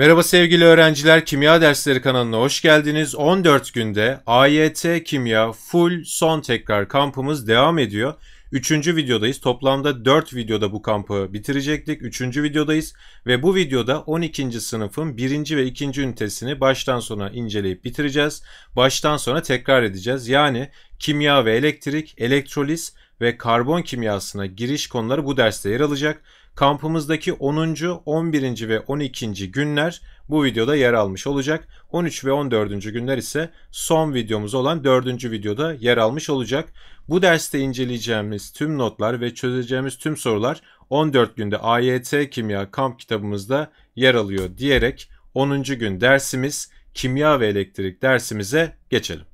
Merhaba sevgili öğrenciler, Kimya Dersleri kanalına hoş geldiniz. 14 günde AYT Kimya Full Son Tekrar kampımız devam ediyor. Üçüncü videodayız. Toplamda 4 videoda bu kampı bitirecektik. Üçüncü videodayız ve bu videoda 12. sınıfın 1. ve 2. ünitesini baştan sona inceleyip bitireceğiz. Baştan sona tekrar edeceğiz. Yani kimya ve elektrik, elektroliz ve karbon kimyasına giriş konuları bu derste yer alacak. Kampımızdaki 10. 11. ve 12. günler bu videoda yer almış olacak. 13 ve 14. günler ise son videomuz olan 4. videoda yer almış olacak. Bu derste inceleyeceğimiz tüm notlar ve çözeceğimiz tüm sorular 14 günde AYT Kimya Kamp kitabımızda yer alıyor diyerek 10. gün dersimiz kimya ve elektrik dersimize geçelim.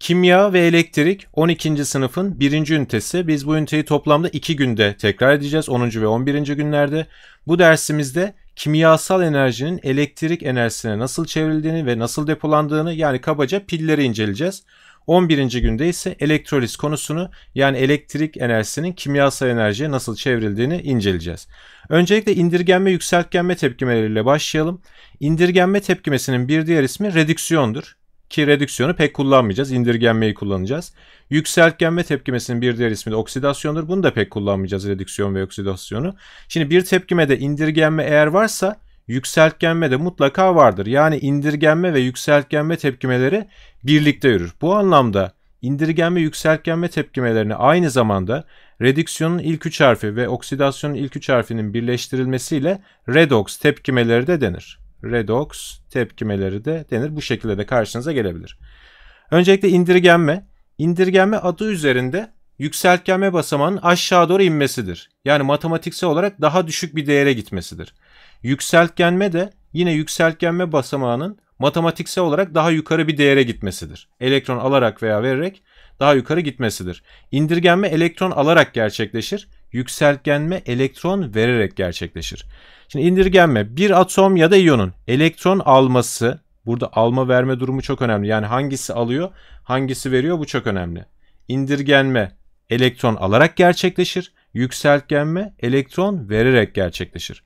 Kimya ve elektrik 12. sınıfın 1. ünitesi. Biz bu üniteyi toplamda 2 günde tekrar edeceğiz 10. ve 11. günlerde. Bu dersimizde kimyasal enerjinin elektrik enerjisine nasıl çevrildiğini ve nasıl depolandığını yani kabaca pilleri inceleyeceğiz. 11. günde ise elektroliz konusunu yani elektrik enerjisinin kimyasal enerjiye nasıl çevrildiğini inceleyeceğiz. Öncelikle indirgenme yükseltgenme tepkimeleriyle başlayalım. İndirgenme tepkimesinin bir diğer ismi redüksiyondur ki redüksiyonu pek kullanmayacağız. İndirgenmeyi kullanacağız. Yükseltgenme tepkimesinin bir diğer ismi de oksidasyondur. Bunu da pek kullanmayacağız redüksiyon ve oksidasyonu. Şimdi bir tepkimede indirgenme eğer varsa yükseltgenme de mutlaka vardır. Yani indirgenme ve yükseltgenme tepkimeleri birlikte yürür. Bu anlamda indirgenme yükseltgenme tepkimelerini aynı zamanda redüksiyonun ilk üç harfi ve oksidasyonun ilk üç harfinin birleştirilmesiyle redox tepkimeleri de denir redox tepkimeleri de denir. Bu şekilde de karşınıza gelebilir. Öncelikle indirgenme. İndirgenme adı üzerinde yükseltgenme basamağının aşağı doğru inmesidir. Yani matematiksel olarak daha düşük bir değere gitmesidir. Yükseltgenme de yine yükseltgenme basamağının matematiksel olarak daha yukarı bir değere gitmesidir. Elektron alarak veya vererek daha yukarı gitmesidir. İndirgenme elektron alarak gerçekleşir yükseltgenme elektron vererek gerçekleşir. Şimdi indirgenme bir atom ya da iyonun elektron alması burada alma verme durumu çok önemli. Yani hangisi alıyor hangisi veriyor bu çok önemli. İndirgenme elektron alarak gerçekleşir. Yükseltgenme elektron vererek gerçekleşir.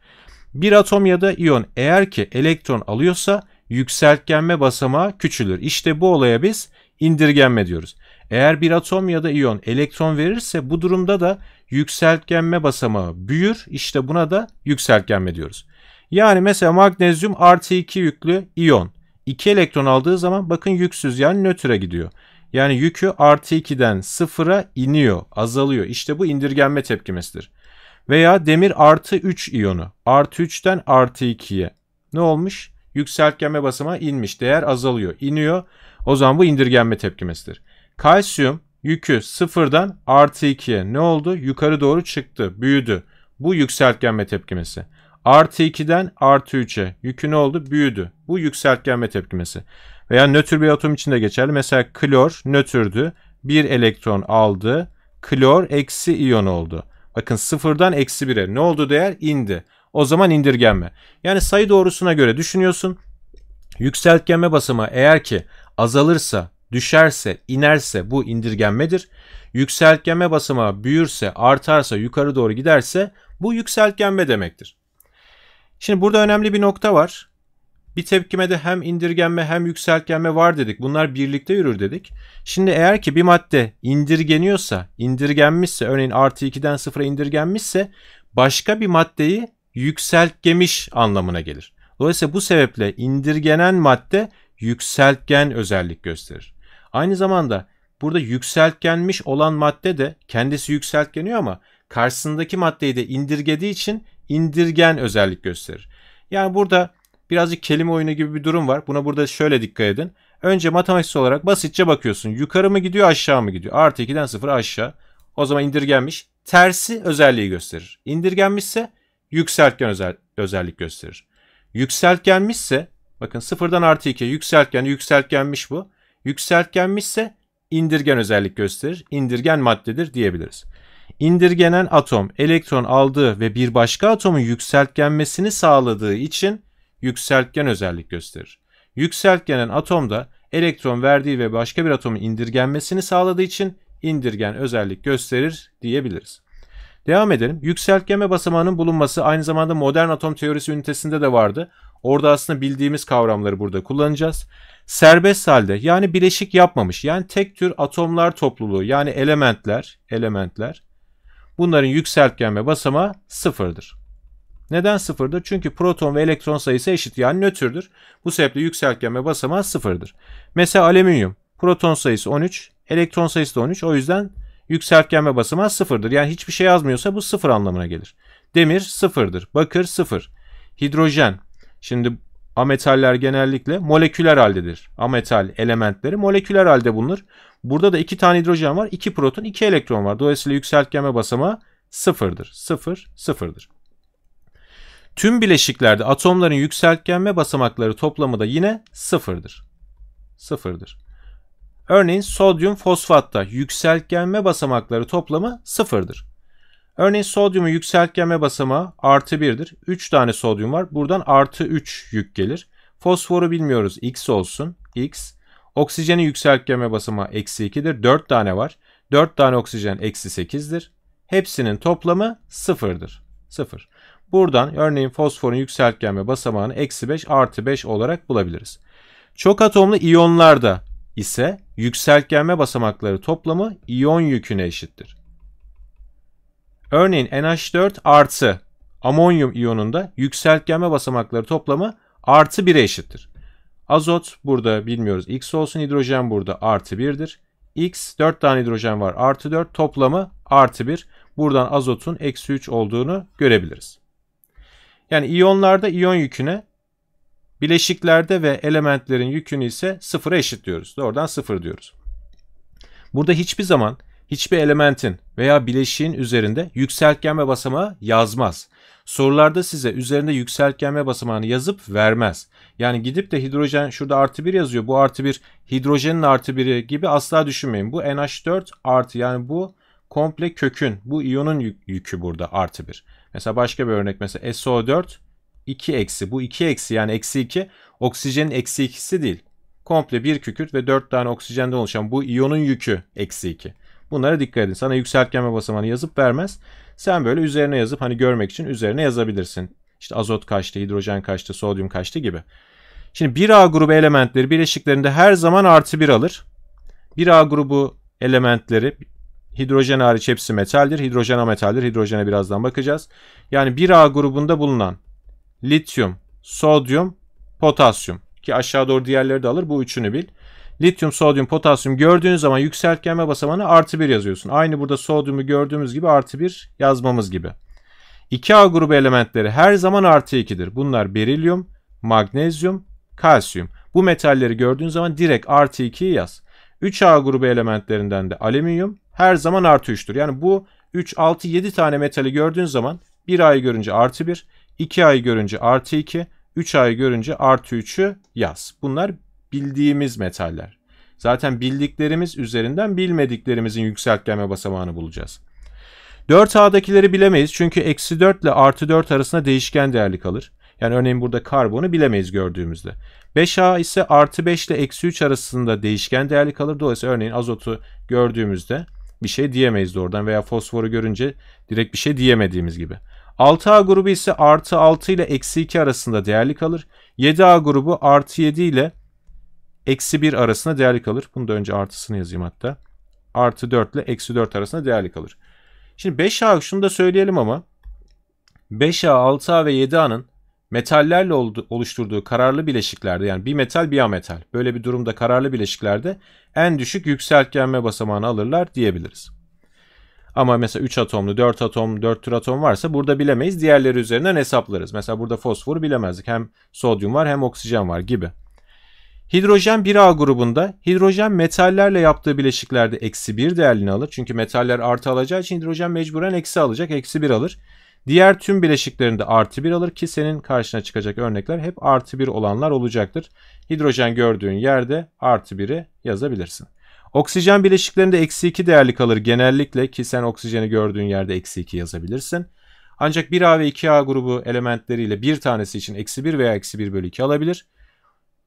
Bir atom ya da iyon eğer ki elektron alıyorsa yükseltgenme basamağı küçülür. İşte bu olaya biz indirgenme diyoruz. Eğer bir atom ya da iyon elektron verirse bu durumda da yükseltgenme basamağı büyür. İşte buna da yükseltgenme diyoruz. Yani mesela magnezyum artı 2 yüklü iyon. 2 elektron aldığı zaman bakın yüksüz yani nötre gidiyor. Yani yükü artı 2'den 0'a iniyor, azalıyor. İşte bu indirgenme tepkimesidir. Veya demir artı 3 iyonu. Artı 3'ten artı 2'ye. Ne olmuş? Yükseltgenme basamağı inmiş. Değer azalıyor, iniyor. O zaman bu indirgenme tepkimesidir. Kalsiyum Yükü sıfırdan artı 2'ye ne oldu? Yukarı doğru çıktı, büyüdü. Bu yükseltgenme tepkimesi. Artı 2'den artı 3'e yükü ne oldu? Büyüdü. Bu yükseltgenme tepkimesi. Veya nötr bir atom için de geçerli. Mesela klor nötrdü. Bir elektron aldı. Klor eksi iyon oldu. Bakın sıfırdan eksi 1'e ne oldu değer? indi. O zaman indirgenme. Yani sayı doğrusuna göre düşünüyorsun. Yükseltgenme basamağı eğer ki azalırsa düşerse, inerse bu indirgenmedir. Yükseltgenme basamağı büyürse, artarsa, yukarı doğru giderse bu yükseltgenme demektir. Şimdi burada önemli bir nokta var. Bir tepkimede hem indirgenme hem yükseltgenme var dedik. Bunlar birlikte yürür dedik. Şimdi eğer ki bir madde indirgeniyorsa, indirgenmişse, örneğin artı 2'den 0'a indirgenmişse başka bir maddeyi yükseltgemiş anlamına gelir. Dolayısıyla bu sebeple indirgenen madde yükseltgen özellik gösterir. Aynı zamanda burada yükseltgenmiş olan madde de kendisi yükseltgeniyor ama karşısındaki maddeyi de indirgediği için indirgen özellik gösterir. Yani burada birazcık kelime oyunu gibi bir durum var. Buna burada şöyle dikkat edin. Önce matematiksel olarak basitçe bakıyorsun. Yukarı mı gidiyor aşağı mı gidiyor? Artı 2'den 0 aşağı. O zaman indirgenmiş. Tersi özelliği gösterir. İndirgenmişse yükseltgen özel, özellik gösterir. Yükseltgenmişse bakın 0'dan artı 2 yükseltgen yükseltgenmiş bu. Yükseltgenmişse indirgen özellik gösterir. İndirgen maddedir diyebiliriz. İndirgenen atom elektron aldığı ve bir başka atomun yükseltgenmesini sağladığı için yükseltgen özellik gösterir. Yükseltgenen atom da elektron verdiği ve başka bir atomun indirgenmesini sağladığı için indirgen özellik gösterir diyebiliriz. Devam edelim. Yükseltgenme basamağının bulunması aynı zamanda modern atom teorisi ünitesinde de vardı. Orada aslında bildiğimiz kavramları burada kullanacağız. Serbest halde yani bileşik yapmamış yani tek tür atomlar topluluğu yani elementler elementler bunların yükseltgen ve basama sıfırdır. Neden sıfırdır? Çünkü proton ve elektron sayısı eşit yani nötrdür. Bu sebeple yükseltgen ve basamağı sıfırdır. Mesela alüminyum proton sayısı 13 elektron sayısı da 13 o yüzden yükseltgen ve basamağı sıfırdır. Yani hiçbir şey yazmıyorsa bu sıfır anlamına gelir. Demir sıfırdır. Bakır sıfır. Hidrojen Şimdi ametaller genellikle moleküler haldedir. Ametal elementleri moleküler halde bulunur. Burada da iki tane hidrojen var, iki proton, iki elektron var. Dolayısıyla yükseltgenme basamağı sıfırdır. Sıfır, sıfırdır. Tüm bileşiklerde atomların yükseltgenme basamakları toplamı da yine sıfırdır. Sıfırdır. Örneğin sodyum fosfatta yükseltgenme basamakları toplamı sıfırdır. Örneğin sodyumu yükseltgeme basamağı artı 1'dir. 3 tane sodyum var. Buradan artı 3 yük gelir. Fosforu bilmiyoruz. X olsun. X. Oksijeni yükseltgeme basamağı eksi 2'dir. 4 tane var. 4 tane oksijen eksi 8'dir. Hepsinin toplamı 0'dır. 0. Buradan örneğin fosforun yükseltgenme basamağını eksi 5 artı 5 olarak bulabiliriz. Çok atomlu iyonlarda ise yükseltgenme basamakları toplamı iyon yüküne eşittir. Örneğin NH4 artı amonyum iyonunda yükseltgenme basamakları toplamı artı 1'e eşittir. Azot burada bilmiyoruz x olsun hidrojen burada artı 1'dir. X 4 tane hidrojen var artı 4 toplamı artı 1. Buradan azotun eksi 3 olduğunu görebiliriz. Yani iyonlarda iyon yüküne bileşiklerde ve elementlerin yükünü ise sıfıra eşitliyoruz. Doğrudan sıfır diyoruz. Burada hiçbir zaman hiçbir elementin veya bileşiğin üzerinde yükseltgen ve basamağı yazmaz. Sorularda size üzerinde yükseltgen ve basamağını yazıp vermez. Yani gidip de hidrojen şurada artı 1 yazıyor. Bu artı 1 hidrojenin artı 1'i gibi asla düşünmeyin. Bu NH4 artı yani bu komple kökün. Bu iyonun yükü burada artı 1. Mesela başka bir örnek mesela SO4 2 eksi. Bu 2 eksi yani eksi 2 oksijenin eksi 2'si değil. Komple bir kükürt ve 4 tane oksijenden oluşan bu iyonun yükü eksi 2. Bunlara dikkat edin. Sana yükseltgenme basamanı yazıp vermez. Sen böyle üzerine yazıp hani görmek için üzerine yazabilirsin. İşte azot kaçtı, hidrojen kaçtı, sodyum kaçtı gibi. Şimdi 1A grubu elementleri bileşiklerinde her zaman artı 1 alır. 1A grubu elementleri hidrojen hariç hepsi metaldir. Hidrojen ametaldir. Hidrojene birazdan bakacağız. Yani 1A grubunda bulunan lityum, sodyum, potasyum ki aşağı doğru diğerleri de alır. Bu üçünü bil lityum, sodyum, potasyum gördüğünüz zaman yükseltgenme basamağına artı 1 yazıyorsun. Aynı burada sodyumu gördüğümüz gibi artı 1 yazmamız gibi. 2A grubu elementleri her zaman artı 2'dir. Bunlar berilyum, magnezyum, kalsiyum. Bu metalleri gördüğün zaman direkt artı 2'yi yaz. 3A grubu elementlerinden de alüminyum her zaman artı 3'tür. Yani bu 3, 6, 7 tane metali gördüğün zaman 1A'yı görünce artı 1, 2A'yı görünce artı 2, 3A'yı görünce artı 3'ü yaz. Bunlar bildiğimiz metaller. Zaten bildiklerimiz üzerinden bilmediklerimizin yükseltgenme basamağını bulacağız. 4A'dakileri bilemeyiz çünkü eksi 4 ile artı 4 arasında değişken değerli kalır. Yani örneğin burada karbonu bilemeyiz gördüğümüzde. 5A ise artı 5 ile eksi 3 arasında değişken değerli kalır. Dolayısıyla örneğin azotu gördüğümüzde bir şey diyemeyiz doğrudan veya fosforu görünce direkt bir şey diyemediğimiz gibi. 6A grubu ise artı 6 ile eksi 2 arasında değerli kalır. 7A grubu artı 7 ile eksi 1 arasında değerli kalır. Bunu da önce artısını yazayım hatta. Artı 4 ile eksi 4 arasında değerli kalır. Şimdi 5A şunu da söyleyelim ama 5A, 6A ve 7A'nın metallerle oluşturduğu kararlı bileşiklerde yani bir metal bir ametal böyle bir durumda kararlı bileşiklerde en düşük yükseltgenme basamağını alırlar diyebiliriz. Ama mesela 3 atomlu, 4 atom, 4 tür atom varsa burada bilemeyiz. Diğerleri üzerinden hesaplarız. Mesela burada fosfor bilemezdik. Hem sodyum var hem oksijen var gibi. Hidrojen 1A grubunda hidrojen metallerle yaptığı bileşiklerde eksi 1 değerini alır. Çünkü metaller artı alacağı için hidrojen mecburen eksi alacak. Eksi 1 alır. Diğer tüm bileşiklerinde artı 1 alır ki senin karşına çıkacak örnekler hep artı 1 olanlar olacaktır. Hidrojen gördüğün yerde artı 1'i yazabilirsin. Oksijen bileşiklerinde eksi 2 değerli kalır genellikle ki sen oksijeni gördüğün yerde eksi 2 yazabilirsin. Ancak 1A ve 2A grubu elementleriyle bir tanesi için eksi 1 veya eksi 1 bölü 2 alabilir.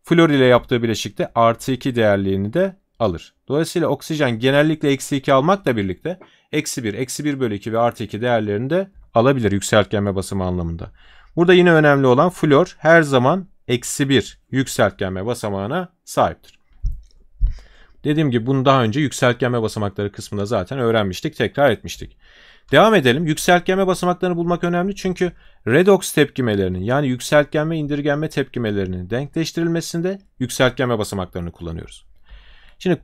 Flor ile yaptığı bileşikte artı 2 değerliğini de alır. Dolayısıyla oksijen genellikle eksi 2 almakla birlikte eksi 1, eksi 1 bölü 2 ve artı 2 değerlerini de alabilir yükseltgenme basımı anlamında. Burada yine önemli olan flor her zaman eksi 1 yükseltgenme basamağına sahiptir. Dediğim gibi bunu daha önce yükseltgenme basamakları kısmında zaten öğrenmiştik, tekrar etmiştik. Devam edelim. Yükseltgenme basamaklarını bulmak önemli çünkü redox tepkimelerinin yani yükseltgenme indirgenme tepkimelerinin denkleştirilmesinde yükseltgenme basamaklarını kullanıyoruz. Şimdi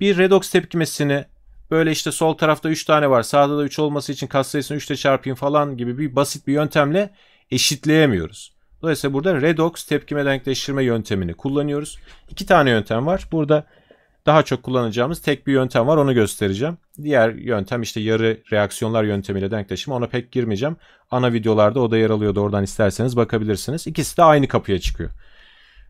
bir redox tepkimesini böyle işte sol tarafta 3 tane var sağda da 3 olması için kas sayısını 3 ile çarpayım falan gibi bir basit bir yöntemle eşitleyemiyoruz. Dolayısıyla burada redox tepkime denkleştirme yöntemini kullanıyoruz. İki tane yöntem var. Burada daha çok kullanacağımız tek bir yöntem var onu göstereceğim. Diğer yöntem işte yarı reaksiyonlar yöntemiyle denkleşim ona pek girmeyeceğim. Ana videolarda o da yer alıyordu oradan isterseniz bakabilirsiniz. İkisi de aynı kapıya çıkıyor.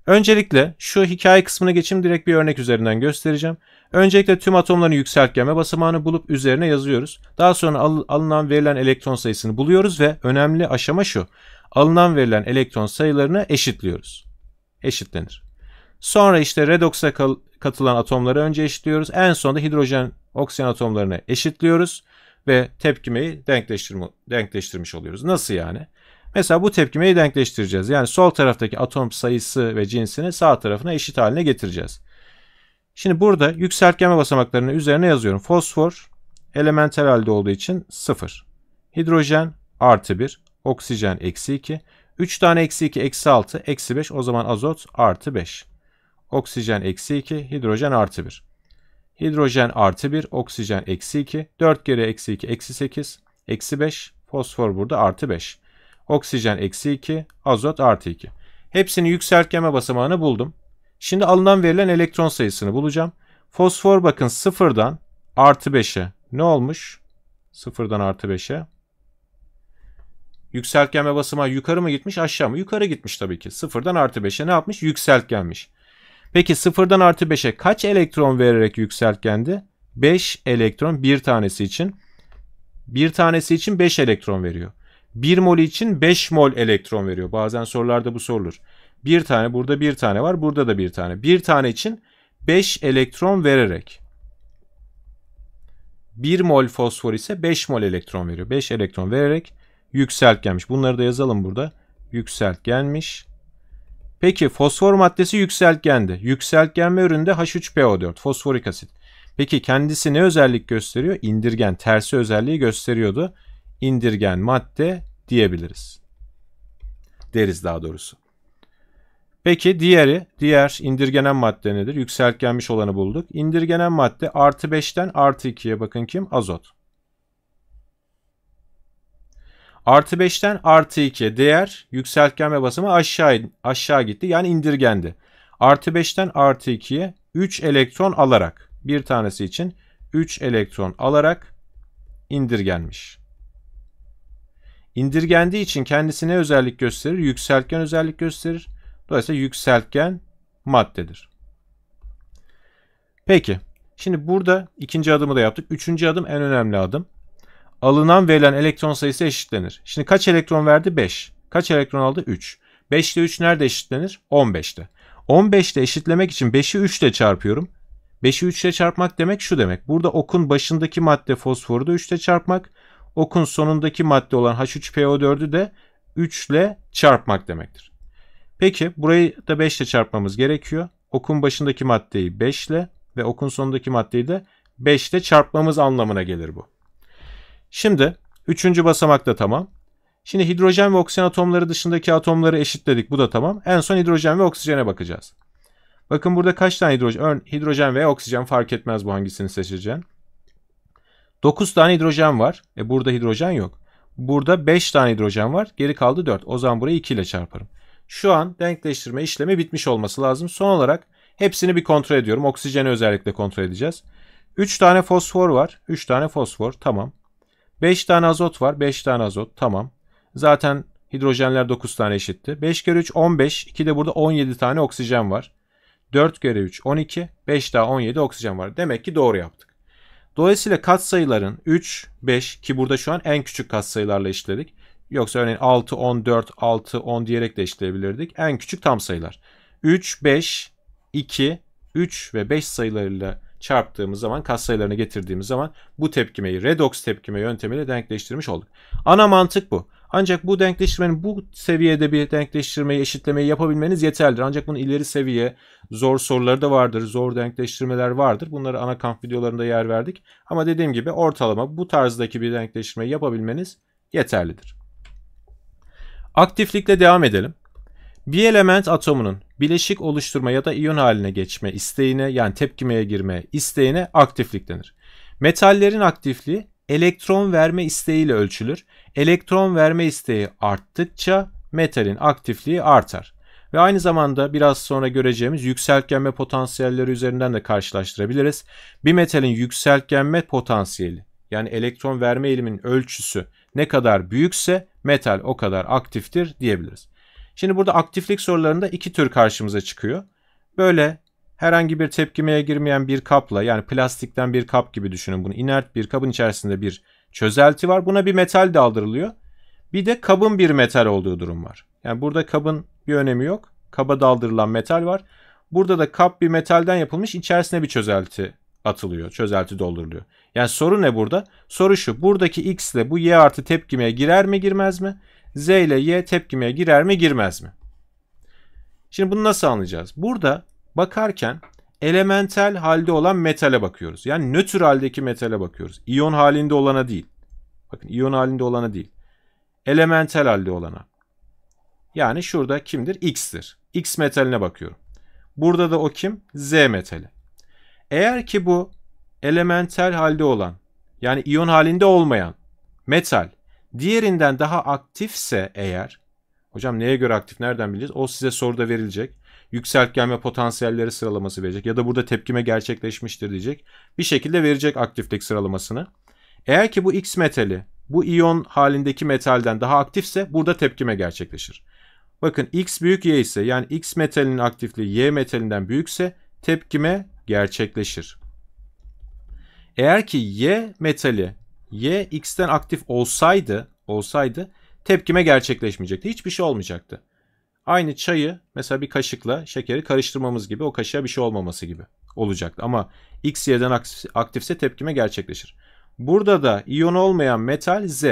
Öncelikle şu hikaye kısmına geçeyim direkt bir örnek üzerinden göstereceğim. Öncelikle tüm atomların yükseltgenme basamağını bulup üzerine yazıyoruz. Daha sonra al alınan verilen elektron sayısını buluyoruz ve önemli aşama şu. Alınan verilen elektron sayılarını eşitliyoruz. Eşitlenir. Sonra işte redoks'a katılan atomları önce eşitliyoruz. En sonunda hidrojen oksijen atomlarını eşitliyoruz ve tepkimeyi denkleştirme, denkleştirmiş oluyoruz. Nasıl yani? Mesela bu tepkimeyi denkleştireceğiz. Yani sol taraftaki atom sayısı ve cinsini sağ tarafına eşit haline getireceğiz. Şimdi burada yükseltgenme basamaklarının üzerine yazıyorum. Fosfor elementer halde olduğu için 0. Hidrojen artı 1. Oksijen eksi 2. 3 tane eksi 2 eksi 6 eksi 5 o zaman azot artı 5. Oksijen eksi 2, hidrojen artı 1. Hidrojen artı 1, oksijen eksi 2. 4 kere eksi 2, eksi 8. Eksi 5, fosfor burada artı 5. Oksijen eksi 2, azot artı 2. Hepsini yükseltgeme basamağını buldum. Şimdi alınan verilen elektron sayısını bulacağım. Fosfor bakın sıfırdan artı 5'e ne olmuş? Sıfırdan artı 5'e. Yükseltgenme basamağı yukarı mı gitmiş aşağı mı? Yukarı gitmiş tabii ki. Sıfırdan artı 5'e ne yapmış? Yükseltgenmiş. Peki sıfırdan artı 5'e kaç elektron vererek yükseltgendi? 5 elektron bir tanesi için. Bir tanesi için 5 elektron veriyor. 1 mol için 5 mol elektron veriyor. Bazen sorularda bu sorulur. Bir tane burada bir tane var burada da bir tane. Bir tane için 5 elektron vererek. 1 mol fosfor ise 5 mol elektron veriyor. 5 elektron vererek yükseltgenmiş. Bunları da yazalım burada. Yükseltgenmiş. Peki fosfor maddesi yükseltgendi. Yükseltgenme ve üründe H3PO4 fosforik asit. Peki kendisi ne özellik gösteriyor? İndirgen tersi özelliği gösteriyordu. İndirgen madde diyebiliriz. Deriz daha doğrusu. Peki diğeri, diğer indirgenen madde nedir? Yükseltgenmiş olanı bulduk. İndirgenen madde artı 5'ten artı 2'ye bakın kim? Azot. Artı 5'ten artı 2 değer yükseltgen ve basımı aşağı, aşağı gitti. Yani indirgendi. Artı 5'ten artı 2'ye 3 elektron alarak bir tanesi için 3 elektron alarak indirgenmiş. İndirgendiği için kendisine özellik gösterir? Yükseltgen özellik gösterir. Dolayısıyla yükseltgen maddedir. Peki. Şimdi burada ikinci adımı da yaptık. Üçüncü adım en önemli adım alınan verilen elektron sayısı eşitlenir. Şimdi kaç elektron verdi? 5. Kaç elektron aldı? 3. 5 ile 3 nerede eşitlenir? 15'te. 15'te eşitlemek için 5'i 3 ile çarpıyorum. 5'i 3 ile çarpmak demek şu demek. Burada okun başındaki madde fosforu da 3 ile çarpmak. Okun sonundaki madde olan H3PO4'ü de 3 ile çarpmak demektir. Peki burayı da 5 ile çarpmamız gerekiyor. Okun başındaki maddeyi 5 ile ve okun sonundaki maddeyi de 5 ile çarpmamız anlamına gelir bu. Şimdi üçüncü basamak da tamam. Şimdi hidrojen ve oksijen atomları dışındaki atomları eşitledik. Bu da tamam. En son hidrojen ve oksijene bakacağız. Bakın burada kaç tane hidrojen, hidrojen veya oksijen fark etmez bu hangisini seçeceğin. 9 tane hidrojen var. E burada hidrojen yok. Burada 5 tane hidrojen var. Geri kaldı 4. O zaman burayı 2 ile çarparım. Şu an denkleştirme işlemi bitmiş olması lazım. Son olarak hepsini bir kontrol ediyorum. Oksijeni özellikle kontrol edeceğiz. 3 tane fosfor var. 3 tane fosfor. Tamam. 5 tane azot var. 5 tane azot. Tamam. Zaten hidrojenler 9 tane eşitti. 5 kere 3 15. 2 de burada 17 tane oksijen var. 4 kere 3 12. 5 daha 17 oksijen var. Demek ki doğru yaptık. Dolayısıyla katsayıların 3, 5 ki burada şu an en küçük katsayılarla işledik. Yoksa örneğin 6, 14, 6, 10 diyerek de işleyebilirdik. En küçük tam sayılar. 3, 5, 2, 3 ve 5 sayılarıyla çarptığımız zaman kas sayılarını getirdiğimiz zaman bu tepkimeyi redox tepkime yöntemiyle denkleştirmiş olduk. Ana mantık bu. Ancak bu denkleştirmenin bu seviyede bir denkleştirmeyi eşitlemeyi yapabilmeniz yeterlidir. Ancak bunun ileri seviye zor soruları da vardır. Zor denkleştirmeler vardır. Bunları ana kamp videolarında yer verdik. Ama dediğim gibi ortalama bu tarzdaki bir denkleştirmeyi yapabilmeniz yeterlidir. Aktiflikle devam edelim. Bir element atomunun bileşik oluşturma ya da iyon haline geçme isteğine yani tepkimeye girme isteğine aktiflik denir. Metallerin aktifliği elektron verme isteğiyle ölçülür. Elektron verme isteği arttıkça metalin aktifliği artar. Ve aynı zamanda biraz sonra göreceğimiz yükseltgenme potansiyelleri üzerinden de karşılaştırabiliriz. Bir metalin yükseltgenme potansiyeli yani elektron verme eğiliminin ölçüsü ne kadar büyükse metal o kadar aktiftir diyebiliriz. Şimdi burada aktiflik sorularında iki tür karşımıza çıkıyor. Böyle herhangi bir tepkimeye girmeyen bir kapla yani plastikten bir kap gibi düşünün bunu. inert bir kabın içerisinde bir çözelti var. Buna bir metal daldırılıyor. Bir de kabın bir metal olduğu durum var. Yani burada kabın bir önemi yok. Kaba daldırılan metal var. Burada da kap bir metalden yapılmış içerisine bir çözelti atılıyor. Çözelti dolduruluyor. Yani soru ne burada? Soru şu. Buradaki x ile bu y artı tepkimeye girer mi girmez mi? Z ile Y tepkimeye girer mi girmez mi? Şimdi bunu nasıl anlayacağız? Burada bakarken elementel halde olan metale bakıyoruz. Yani nötr haldeki metale bakıyoruz. İyon halinde olana değil. Bakın iyon halinde olana değil. Elementel halde olana. Yani şurada kimdir? X'tir. X metaline bakıyorum. Burada da o kim? Z metali. Eğer ki bu elementel halde olan yani iyon halinde olmayan metal diğerinden daha aktifse eğer, hocam neye göre aktif nereden bileceğiz? O size soruda verilecek. Yükseltgen ve potansiyelleri sıralaması verecek ya da burada tepkime gerçekleşmiştir diyecek. Bir şekilde verecek aktiflik sıralamasını. Eğer ki bu X metali bu iyon halindeki metalden daha aktifse burada tepkime gerçekleşir. Bakın X büyük Y ise yani X metalinin aktifliği Y metalinden büyükse tepkime gerçekleşir. Eğer ki Y metali Y X'ten aktif olsaydı, olsaydı tepkime gerçekleşmeyecekti. Hiçbir şey olmayacaktı. Aynı çayı mesela bir kaşıkla şekeri karıştırmamız gibi o kaşığa bir şey olmaması gibi olacaktı. Ama X, Y'den aktifse tepkime gerçekleşir. Burada da iyon olmayan metal Z.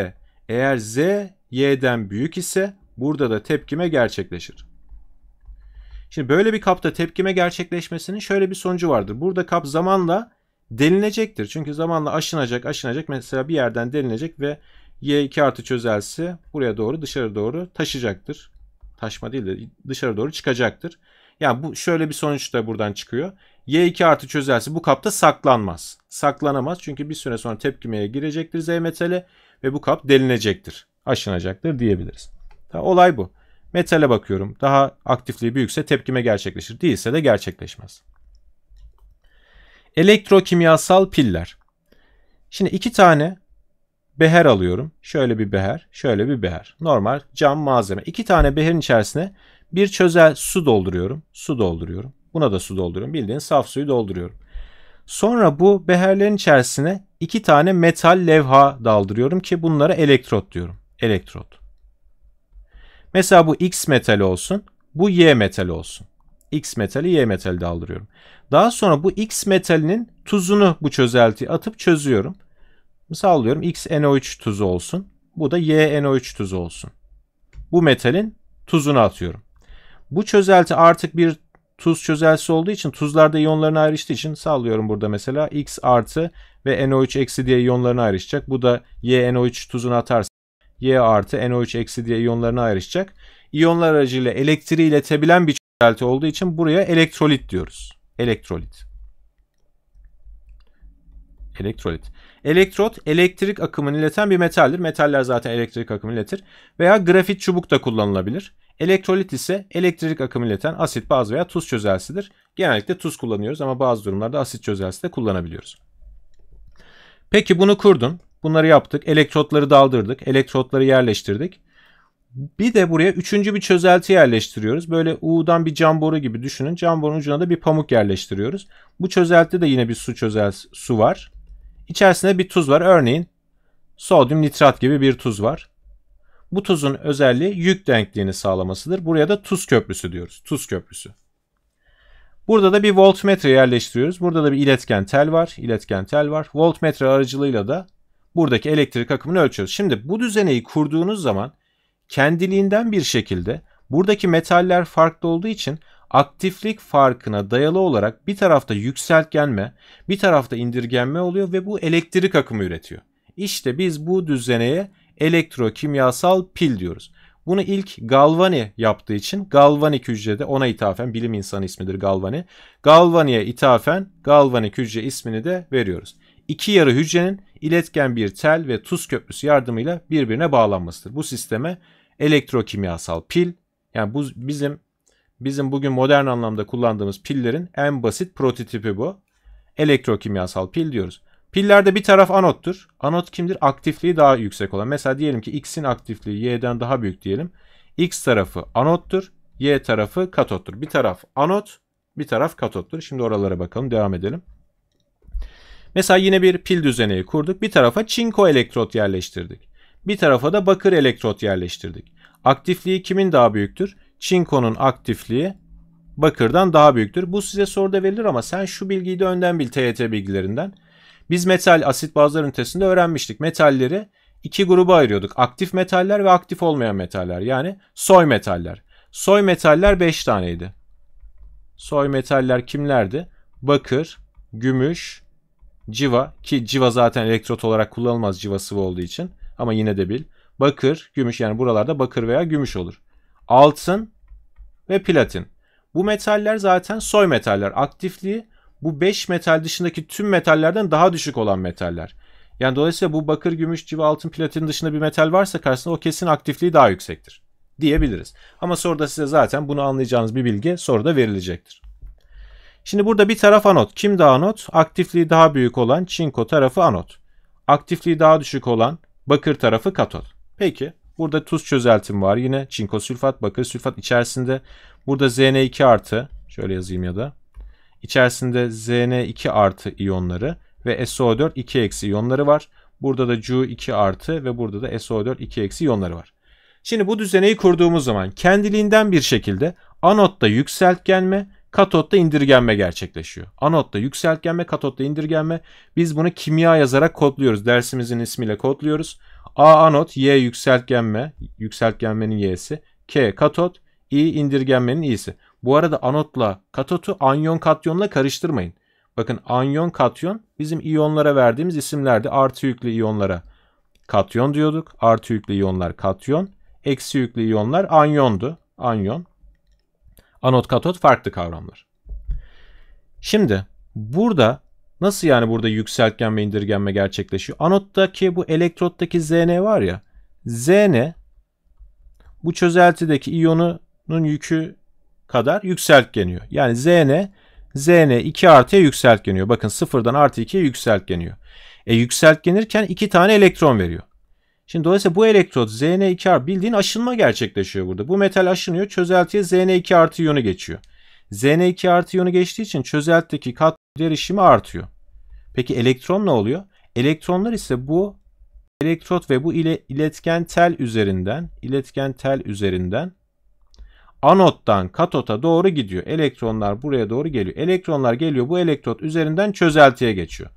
Eğer Z, Y'den büyük ise burada da tepkime gerçekleşir. Şimdi böyle bir kapta tepkime gerçekleşmesinin şöyle bir sonucu vardır. Burada kap zamanla delinecektir. Çünkü zamanla aşınacak aşınacak mesela bir yerden delinecek ve y2 artı çözelsi buraya doğru dışarı doğru taşacaktır. Taşma değil de dışarı doğru çıkacaktır. Yani bu şöyle bir sonuç da buradan çıkıyor. Y2 artı çözelsi bu kapta saklanmaz. Saklanamaz çünkü bir süre sonra tepkimeye girecektir Z metali ve bu kap delinecektir. Aşınacaktır diyebiliriz. olay bu. Metale bakıyorum. Daha aktifliği büyükse tepkime gerçekleşir. Değilse de gerçekleşmez. Elektrokimyasal piller. Şimdi iki tane beher alıyorum. Şöyle bir beher, şöyle bir beher. Normal cam malzeme. İki tane beherin içerisine bir çözel su dolduruyorum. Su dolduruyorum. Buna da su dolduruyorum. Bildiğin saf suyu dolduruyorum. Sonra bu beherlerin içerisine iki tane metal levha daldırıyorum ki bunlara elektrot diyorum. Elektrot. Mesela bu X metali olsun. Bu Y metali olsun. X metali Y metali daldırıyorum. Daha sonra bu X metalinin tuzunu bu çözeltiye atıp çözüyorum. Sallıyorum X NO3 tuzu olsun. Bu da Y NO3 tuzu olsun. Bu metalin tuzunu atıyorum. Bu çözelti artık bir tuz çözeltisi olduğu için tuzlarda iyonlarını ayrıştığı için sallıyorum burada mesela X artı ve NO3 eksi diye iyonlarını ayrışacak. Bu da Y NO3 tuzunu atarsa Y artı NO3 eksi diye iyonlarını ayrışacak. İyonlar aracıyla elektriği iletebilen bir çözelti olduğu için buraya elektrolit diyoruz elektrolit. Elektrolit. Elektrot elektrik akımını ileten bir metaldir. Metaller zaten elektrik akımını iletir. Veya grafit çubuk da kullanılabilir. Elektrolit ise elektrik akımı ileten asit, baz veya tuz çözelsidir. Genellikle tuz kullanıyoruz ama bazı durumlarda asit çözelsi de kullanabiliyoruz. Peki bunu kurdun. Bunları yaptık. Elektrotları daldırdık. Elektrotları yerleştirdik. Bir de buraya üçüncü bir çözelti yerleştiriyoruz. Böyle U'dan bir cam boru gibi düşünün. Cam borunun ucuna da bir pamuk yerleştiriyoruz. Bu çözelti de yine bir su çözel su var. İçerisinde bir tuz var. Örneğin sodyum nitrat gibi bir tuz var. Bu tuzun özelliği yük denkliğini sağlamasıdır. Buraya da tuz köprüsü diyoruz. Tuz köprüsü. Burada da bir voltmetre yerleştiriyoruz. Burada da bir iletken tel var. İletken tel var. Voltmetre aracılığıyla da buradaki elektrik akımını ölçüyoruz. Şimdi bu düzeneyi kurduğunuz zaman kendiliğinden bir şekilde buradaki metaller farklı olduğu için aktiflik farkına dayalı olarak bir tarafta yükseltgenme, bir tarafta indirgenme oluyor ve bu elektrik akımı üretiyor. İşte biz bu düzeneye elektrokimyasal pil diyoruz. Bunu ilk Galvani yaptığı için Galvanik hücrede ona ithafen bilim insanı ismidir Galvani. Galvani'ye ithafen Galvanik hücre ismini de veriyoruz. İki yarı hücrenin iletken bir tel ve tuz köprüsü yardımıyla birbirine bağlanmasıdır. Bu sisteme elektrokimyasal pil. Yani bu bizim bizim bugün modern anlamda kullandığımız pillerin en basit prototipi bu. Elektrokimyasal pil diyoruz. Pillerde bir taraf anottur. Anot kimdir? Aktifliği daha yüksek olan. Mesela diyelim ki X'in aktifliği Y'den daha büyük diyelim. X tarafı anottur. Y tarafı katottur. Bir taraf anot, bir taraf katottur. Şimdi oralara bakalım. Devam edelim. Mesela yine bir pil düzeneği kurduk. Bir tarafa çinko elektrot yerleştirdik. Bir tarafa da bakır elektrot yerleştirdik. Aktifliği kimin daha büyüktür? Çinkonun aktifliği bakırdan daha büyüktür. Bu size soruda verilir ama sen şu bilgiyi de önden bil TYT bilgilerinden. Biz metal asit bazlar ünitesinde öğrenmiştik. Metalleri iki gruba ayırıyorduk. Aktif metaller ve aktif olmayan metaller. Yani soy metaller. Soy metaller 5 taneydi. Soy metaller kimlerdi? Bakır, gümüş, civa ki civa zaten elektrot olarak kullanılmaz civa sıvı olduğu için ama yine de bil. Bakır, gümüş yani buralarda bakır veya gümüş olur. Altın ve platin. Bu metaller zaten soy metaller. Aktifliği bu 5 metal dışındaki tüm metallerden daha düşük olan metaller. Yani dolayısıyla bu bakır, gümüş, civa, altın, platin dışında bir metal varsa karşısında o kesin aktifliği daha yüksektir diyebiliriz. Ama soruda size zaten bunu anlayacağınız bir bilgi soruda verilecektir. Şimdi burada bir taraf anot. Kim daha anot? Aktifliği daha büyük olan çinko tarafı anot. Aktifliği daha düşük olan Bakır tarafı katot. Peki burada tuz çözeltim var. Yine çinko sülfat, bakır sülfat içerisinde. Burada Zn2 artı. Şöyle yazayım ya da. içerisinde Zn2 artı iyonları ve SO4 2 eksi iyonları var. Burada da Cu2 artı ve burada da SO4 2 eksi iyonları var. Şimdi bu düzeneyi kurduğumuz zaman kendiliğinden bir şekilde anotta yükseltgenme katotta indirgenme gerçekleşiyor. Anotta yükseltgenme, katotta indirgenme. Biz bunu kimya yazarak kodluyoruz. Dersimizin ismiyle kodluyoruz. A anot, Y yükseltgenme, yükseltgenmenin Y'si. K katot, I indirgenmenin I'si. Bu arada anotla katotu anyon katyonla karıştırmayın. Bakın anyon katyon bizim iyonlara verdiğimiz isimlerde Artı yüklü iyonlara katyon diyorduk. Artı yüklü iyonlar katyon. Eksi yüklü iyonlar anyondu. Anyon. Anot katot farklı kavramlar. Şimdi burada nasıl yani burada yükseltgen ve indirgenme gerçekleşiyor? Anottaki bu elektrottaki Zn var ya. Zn bu çözeltideki iyonunun yükü kadar yükseltgeniyor. Yani Zn Zn 2 artıya yükseltgeniyor. Bakın sıfırdan artı 2'ye yükseltgeniyor. E yükseltgenirken 2 tane elektron veriyor. Şimdi dolayısıyla bu elektrot Zn2R bildiğin aşınma gerçekleşiyor burada. Bu metal aşınıyor çözeltiye Zn2 artı iyonu geçiyor. Zn2 artı iyonu geçtiği için çözeltideki kat derişimi artıyor. Peki elektron ne oluyor? Elektronlar ise bu elektrot ve bu ile iletken tel üzerinden iletken tel üzerinden anottan katota doğru gidiyor. Elektronlar buraya doğru geliyor. Elektronlar geliyor bu elektrot üzerinden çözeltiye geçiyor.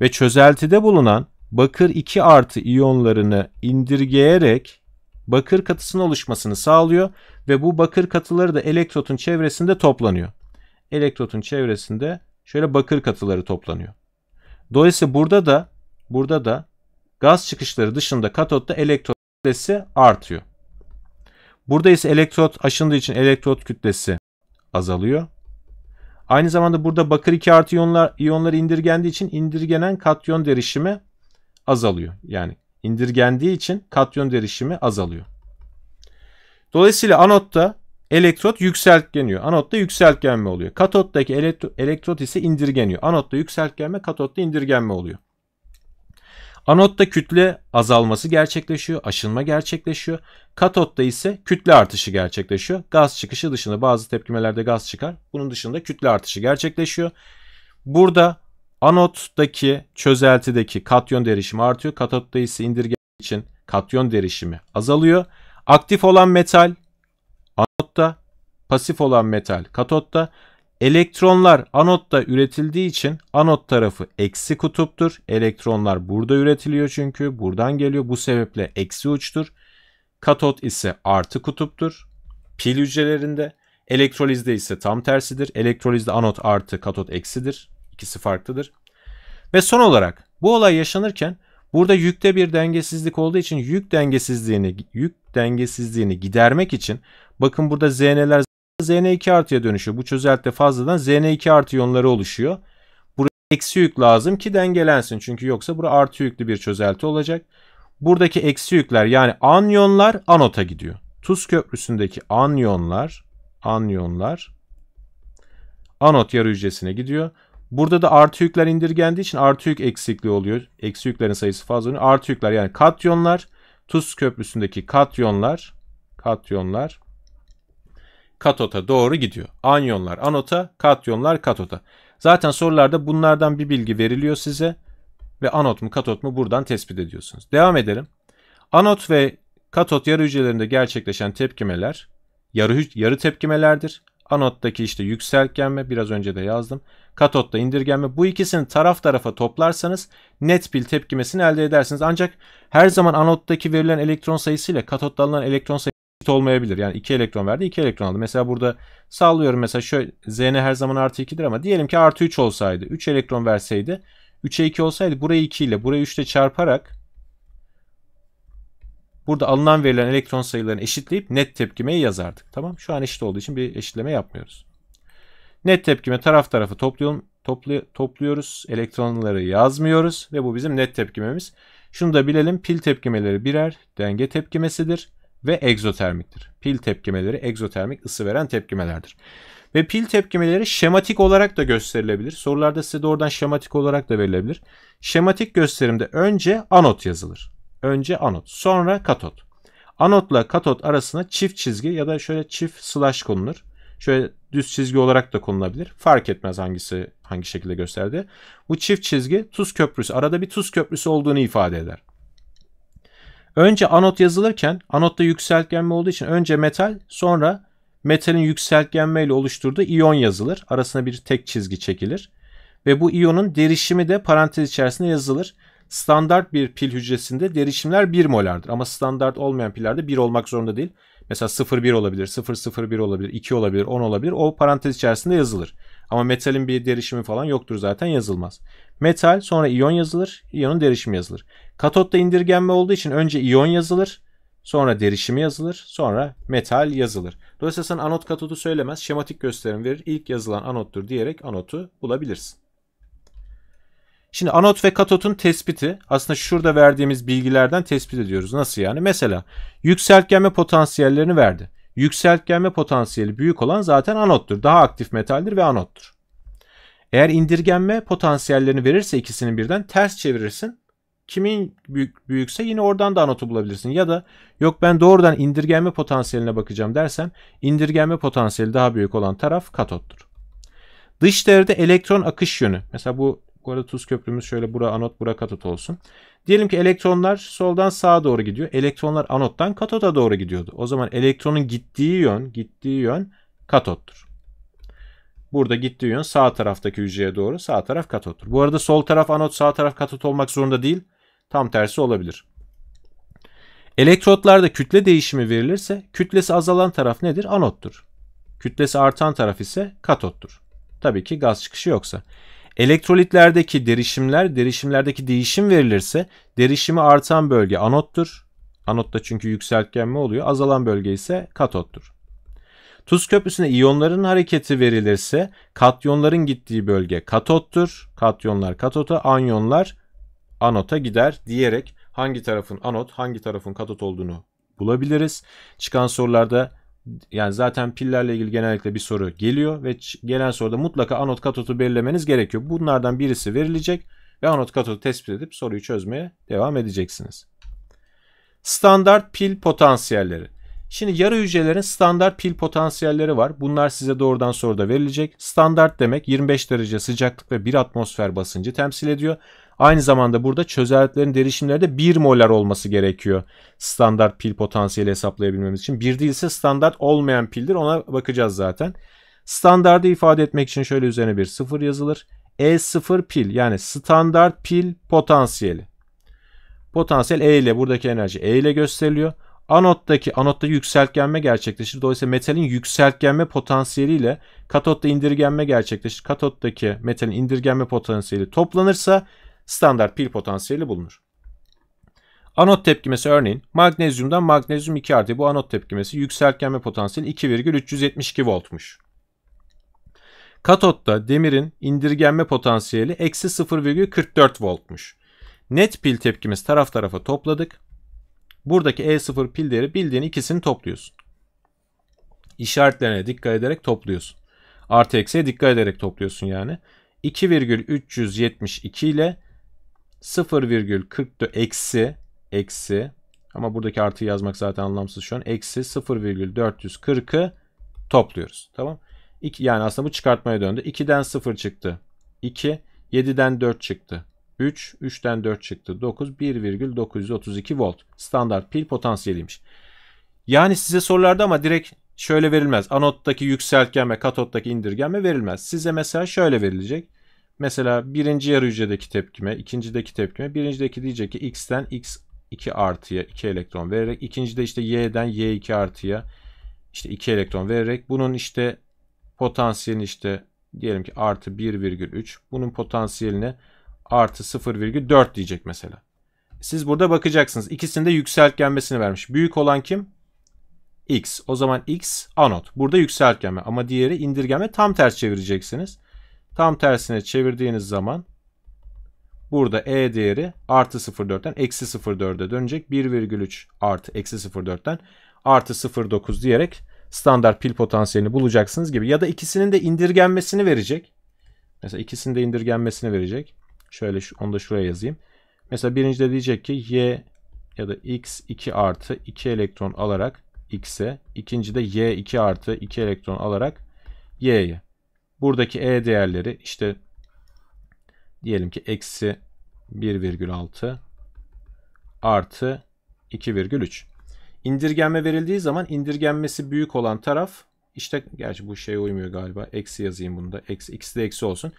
Ve çözeltide bulunan bakır 2 artı iyonlarını indirgeyerek bakır katısının oluşmasını sağlıyor ve bu bakır katıları da elektrotun çevresinde toplanıyor. Elektrotun çevresinde şöyle bakır katıları toplanıyor. Dolayısıyla burada da burada da gaz çıkışları dışında katotta elektrot kütlesi artıyor. Burada ise elektrot aşındığı için elektrot kütlesi azalıyor. Aynı zamanda burada bakır 2 artı iyonlar, iyonları indirgendiği için indirgenen katyon derişimi azalıyor. Yani indirgendiği için katyon derişimi azalıyor. Dolayısıyla anotta elektrot yükseltgeniyor. Anotta yükseltgenme oluyor. Katottaki elektro, elektrot ise indirgeniyor. Anotta yükseltgenme, katotta indirgenme oluyor. Anotta kütle azalması gerçekleşiyor, aşınma gerçekleşiyor. Katotta ise kütle artışı gerçekleşiyor. Gaz çıkışı dışında bazı tepkimelerde gaz çıkar. Bunun dışında kütle artışı gerçekleşiyor. Burada Anottaki çözeltideki katyon derişimi artıyor. Katotta ise indirgen için katyon derişimi azalıyor. Aktif olan metal anotta, pasif olan metal katotta. Elektronlar anotta üretildiği için anot tarafı eksi kutuptur. Elektronlar burada üretiliyor çünkü buradan geliyor. Bu sebeple eksi uçtur. Katot ise artı kutuptur. Pil hücrelerinde elektrolizde ise tam tersidir. Elektrolizde anot artı katot eksidir etkisi farklıdır. Ve son olarak bu olay yaşanırken burada yükte bir dengesizlik olduğu için yük dengesizliğini yük dengesizliğini gidermek için bakın burada Znler zn2 artıya dönüşüyor. Bu çözeltide fazladan zn2 artı yonları oluşuyor. Buraya eksi yük lazım ki dengelensin. Çünkü yoksa burada artı yüklü bir çözelti olacak. Buradaki eksi yükler yani anyonlar anota gidiyor. Tuz köprüsündeki anyonlar anyonlar anot yarı hücresine gidiyor. Burada da artı yükler indirgendiği için artı yük eksikliği oluyor. Eksi yüklerin sayısı fazla oluyor. Artı yükler yani katyonlar. Tuz köprüsündeki katyonlar. Katyonlar. Katota doğru gidiyor. Anyonlar anota, katyonlar katota. Zaten sorularda bunlardan bir bilgi veriliyor size. Ve anot mu katot mu buradan tespit ediyorsunuz. Devam edelim. Anot ve katot yarı hücrelerinde gerçekleşen tepkimeler yarı, yarı tepkimelerdir. Anottaki işte yükseltgenme biraz önce de yazdım. Katotta indirgenme. Bu ikisini taraf tarafa toplarsanız net bir tepkimesini elde edersiniz. Ancak her zaman anottaki verilen elektron sayısı ile katotta alınan elektron sayısı olmayabilir. Yani 2 elektron verdi 2 elektron aldı. Mesela burada sallıyorum mesela şöyle Zn her zaman artı 2'dir ama diyelim ki artı 3 olsaydı 3 elektron verseydi 3'e 2 olsaydı burayı 2 ile burayı 3 ile çarparak Burada alınan verilen elektron sayılarını eşitleyip net tepkimeyi yazardık. Tamam şu an eşit olduğu için bir eşitleme yapmıyoruz. Net tepkime taraf tarafa topluyorum, toplu, topluyoruz. Elektronları yazmıyoruz ve bu bizim net tepkimemiz. Şunu da bilelim pil tepkimeleri birer denge tepkimesidir ve egzotermiktir. Pil tepkimeleri egzotermik ısı veren tepkimelerdir. Ve pil tepkimeleri şematik olarak da gösterilebilir. Sorularda size doğrudan şematik olarak da verilebilir. Şematik gösterimde önce anot yazılır. Önce anot, sonra katot. Anotla katot arasına çift çizgi ya da şöyle çift slash konulur. Şöyle düz çizgi olarak da konulabilir. Fark etmez hangisi hangi şekilde gösterdi. Bu çift çizgi tuz köprüsü. Arada bir tuz köprüsü olduğunu ifade eder. Önce anot yazılırken anotta yükseltgenme olduğu için önce metal sonra metalin yükseltgenme ile oluşturduğu iyon yazılır. Arasına bir tek çizgi çekilir. Ve bu iyonun derişimi de parantez içerisinde yazılır standart bir pil hücresinde derişimler 1 molardır. Ama standart olmayan pillerde 1 olmak zorunda değil. Mesela 0,1 olabilir, 0,01 olabilir, 2 olabilir, 10 olabilir. O parantez içerisinde yazılır. Ama metalin bir derişimi falan yoktur zaten yazılmaz. Metal sonra iyon yazılır, iyonun derişimi yazılır. Katotta indirgenme olduğu için önce iyon yazılır, sonra derişimi yazılır, sonra metal yazılır. Dolayısıyla sen anot katodu söylemez, şematik gösterim verir. İlk yazılan anottur diyerek anotu bulabilirsin. Şimdi anot ve katotun tespiti aslında şurada verdiğimiz bilgilerden tespit ediyoruz. Nasıl yani? Mesela yükseltgenme potansiyellerini verdi. Yükseltgenme potansiyeli büyük olan zaten anottur. Daha aktif metaldir ve anottur. Eğer indirgenme potansiyellerini verirse ikisinin birden ters çevirirsin. Kimin büyük, büyükse yine oradan da anotu bulabilirsin. Ya da yok ben doğrudan indirgenme potansiyeline bakacağım dersen indirgenme potansiyeli daha büyük olan taraf katottur. Dış değerde elektron akış yönü. Mesela bu bu arada tuz köprümüz şöyle bura anot bura katot olsun. Diyelim ki elektronlar soldan sağa doğru gidiyor. Elektronlar anottan katot'a doğru gidiyordu. O zaman elektronun gittiği yön, gittiği yön katottur. Burada gittiği yön sağ taraftaki hücreye doğru. Sağ taraf katottur. Bu arada sol taraf anot, sağ taraf katot olmak zorunda değil. Tam tersi olabilir. Elektrotlarda kütle değişimi verilirse kütlesi azalan taraf nedir? Anottur. Kütlesi artan taraf ise katottur. Tabii ki gaz çıkışı yoksa. Elektrolitlerdeki derişimler, derişimlerdeki değişim verilirse derişimi artan bölge anottur. Anotta çünkü yükseltgenme oluyor. Azalan bölge ise katottur. Tuz köprüsüne iyonların hareketi verilirse katyonların gittiği bölge katottur. Katyonlar katota, anyonlar anota gider diyerek hangi tarafın anot, hangi tarafın katot olduğunu bulabiliriz. Çıkan sorularda yani zaten pillerle ilgili genellikle bir soru geliyor ve gelen soruda mutlaka anot katotu belirlemeniz gerekiyor. Bunlardan birisi verilecek ve anot katotu tespit edip soruyu çözmeye devam edeceksiniz. Standart pil potansiyelleri. Şimdi yarı hücrelerin standart pil potansiyelleri var. Bunlar size doğrudan soruda verilecek. Standart demek 25 derece sıcaklık ve 1 atmosfer basıncı temsil ediyor. Aynı zamanda burada çözeltilerin derişimlerde 1 molar olması gerekiyor. Standart pil potansiyeli hesaplayabilmemiz için. 1 değilse standart olmayan pildir ona bakacağız zaten. Standardı ifade etmek için şöyle üzerine bir 0 yazılır. E0 pil yani standart pil potansiyeli. Potansiyel E ile buradaki enerji E ile gösteriliyor. Anottaki anotta yükseltgenme gerçekleşir. Dolayısıyla metalin yükseltgenme potansiyeli ile katotta indirgenme gerçekleşir. Katottaki metalin indirgenme potansiyeli toplanırsa standart pil potansiyeli bulunur. Anot tepkimesi örneğin magnezyumdan magnezyum 2 artı bu anot tepkimesi yükseltgenme potansiyeli 2,372 voltmuş. Katotta demirin indirgenme potansiyeli eksi 0,44 voltmuş. Net pil tepkimesi taraf tarafa topladık. Buradaki E0 pil değeri bildiğin ikisini topluyorsun. İşaretlerine dikkat ederek topluyorsun. Artı eksiye dikkat ederek topluyorsun yani. 2,372 ile 0,40 eksi eksi ama buradaki artı yazmak zaten anlamsız şu an. Eksi 0,440'ı topluyoruz. Tamam. 2, yani aslında bu çıkartmaya döndü. 2'den 0 çıktı. 2. 7'den 4 çıktı. 3. 3'ten 4 çıktı. 9. 1,932 volt. Standart pil potansiyeliymiş. Yani size sorularda ama direkt şöyle verilmez. Anottaki yükseltgenme, katottaki indirgenme verilmez. Size mesela şöyle verilecek. Mesela birinci yarı hücredeki tepkime, ikincideki tepkime. Birincideki diyecek ki x'ten x2 artıya 2 elektron vererek. ikincide işte y'den y2 artıya işte 2 elektron vererek. Bunun işte potansiyelini işte diyelim ki artı 1,3. Bunun potansiyelini artı 0,4 diyecek mesela. Siz burada bakacaksınız. İkisinde yükseltgenmesini vermiş. Büyük olan kim? X. O zaman X anot. Burada yükseltgenme ama diğeri indirgenme tam ters çevireceksiniz. Tam tersine çevirdiğiniz zaman burada E değeri artı 0.4'ten eksi 0.4'e dönecek. 1,3 artı eksi 0.4'ten artı 0.9 diyerek standart pil potansiyelini bulacaksınız gibi. Ya da ikisinin de indirgenmesini verecek. Mesela ikisinin de indirgenmesini verecek. Şöyle şu, onu da şuraya yazayım. Mesela birinci de diyecek ki Y ya da X 2 artı 2 elektron alarak X'e. ikinci de Y 2 artı 2 elektron alarak Y'ye. Buradaki E değerleri işte diyelim ki eksi 1,6 artı 2,3. İndirgenme verildiği zaman indirgenmesi büyük olan taraf işte gerçi bu şeye uymuyor galiba. Eksi yazayım bunda. Eksi, ikisi de eksi olsun.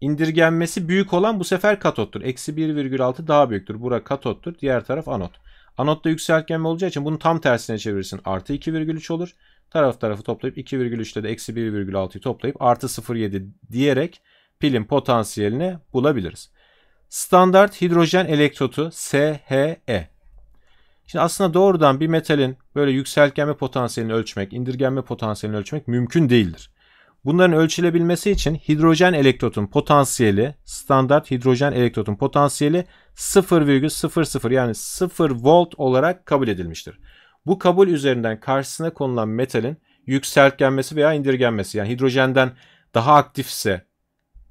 İndirgenmesi büyük olan bu sefer katottur. Eksi 1,6 daha büyüktür. Bura katottur. Diğer taraf anot. Anotta yükseltgenme olacağı için bunu tam tersine çevirirsin. Artı 2,3 olur. Taraf tarafı toplayıp 2,3 ile de eksi 1,6'yı toplayıp artı 0,7 diyerek pilin potansiyelini bulabiliriz. Standart hidrojen elektrotu SHE. Şimdi aslında doğrudan bir metalin böyle yükseltgenme potansiyelini ölçmek, indirgenme potansiyelini ölçmek mümkün değildir. Bunların ölçülebilmesi için hidrojen elektrotun potansiyeli, standart hidrojen elektrotun potansiyeli 0,00 yani 0 volt olarak kabul edilmiştir. Bu kabul üzerinden karşısına konulan metalin yükseltgenmesi veya indirgenmesi yani hidrojenden daha aktifse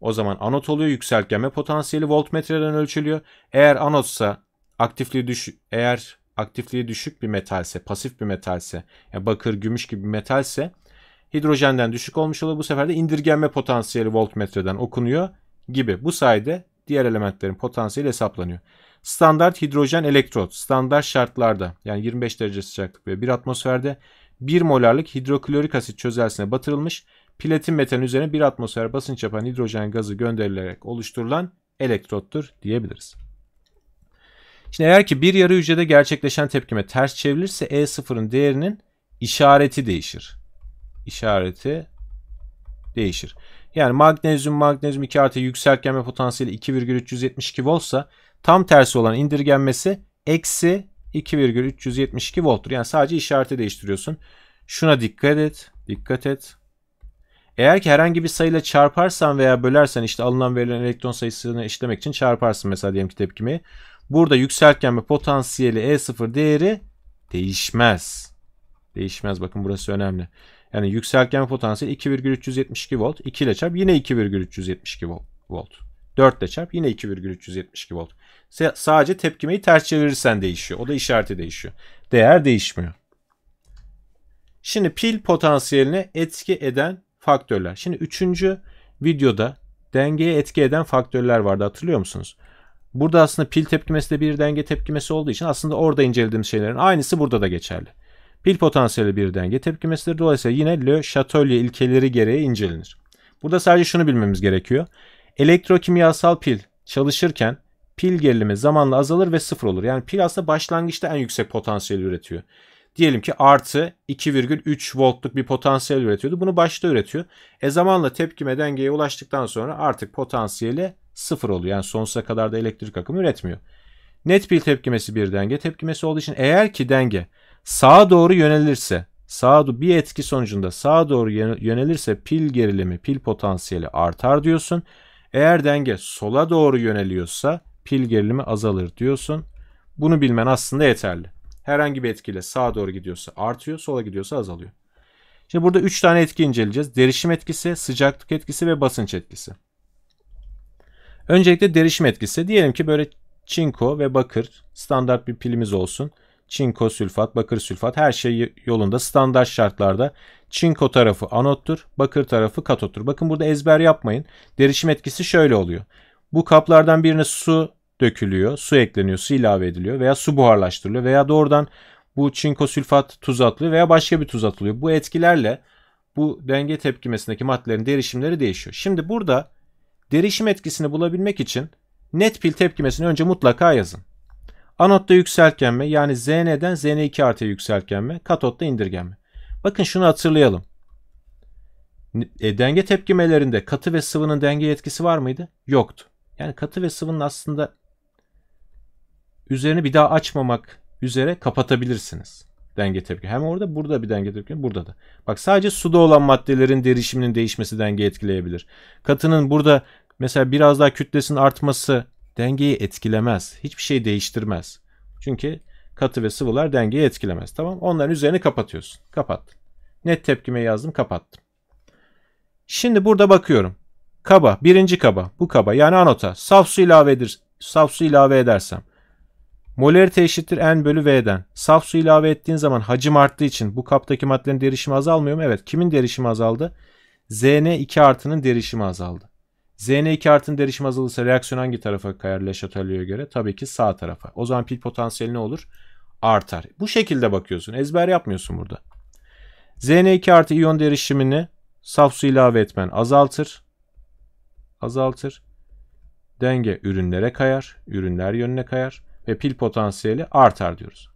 o zaman anot oluyor yükseltgenme potansiyeli voltmetreden ölçülüyor. Eğer anotsa aktifliği düş eğer aktifliği düşük bir metalse, pasif bir metalse, yani bakır, gümüş gibi bir metalse hidrojenden düşük olmuş oluyor. Bu sefer de indirgenme potansiyeli voltmetreden okunuyor gibi. Bu sayede diğer elementlerin potansiyeli hesaplanıyor standart hidrojen elektrot standart şartlarda yani 25 derece sıcaklık ve 1 atmosferde 1 molarlık hidroklorik asit çözelsine batırılmış platin metalin üzerine 1 atmosfer basınç yapan hidrojen gazı gönderilerek oluşturulan elektrottur diyebiliriz. Şimdi eğer ki bir yarı hücrede gerçekleşen tepkime ters çevrilirse E0'ın değerinin işareti değişir. İşareti değişir. Yani magnezyum magnezyum 2 artı yükseltgenme potansiyeli 2,372 voltsa Tam tersi olan indirgenmesi eksi 2,372 volttur. Yani sadece işareti değiştiriyorsun. Şuna dikkat et. Dikkat et. Eğer ki herhangi bir sayıyla çarparsan veya bölersen işte alınan verilen elektron sayısını işlemek için çarparsın mesela diyelim ki tepkimi. Burada yükseltgen ve potansiyeli E0 değeri değişmez. Değişmez bakın burası önemli. Yani yükseltgen potansiyeli 2,372 volt. 2 ile çarp yine 2,372 volt. 4 ile çarp yine 2,372 volt. Sadece tepkimeyi ters çevirirsen değişiyor. O da işareti değişiyor. Değer değişmiyor. Şimdi pil potansiyeline etki eden faktörler. Şimdi üçüncü videoda dengeye etki eden faktörler vardı hatırlıyor musunuz? Burada aslında pil tepkimesi de bir denge tepkimesi olduğu için aslında orada incelediğimiz şeylerin aynısı burada da geçerli. Pil potansiyeli bir denge tepkimesidir. Dolayısıyla yine Le Chatelier ilkeleri gereği incelenir. Burada sadece şunu bilmemiz gerekiyor. Elektrokimyasal pil çalışırken pil gerilimi zamanla azalır ve sıfır olur. Yani pil aslında başlangıçta en yüksek potansiyel üretiyor. Diyelim ki artı 2,3 voltluk bir potansiyel üretiyordu. Bunu başta üretiyor. E zamanla tepkime dengeye ulaştıktan sonra artık potansiyeli sıfır oluyor. Yani sonsuza kadar da elektrik akımı üretmiyor. Net pil tepkimesi bir denge tepkimesi olduğu için eğer ki denge sağa doğru yönelirse sağa bir etki sonucunda sağa doğru yönelirse pil gerilimi pil potansiyeli artar diyorsun. Eğer denge sola doğru yöneliyorsa pil gerilimi azalır diyorsun. Bunu bilmen aslında yeterli. Herhangi bir etkiyle sağa doğru gidiyorsa artıyor, sola gidiyorsa azalıyor. Şimdi burada 3 tane etki inceleyeceğiz. Derişim etkisi, sıcaklık etkisi ve basınç etkisi. Öncelikle derişim etkisi. Diyelim ki böyle çinko ve bakır standart bir pilimiz olsun. Çinko sülfat, bakır sülfat her şey yolunda standart şartlarda. Çinko tarafı anottur, bakır tarafı katottur. Bakın burada ezber yapmayın. Derişim etkisi şöyle oluyor. Bu kaplardan birine su dökülüyor, su ekleniyor, su ilave ediliyor veya su buharlaştırılıyor veya doğrudan bu çinko sülfat tuz atılıyor veya başka bir tuz atılıyor. Bu etkilerle bu denge tepkimesindeki maddelerin derişimleri değişiyor. Şimdi burada derişim etkisini bulabilmek için net pil tepkimesini önce mutlaka yazın. Anotta yükseltgenme yani Zn'den Zn2 artıya yükseltgenme, katotta indirgenme. Bakın şunu hatırlayalım. E, denge tepkimelerinde katı ve sıvının denge etkisi var mıydı? Yoktu. Yani katı ve sıvının aslında Üzerini bir daha açmamak üzere kapatabilirsiniz. Denge tepki. Hem orada burada bir denge tepki burada da. Bak sadece suda olan maddelerin derişiminin değişmesi denge etkileyebilir. Katının burada mesela biraz daha kütlesinin artması dengeyi etkilemez. Hiçbir şey değiştirmez. Çünkü katı ve sıvılar dengeyi etkilemez. Tamam Onların üzerine kapatıyorsun. Kapat. Net tepkime yazdım kapattım. Şimdi burada bakıyorum. Kaba, birinci kaba, bu kaba yani anota. Saf su ilave edir, saf su ilave edersem Molarite eşittir n bölü V'den. Saf su ilave ettiğin zaman hacim arttığı için bu kaptaki maddenin derişimi azalmıyor mu? Evet. Kimin derişimi azaldı? Zn2 artının derişimi azaldı. Zn2 artının derişimi azalırsa reaksiyon hangi tarafa kayar Le Chatelier'e göre? Tabii ki sağ tarafa. O zaman pil potansiyeli ne olur? Artar. Bu şekilde bakıyorsun. Ezber yapmıyorsun burada. Zn2 artı iyon derişimini saf su ilave etmen azaltır. Azaltır. Denge ürünlere kayar. Ürünler yönüne kayar ve pil potansiyeli artar diyoruz.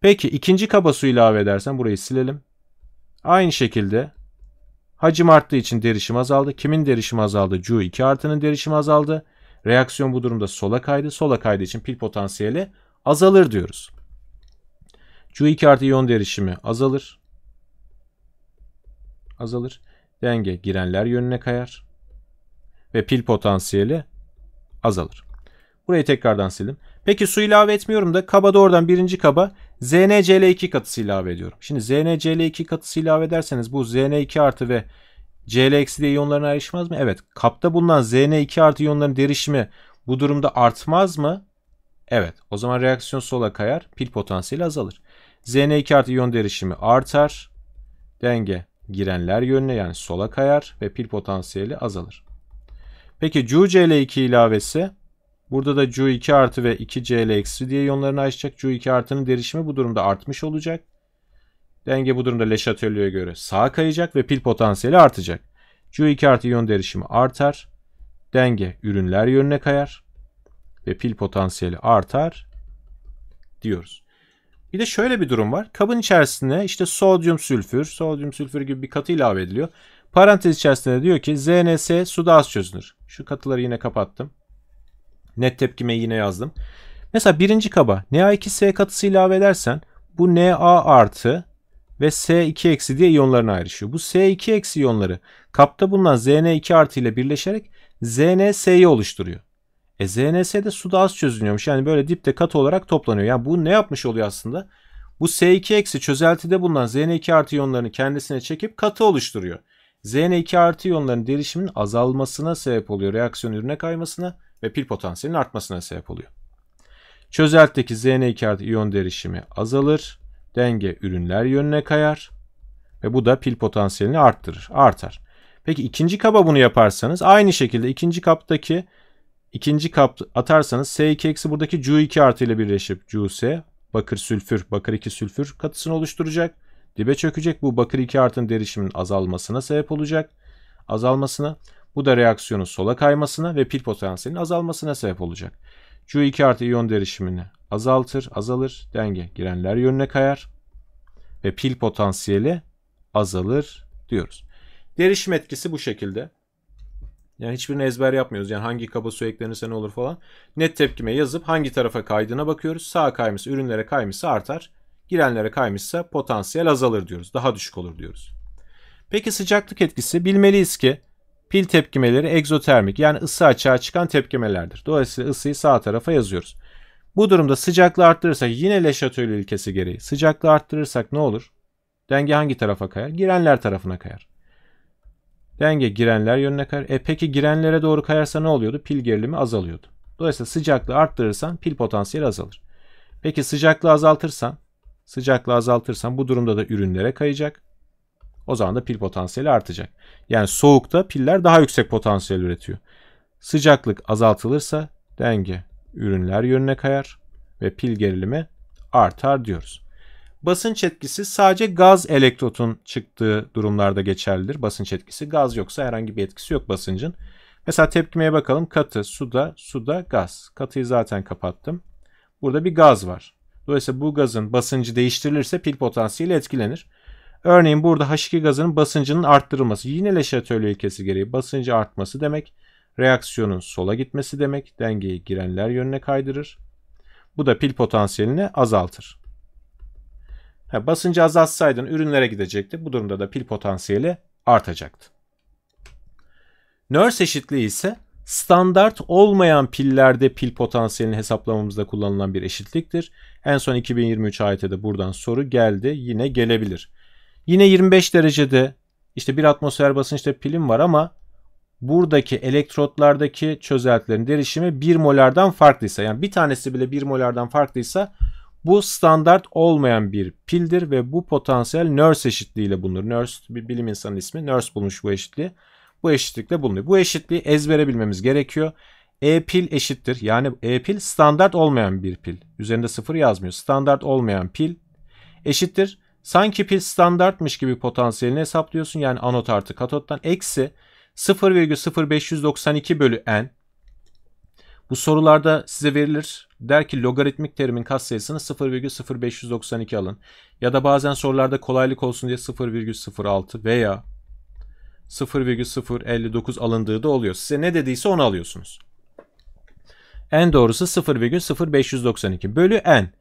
Peki ikinci kaba su ilave edersen burayı silelim. Aynı şekilde hacim arttığı için derişim azaldı. Kimin derişimi azaldı? Cu2 artının derişimi azaldı. Reaksiyon bu durumda sola kaydı. Sola kaydı için pil potansiyeli azalır diyoruz. Cu2 artı iyon derişimi azalır. Azalır. Denge girenler yönüne kayar. Ve pil potansiyeli azalır. Burayı tekrardan sildim. Peki su ilave etmiyorum da kaba doğrudan birinci kaba ZNCl2 katısı ilave ediyorum. Şimdi ZNCl2 katısı ilave ederseniz bu ZN2 artı ve Cl eksi de iyonlarına ayrışmaz mı? Evet. Kapta bulunan Zn2 artı iyonların derişimi bu durumda artmaz mı? Evet. O zaman reaksiyon sola kayar. Pil potansiyeli azalır. Zn2 artı iyon derişimi artar. Denge girenler yönüne yani sola kayar ve pil potansiyeli azalır. Peki CuCl2 ilavesi Burada da Cu2 artı ve 2Cl eksi diye yonlarını açacak. Cu2 artının derişimi bu durumda artmış olacak. Denge bu durumda Le Chatelier'e göre sağa kayacak ve pil potansiyeli artacak. Cu2 artı iyon derişimi artar. Denge ürünler yönüne kayar. Ve pil potansiyeli artar diyoruz. Bir de şöyle bir durum var. Kabın içerisine işte sodyum sülfür, sodyum sülfür gibi bir katı ilave ediliyor. Parantez içerisinde diyor ki ZNS suda az çözünür. Şu katıları yine kapattım. Net tepkime yine yazdım. Mesela birinci kaba Na2S katısı ilave edersen bu Na artı ve S2 eksi diye iyonlarına ayrışıyor. Bu S2 eksi iyonları kapta bulunan Zn2 artı ile birleşerek ZnS'yi oluşturuyor. E ZNS de suda az çözünüyormuş. Yani böyle dipte kat olarak toplanıyor. Yani bu ne yapmış oluyor aslında? Bu S2 eksi çözeltide bulunan Zn2 artı iyonlarını kendisine çekip katı oluşturuyor. Zn2 artı iyonların derişimin azalmasına sebep oluyor. Reaksiyon ürüne kaymasına ve pil potansiyelinin artmasına sebep oluyor. Çözeltteki Zn2 artı iyon derişimi azalır. Denge ürünler yönüne kayar. Ve bu da pil potansiyelini arttırır, artar. Peki ikinci kaba bunu yaparsanız aynı şekilde ikinci kaptaki ikinci kap atarsanız S2 eksi buradaki Cu2 artı ile birleşip Cu-S bakır sülfür, bakır 2 sülfür katısını oluşturacak. Dibe çökecek. Bu bakır 2 artın derişimin azalmasına sebep olacak. Azalmasına. Bu da reaksiyonun sola kaymasına ve pil potansiyelinin azalmasına sebep olacak. Cu2 artı iyon derişimini azaltır, azalır, denge girenler yönüne kayar ve pil potansiyeli azalır diyoruz. Derişim etkisi bu şekilde. Yani hiçbirini ezber yapmıyoruz. Yani hangi kaba su eklenirse ne olur falan. Net tepkime yazıp hangi tarafa kaydığına bakıyoruz. Sağa kaymışsa ürünlere kaymışsa artar. Girenlere kaymışsa potansiyel azalır diyoruz. Daha düşük olur diyoruz. Peki sıcaklık etkisi bilmeliyiz ki Pil tepkimeleri egzotermik yani ısı açığa çıkan tepkimelerdir. Dolayısıyla ısıyı sağ tarafa yazıyoruz. Bu durumda sıcaklığı arttırırsak yine Le Chatelier ilkesi gereği sıcaklığı arttırırsak ne olur? Denge hangi tarafa kayar? Girenler tarafına kayar. Denge girenler yönüne kayar. E peki girenlere doğru kayarsa ne oluyordu? Pil gerilimi azalıyordu. Dolayısıyla sıcaklığı arttırırsan pil potansiyeli azalır. Peki sıcaklığı azaltırsan, sıcaklığı azaltırsan bu durumda da ürünlere kayacak. O zaman da pil potansiyeli artacak. Yani soğukta piller daha yüksek potansiyel üretiyor. Sıcaklık azaltılırsa denge ürünler yönüne kayar ve pil gerilimi artar diyoruz. Basınç etkisi sadece gaz elektrotun çıktığı durumlarda geçerlidir. Basınç etkisi gaz yoksa herhangi bir etkisi yok basıncın. Mesela tepkimeye bakalım. Katı, suda, suda gaz. Katıyı zaten kapattım. Burada bir gaz var. Dolayısıyla bu gazın basıncı değiştirilirse pil potansiyeli etkilenir. Örneğin burada H2 gazının basıncının arttırılması. Yine Le Chatelier ilkesi gereği basıncı artması demek. Reaksiyonun sola gitmesi demek. Dengeyi girenler yönüne kaydırır. Bu da pil potansiyelini azaltır. Ha, basıncı azaltsaydın ürünlere gidecekti. Bu durumda da pil potansiyeli artacaktı. Nörse eşitliği ise standart olmayan pillerde pil potansiyelini hesaplamamızda kullanılan bir eşitliktir. En son 2023 AYT'de buradan soru geldi. Yine gelebilir. Yine 25 derecede işte bir atmosfer basınçta pilim var ama buradaki elektrotlardaki çözeltilerin derişimi 1 molardan farklıysa yani bir tanesi bile 1 molardan farklıysa bu standart olmayan bir pildir ve bu potansiyel Nernst eşitliğiyle bulunur. Nernst bir bilim insanı ismi. Nernst bulmuş bu eşitliği. Bu eşitlikle bulunuyor. Bu eşitliği ezbere bilmemiz gerekiyor. E pil eşittir. Yani E pil standart olmayan bir pil. Üzerinde sıfır yazmıyor. Standart olmayan pil eşittir. Sanki pil standartmış gibi potansiyelini hesaplıyorsun. Yani anot artı katottan eksi 0,0592 bölü n. Bu sorularda size verilir. Der ki logaritmik terimin katsayısını 0,0592 alın. Ya da bazen sorularda kolaylık olsun diye 0,06 veya 0,059 alındığı da oluyor. Size ne dediyse onu alıyorsunuz. En doğrusu 0,0592 bölü n.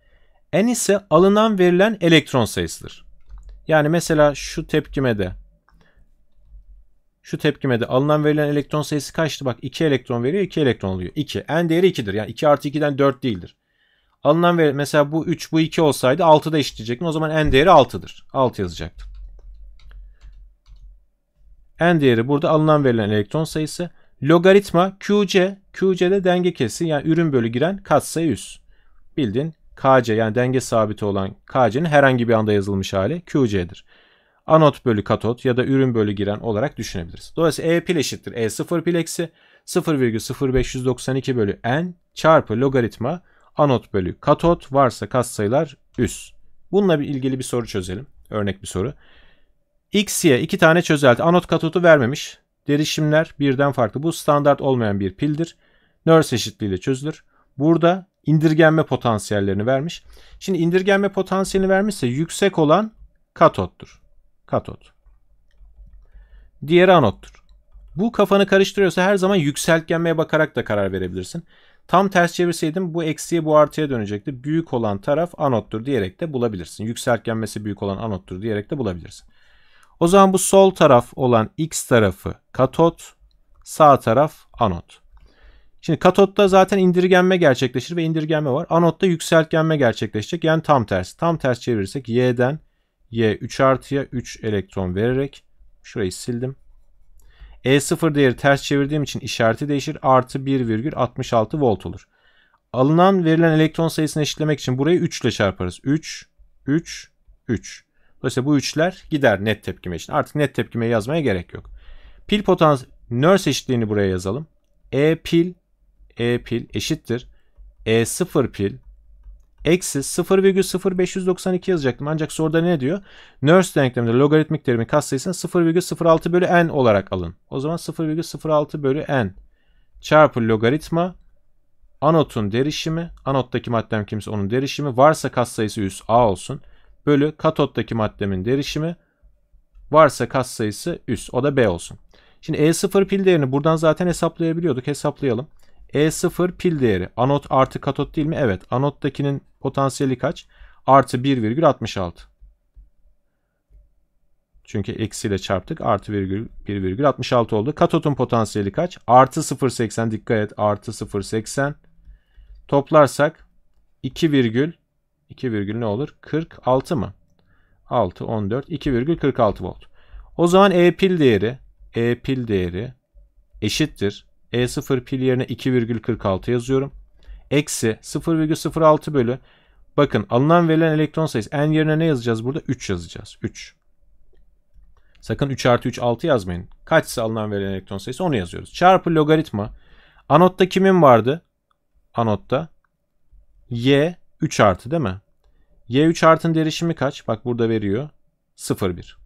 N ise alınan verilen elektron sayısıdır. Yani mesela şu tepkimede şu tepkimede alınan verilen elektron sayısı kaçtı? Bak 2 elektron veriyor 2 elektron oluyor. 2. N değeri 2'dir. Yani 2 artı 2'den 4 değildir. Alınan veri mesela bu 3 bu 2 olsaydı 6 da eşitleyecektim. O zaman N değeri 6'dır. 6 yazacaktım. N değeri burada alınan verilen elektron sayısı. Logaritma QC. QC'de denge kesi yani ürün bölü giren katsayı 100. Bildiğin KC yani denge sabiti olan KC'nin herhangi bir anda yazılmış hali QC'dir. Anot bölü katot ya da ürün bölü giren olarak düşünebiliriz. Dolayısıyla E pil eşittir. E0 pil eksi 0,0592 bölü N çarpı logaritma anot bölü katot varsa katsayılar üs. Bununla bir ilgili bir soru çözelim. Örnek bir soru. X'ye iki tane çözelti anot katotu vermemiş. Derişimler birden farklı. Bu standart olmayan bir pildir. Nörse eşitliğiyle çözülür. Burada indirgenme potansiyellerini vermiş. Şimdi indirgenme potansiyelini vermişse yüksek olan katottur. Katot. Diğeri anottur. Bu kafanı karıştırıyorsa her zaman yükseltgenmeye bakarak da karar verebilirsin. Tam ters çevirseydim bu eksiye bu artıya dönecekti. Büyük olan taraf anottur diyerek de bulabilirsin. Yükseltgenmesi büyük olan anottur diyerek de bulabilirsin. O zaman bu sol taraf olan x tarafı katot, sağ taraf anot. Şimdi katotta zaten indirgenme gerçekleşir ve indirgenme var. Anotta yükseltgenme gerçekleşecek. Yani tam tersi. Tam ters çevirirsek Y'den Y 3 artıya 3 elektron vererek şurayı sildim. E0 değeri ters çevirdiğim için işareti değişir. Artı 1,66 volt olur. Alınan verilen elektron sayısını eşitlemek için burayı 3 ile çarparız. 3, 3, 3. Dolayısıyla bu 3'ler gider net tepkime için. Artık net tepkime yazmaya gerek yok. Pil potansiyel nörs eşitliğini buraya yazalım. E pil e pil eşittir. E0 pil eksi 0,0592 yazacaktım. Ancak soruda ne diyor? Nernst denkleminde logaritmik terimin katsayısını 0,06 bölü n olarak alın. O zaman 0,06 bölü n çarpı logaritma anotun derişimi, anottaki maddem kimse onun derişimi, varsa katsayısı 100 a olsun, bölü katottaki maddemin derişimi, varsa katsayısı üst o da b olsun. Şimdi E0 pil değerini buradan zaten hesaplayabiliyorduk. Hesaplayalım. E0 pil değeri. Anot artı katot değil mi? Evet. Anottakinin potansiyeli kaç? Artı 1,66. Çünkü eksiyle çarptık. Artı 1,66 oldu. Katotun potansiyeli kaç? Artı 0,80. Dikkat et. Artı 0,80. Toplarsak 2 2 ne olur? 46 mı? 6, 14, 2,46 volt. O zaman E pil değeri E pil değeri eşittir e0 pil yerine 2,46 yazıyorum. Eksi 0,06 bölü. Bakın alınan verilen elektron sayısı. N yerine ne yazacağız burada? 3 yazacağız. 3. Sakın 3 artı 3 6 yazmayın. Kaçsa alınan verilen elektron sayısı onu yazıyoruz. Çarpı logaritma. Anotta kimin vardı? Anotta. Y 3 artı değil mi? Y3 artın derişimi kaç? Bak burada veriyor. 0,1.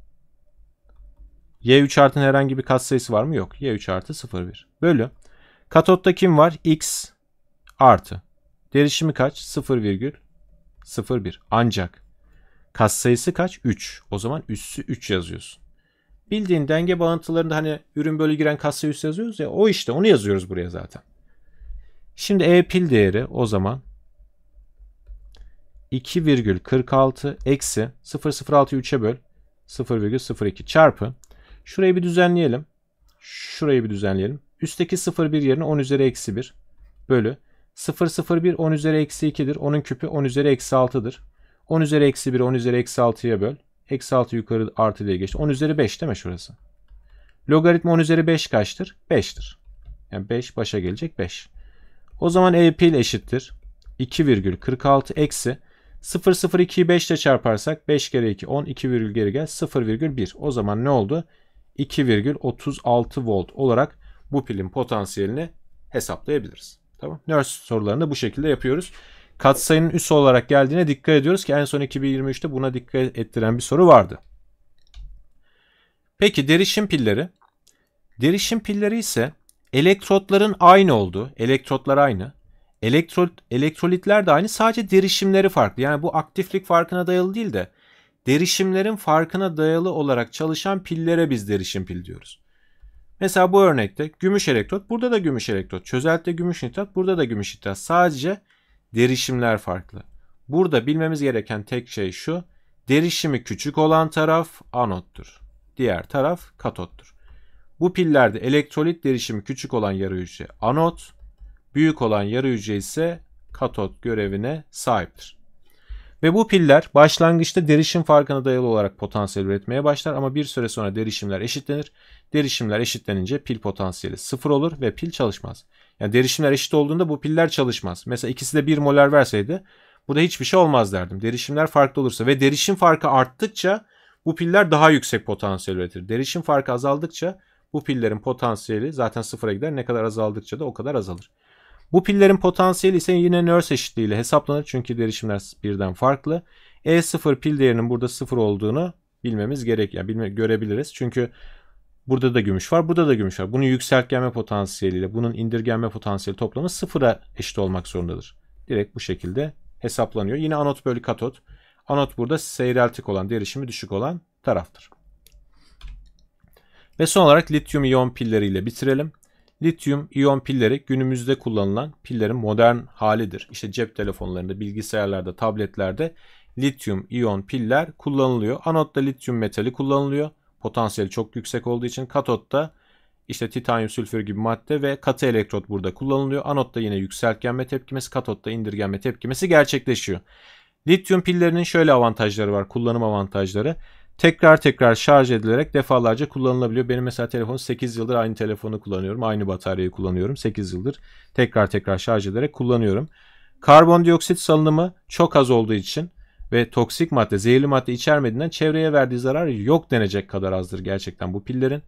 Y3 artın herhangi bir kat sayısı var mı? Yok. Y3 artı 0,1 bölü. Katotta kim var? X artı. Derişimi kaç? 0,01. Ancak kat sayısı kaç? 3. O zaman üssü 3 yazıyorsun. Bildiğin denge bağıntılarında hani ürün bölü giren kat sayısı yazıyoruz ya o işte onu yazıyoruz buraya zaten. Şimdi E pil değeri o zaman 2,46 eksi 0,06'yı 3'e böl 0,02 çarpı Şurayı bir düzenleyelim. Şurayı bir düzenleyelim. Üstteki 0,1 yerine 10 üzeri eksi 1 bölü. 0,01 10 üzeri eksi 2'dir. Onun küpü 10 üzeri eksi 6'dır. 10 üzeri eksi 1 10 üzeri eksi 6'ya böl. Eksi 6 yukarı artı diye geçti. 10 üzeri 5 değil mi şurası? Logaritma 10 üzeri 5 kaçtır? 5'tir. Yani 5 başa gelecek 5. O zaman e ile eşittir. 2,46 eksi 0,02'yi 5 ile çarparsak 5 kere 2 10 2, geri gel 0,1. O zaman ne oldu? 2,36 volt olarak bu pilin potansiyelini hesaplayabiliriz. Tamam. Nörs sorularını bu şekilde yapıyoruz. Katsayının üs olarak geldiğine dikkat ediyoruz ki en son 2023'te buna dikkat ettiren bir soru vardı. Peki derişim pilleri? Derişim pilleri ise elektrotların aynı olduğu, elektrotlar aynı. Elektro, elektrolitler de aynı sadece derişimleri farklı. Yani bu aktiflik farkına dayalı değil de derişimlerin farkına dayalı olarak çalışan pillere biz derişim pil diyoruz. Mesela bu örnekte gümüş elektrot, burada da gümüş elektrot. Çözeltide gümüş nitrat, burada da gümüş nitrat. Sadece derişimler farklı. Burada bilmemiz gereken tek şey şu. Derişimi küçük olan taraf anottur. Diğer taraf katottur. Bu pillerde elektrolit derişimi küçük olan yarı hücre anot, büyük olan yarı hücre ise katot görevine sahiptir. Ve bu piller başlangıçta derişim farkına dayalı olarak potansiyel üretmeye başlar ama bir süre sonra derişimler eşitlenir. Derişimler eşitlenince pil potansiyeli sıfır olur ve pil çalışmaz. Yani derişimler eşit olduğunda bu piller çalışmaz. Mesela ikisi de 1 molar verseydi burada hiçbir şey olmaz derdim. Derişimler farklı olursa ve derişim farkı arttıkça bu piller daha yüksek potansiyel üretir. Derişim farkı azaldıkça bu pillerin potansiyeli zaten sıfıra gider. Ne kadar azaldıkça da o kadar azalır. Bu pillerin potansiyeli ise yine nörs eşitliğiyle hesaplanır çünkü derişimler birden farklı. E0 pil değerinin burada 0 olduğunu bilmemiz gerek. Yani bilme, görebiliriz. Çünkü burada da gümüş var, burada da gümüş var. Bunun yükseltgenme potansiyeliyle bunun indirgenme potansiyeli toplamı sıfıra eşit olmak zorundadır. Direkt bu şekilde hesaplanıyor. Yine anot bölü katot. Anot burada seyreltik olan, derişimi düşük olan taraftır. Ve son olarak lityum iyon pilleriyle bitirelim. Lityum iyon pilleri günümüzde kullanılan pillerin modern halidir. İşte cep telefonlarında, bilgisayarlarda, tabletlerde lityum iyon piller kullanılıyor. Anotta lityum metali kullanılıyor. Potansiyeli çok yüksek olduğu için katotta işte titanyum sülfür gibi madde ve katı elektrot burada kullanılıyor. Anotta yine yükseltgenme tepkimesi, katotta indirgenme tepkimesi gerçekleşiyor. Lityum pillerinin şöyle avantajları var, kullanım avantajları tekrar tekrar şarj edilerek defalarca kullanılabiliyor. Benim mesela telefonum 8 yıldır aynı telefonu kullanıyorum. Aynı bataryayı kullanıyorum. 8 yıldır tekrar tekrar şarj ederek kullanıyorum. Karbondioksit salınımı çok az olduğu için ve toksik madde, zehirli madde içermediğinden çevreye verdiği zarar yok denecek kadar azdır gerçekten bu pillerin.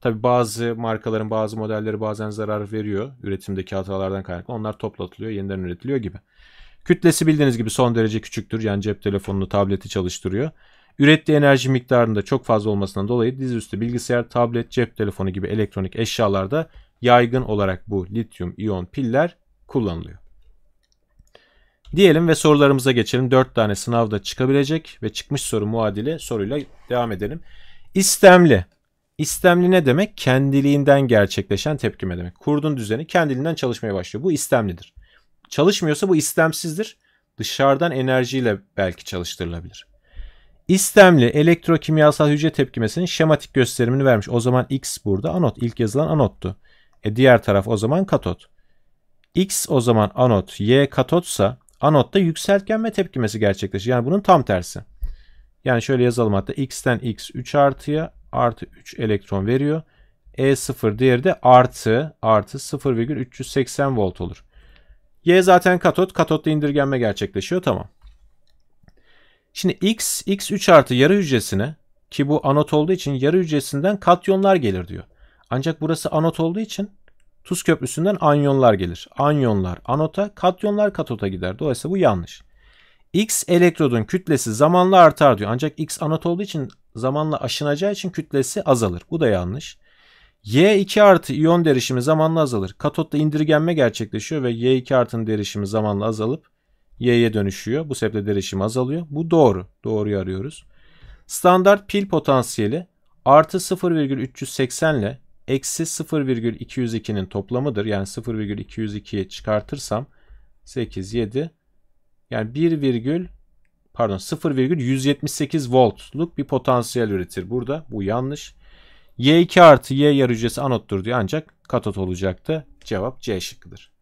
Tabi bazı markaların bazı modelleri bazen zarar veriyor üretimdeki hatalardan kaynaklı. Onlar toplatılıyor, yeniden üretiliyor gibi. Kütlesi bildiğiniz gibi son derece küçüktür. Yani cep telefonunu, tableti çalıştırıyor. Ürettiği enerji miktarında çok fazla olmasından dolayı dizüstü bilgisayar, tablet, cep telefonu gibi elektronik eşyalarda yaygın olarak bu lityum iyon piller kullanılıyor. Diyelim ve sorularımıza geçelim. 4 tane sınavda çıkabilecek ve çıkmış soru muadili soruyla devam edelim. İstemli. İstemli ne demek? Kendiliğinden gerçekleşen tepkime demek. Kurdun düzeni kendiliğinden çalışmaya başlıyor. Bu istemlidir. Çalışmıyorsa bu istemsizdir. Dışarıdan enerjiyle belki çalıştırılabilir. İstemli elektrokimyasal hücre tepkimesinin şematik gösterimini vermiş. O zaman X burada anot. ilk yazılan anottu. E diğer taraf o zaman katot. X o zaman anot, Y katotsa anotta yükseltgenme tepkimesi gerçekleşir. Yani bunun tam tersi. Yani şöyle yazalım hatta X'ten X 3 artıya artı 3 elektron veriyor. E0 değeri de artı artı 0,380 volt olur. Y zaten katot. Katotta indirgenme gerçekleşiyor. Tamam. Şimdi x, x3 artı yarı hücresine ki bu anot olduğu için yarı hücresinden katyonlar gelir diyor. Ancak burası anot olduğu için tuz köprüsünden anyonlar gelir. Anyonlar anota, katyonlar katota gider. Dolayısıyla bu yanlış. X elektrodun kütlesi zamanla artar diyor. Ancak X anot olduğu için zamanla aşınacağı için kütlesi azalır. Bu da yanlış. Y2 artı iyon derişimi zamanla azalır. Katotta indirgenme gerçekleşiyor ve Y2 artının derişimi zamanla azalıp y'ye dönüşüyor. Bu sebeple derişim azalıyor. Bu doğru. Doğruyu arıyoruz. Standart pil potansiyeli artı 0,380 ile eksi 0,202'nin toplamıdır. Yani 0,202'ye çıkartırsam 8, 7 yani 1, pardon 0,178 voltluk bir potansiyel üretir burada. Bu yanlış. Y2 artı Y yarı hücresi anottur diyor ancak katot olacaktı. Cevap C şıkkıdır.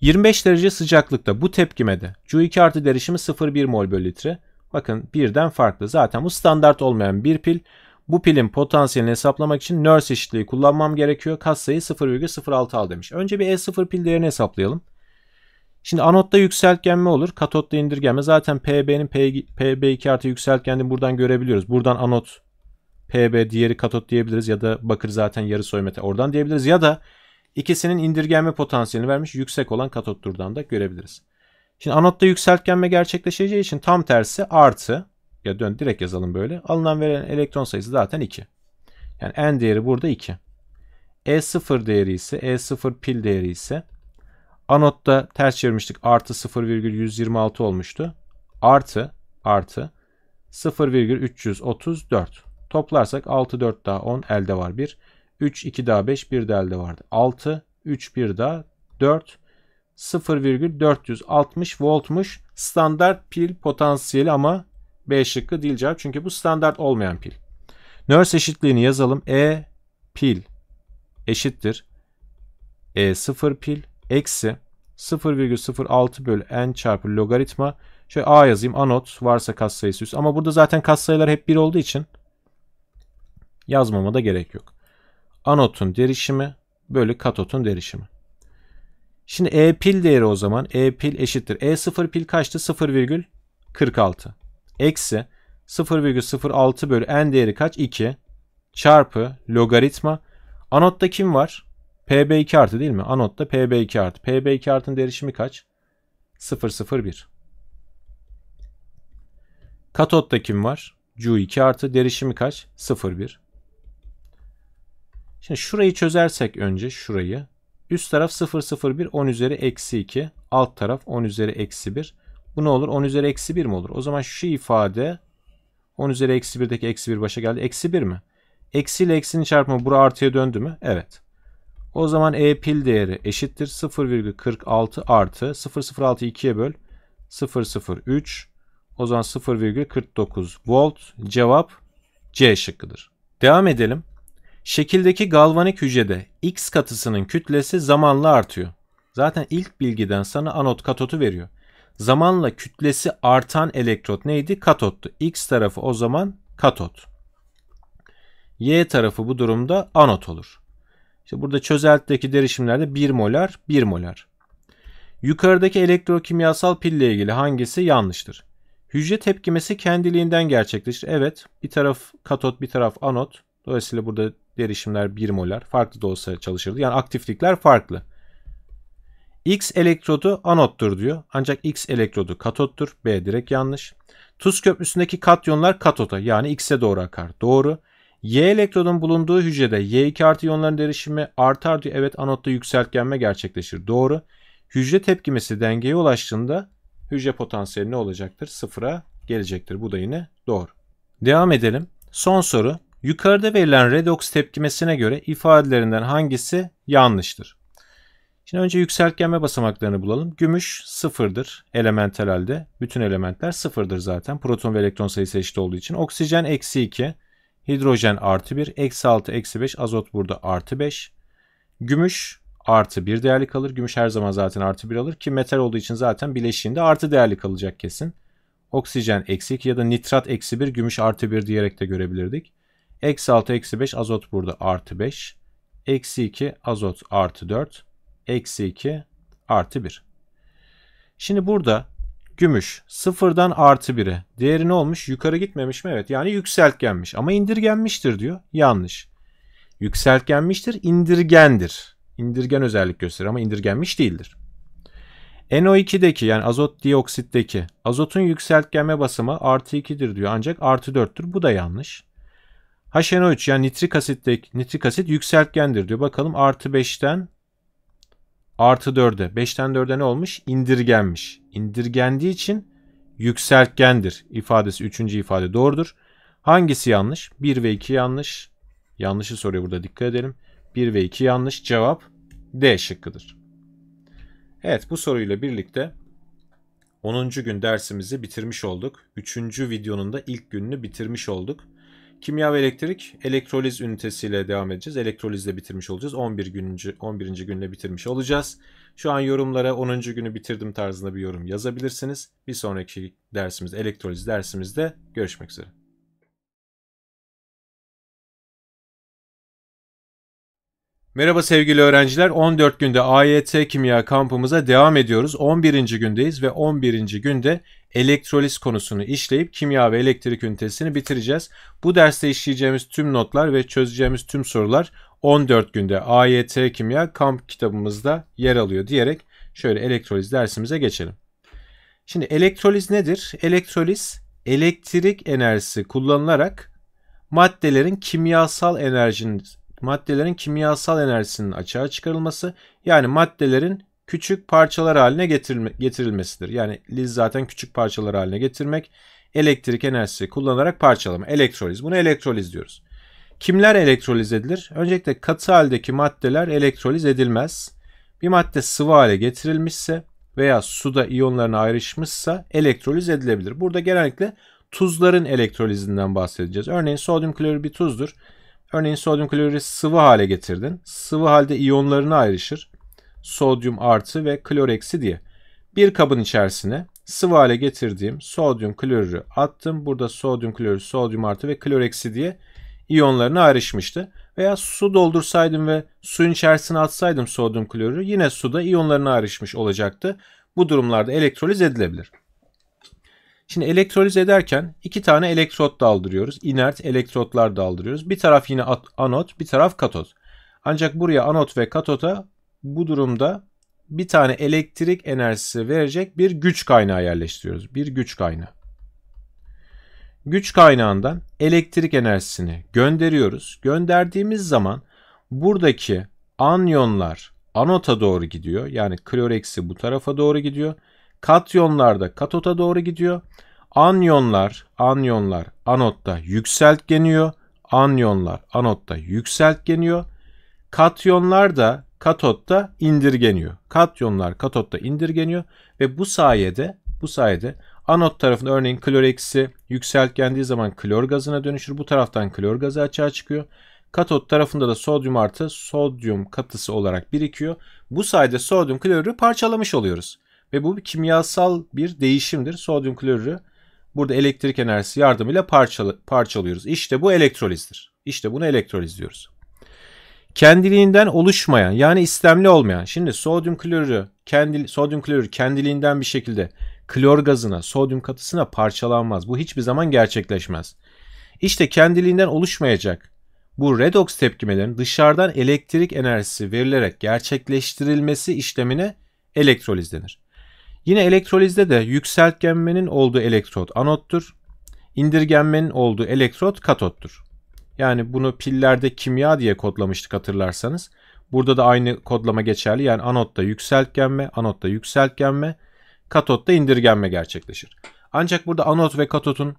25 derece sıcaklıkta bu tepkimede Cu2 artı derişimi 0,1 mol bölü litre. Bakın birden farklı. Zaten bu standart olmayan bir pil. Bu pilin potansiyelini hesaplamak için Nernst eşitliği kullanmam gerekiyor. Katsayı 0,06 al demiş. Önce bir E0 pil değerini hesaplayalım. Şimdi anotta yükseltgenme olur. Katotta indirgenme. Zaten PB'nin PB2 artı yükseltgenliğini buradan görebiliyoruz. Buradan anot PB diğeri katot diyebiliriz ya da bakır zaten yarı soymete oradan diyebiliriz ya da İkisinin indirgenme potansiyelini vermiş yüksek olan katot turdan da görebiliriz. Şimdi anotta yükseltgenme gerçekleşeceği için tam tersi artı ya dön direkt yazalım böyle. Alınan verilen elektron sayısı zaten 2. Yani n değeri burada 2. E0 değeri ise E0 pil değeri ise anotta ters çevirmiştik artı 0,126 olmuştu. Artı artı 0,334 toplarsak 6 4 daha 10 elde var bir. 3, 2 daha 5, 1 de elde vardı. 6, 3, 1 daha 4, 0,460 voltmuş standart pil potansiyeli ama B şıkkı değil cevap. Çünkü bu standart olmayan pil. Nörs eşitliğini yazalım. E pil eşittir. E 0 pil eksi 0,06 bölü n çarpı logaritma. Şöyle a yazayım. Anot varsa katsayısı üst. Ama burada zaten katsayılar hep 1 olduğu için yazmama da gerek yok anotun derişimi bölü katotun derişimi. Şimdi E pil değeri o zaman E pil eşittir. E 0 pil kaçtı? 0,46. Eksi 0,06 bölü N değeri kaç? 2 çarpı logaritma. Anotta kim var? PB2 artı değil mi? Anotta PB2 artı. PB2 artın derişimi kaç? 001. Katotta kim var? Cu2 artı derişimi kaç? 01. Şimdi şurayı çözersek önce şurayı. Üst taraf 0 0 1 10 üzeri eksi 2. Alt taraf 10 üzeri eksi 1. Bu ne olur? 10 üzeri eksi 1 mi olur? O zaman şu ifade 10 üzeri eksi 1'deki eksi 1 başa geldi. Eksi 1 mi? Eksi ile eksinin çarpımı bura artıya döndü mü? Evet. O zaman e pil değeri eşittir. 0,46 artı 0,06 2'ye böl. 0,03 o zaman 0,49 volt cevap C şıkkıdır. Devam edelim. Şekildeki galvanik hücrede X katısının kütlesi zamanla artıyor. Zaten ilk bilgiden sana anot katotu veriyor. Zamanla kütlesi artan elektrot neydi? Katottu. X tarafı o zaman katot. Y tarafı bu durumda anot olur. İşte burada çözeltteki derişimlerde 1 molar, 1 molar. Yukarıdaki elektrokimyasal pille ilgili hangisi yanlıştır? Hücre tepkimesi kendiliğinden gerçekleşir. Evet, bir taraf katot, bir taraf anot. Dolayısıyla burada Derişimler 1 molar. Farklı da olsa çalışırdı. Yani aktiflikler farklı. X elektrodu anottur diyor. Ancak X elektrodu katottur. B direkt yanlış. Tuz köprüsündeki katyonlar katota yani X'e doğru akar. Doğru. Y elektrodun bulunduğu hücrede Y2 artı iyonların derişimi artar diyor. Evet anotta yükseltgenme gerçekleşir. Doğru. Hücre tepkimesi dengeye ulaştığında hücre potansiyeli ne olacaktır? Sıfıra gelecektir. Bu da yine doğru. Devam edelim. Son soru. Yukarıda verilen redox tepkimesine göre ifadelerinden hangisi yanlıştır? Şimdi önce yükseltgenme basamaklarını bulalım. Gümüş sıfırdır elemental halde. Bütün elementler sıfırdır zaten. Proton ve elektron sayısı eşit olduğu için. Oksijen eksi 2. Hidrojen artı 1. Eksi 6 eksi 5. Azot burada artı 5. Gümüş artı 1 değerli kalır. Gümüş her zaman zaten artı 1 alır ki metal olduğu için zaten bileşiğinde artı değerli kalacak kesin. Oksijen eksi 2 ya da nitrat eksi 1 gümüş artı 1 diyerek de görebilirdik. Eksi 6 eksi 5 azot burada artı 5. Eksi 2 azot artı 4. Eksi 2 artı 1. Şimdi burada gümüş sıfırdan artı 1'e. Değeri ne olmuş? Yukarı gitmemiş mi? Evet yani yükseltgenmiş ama indirgenmiştir diyor. Yanlış. Yükseltgenmiştir indirgendir. İndirgen özellik gösterir ama indirgenmiş değildir. NO2'deki yani azot dioksitteki azotun yükseltgenme basımı artı 2'dir diyor ancak artı 4'tür. Bu da yanlış. HNO3 yani nitrik asitteki nitrik asit yükseltgendir diyor. Bakalım artı 5'ten artı 4'e. 5'ten 4'e ne olmuş? İndirgenmiş. İndirgendiği için yükseltgendir ifadesi. 3. ifade doğrudur. Hangisi yanlış? 1 ve 2 yanlış. Yanlışı soruyor burada dikkat edelim. 1 ve 2 yanlış. Cevap D şıkkıdır. Evet bu soruyla birlikte 10. gün dersimizi bitirmiş olduk. 3. videonun da ilk gününü bitirmiş olduk. Kimya ve elektrik elektroliz ünitesiyle devam edeceğiz. Elektrolizle bitirmiş olacağız. 11. Gününcü, 11. günle bitirmiş olacağız. Şu an yorumlara 10. günü bitirdim tarzında bir yorum yazabilirsiniz. Bir sonraki dersimiz elektroliz dersimizde görüşmek üzere. Merhaba sevgili öğrenciler. 14 günde AYT kimya kampımıza devam ediyoruz. 11. gündeyiz ve 11. günde elektroliz konusunu işleyip kimya ve elektrik ünitesini bitireceğiz. Bu derste işleyeceğimiz tüm notlar ve çözeceğimiz tüm sorular 14 günde AYT kimya kamp kitabımızda yer alıyor diyerek şöyle elektroliz dersimize geçelim. Şimdi elektroliz nedir? Elektroliz elektrik enerjisi kullanılarak maddelerin kimyasal enerjinin maddelerin kimyasal enerjisinin açığa çıkarılması yani maddelerin küçük parçalar haline getirilme, getirilmesidir. Yani liz zaten küçük parçalar haline getirmek elektrik enerjisi kullanarak parçalama elektroliz. Bunu elektroliz diyoruz. Kimler elektroliz edilir? Öncelikle katı haldeki maddeler elektroliz edilmez. Bir madde sıvı hale getirilmişse veya suda iyonlarına ayrışmışsa elektroliz edilebilir. Burada genellikle tuzların elektrolizinden bahsedeceğiz. Örneğin sodyum klorür bir tuzdur Örneğin sodyum klorürü sıvı hale getirdin. Sıvı halde iyonlarına ayrışır. Sodyum artı ve klor eksi diye. Bir kabın içerisine sıvı hale getirdiğim sodyum klorürü attım. Burada sodyum klorür, sodyum artı ve klor eksi diye iyonlarına ayrışmıştı. Veya su doldursaydım ve suyun içerisine atsaydım sodyum klorürü yine suda iyonlarına ayrışmış olacaktı. Bu durumlarda elektroliz edilebilir. Şimdi elektroliz ederken iki tane elektrot daldırıyoruz. İnert elektrotlar daldırıyoruz. Bir taraf yine anot, bir taraf katot. Ancak buraya anot ve katota bu durumda bir tane elektrik enerjisi verecek bir güç kaynağı yerleştiriyoruz. Bir güç kaynağı. Güç kaynağından elektrik enerjisini gönderiyoruz. Gönderdiğimiz zaman buradaki anyonlar anota doğru gidiyor. Yani klor eksi bu tarafa doğru gidiyor. Katyonlarda katoda doğru gidiyor. Anyonlar, anyonlar anotta yükseltgeniyor. Anyonlar anotta yükseltgeniyor. Katyonlar da katotta indirgeniyor. Katyonlar katotta indirgeniyor ve bu sayede bu sayede anot tarafında örneğin klor eksi yükseltgendiği zaman klor gazına dönüşür. Bu taraftan klor gazı açığa çıkıyor. Katot tarafında da sodyum artı sodyum katısı olarak birikiyor. Bu sayede sodyum klorürü parçalamış oluyoruz. Ve bu bir kimyasal bir değişimdir. Sodyum klorürü burada elektrik enerjisi yardımıyla parçalı, parçalıyoruz. İşte bu elektrolizdir. İşte bunu elektroliz diyoruz. Kendiliğinden oluşmayan yani istemli olmayan. Şimdi sodyum klorürü kendi sodyum klorür kendiliğinden bir şekilde klor gazına, sodyum katısına parçalanmaz. Bu hiçbir zaman gerçekleşmez. İşte kendiliğinden oluşmayacak bu redox tepkimelerin dışarıdan elektrik enerjisi verilerek gerçekleştirilmesi işlemine elektroliz denir. Yine elektrolizde de yükseltgenmenin olduğu elektrot anottur. İndirgenmenin olduğu elektrot katottur. Yani bunu pillerde kimya diye kodlamıştık hatırlarsanız. Burada da aynı kodlama geçerli. Yani anotta yükseltgenme, anotta yükseltgenme, katotta indirgenme gerçekleşir. Ancak burada anot ve katotun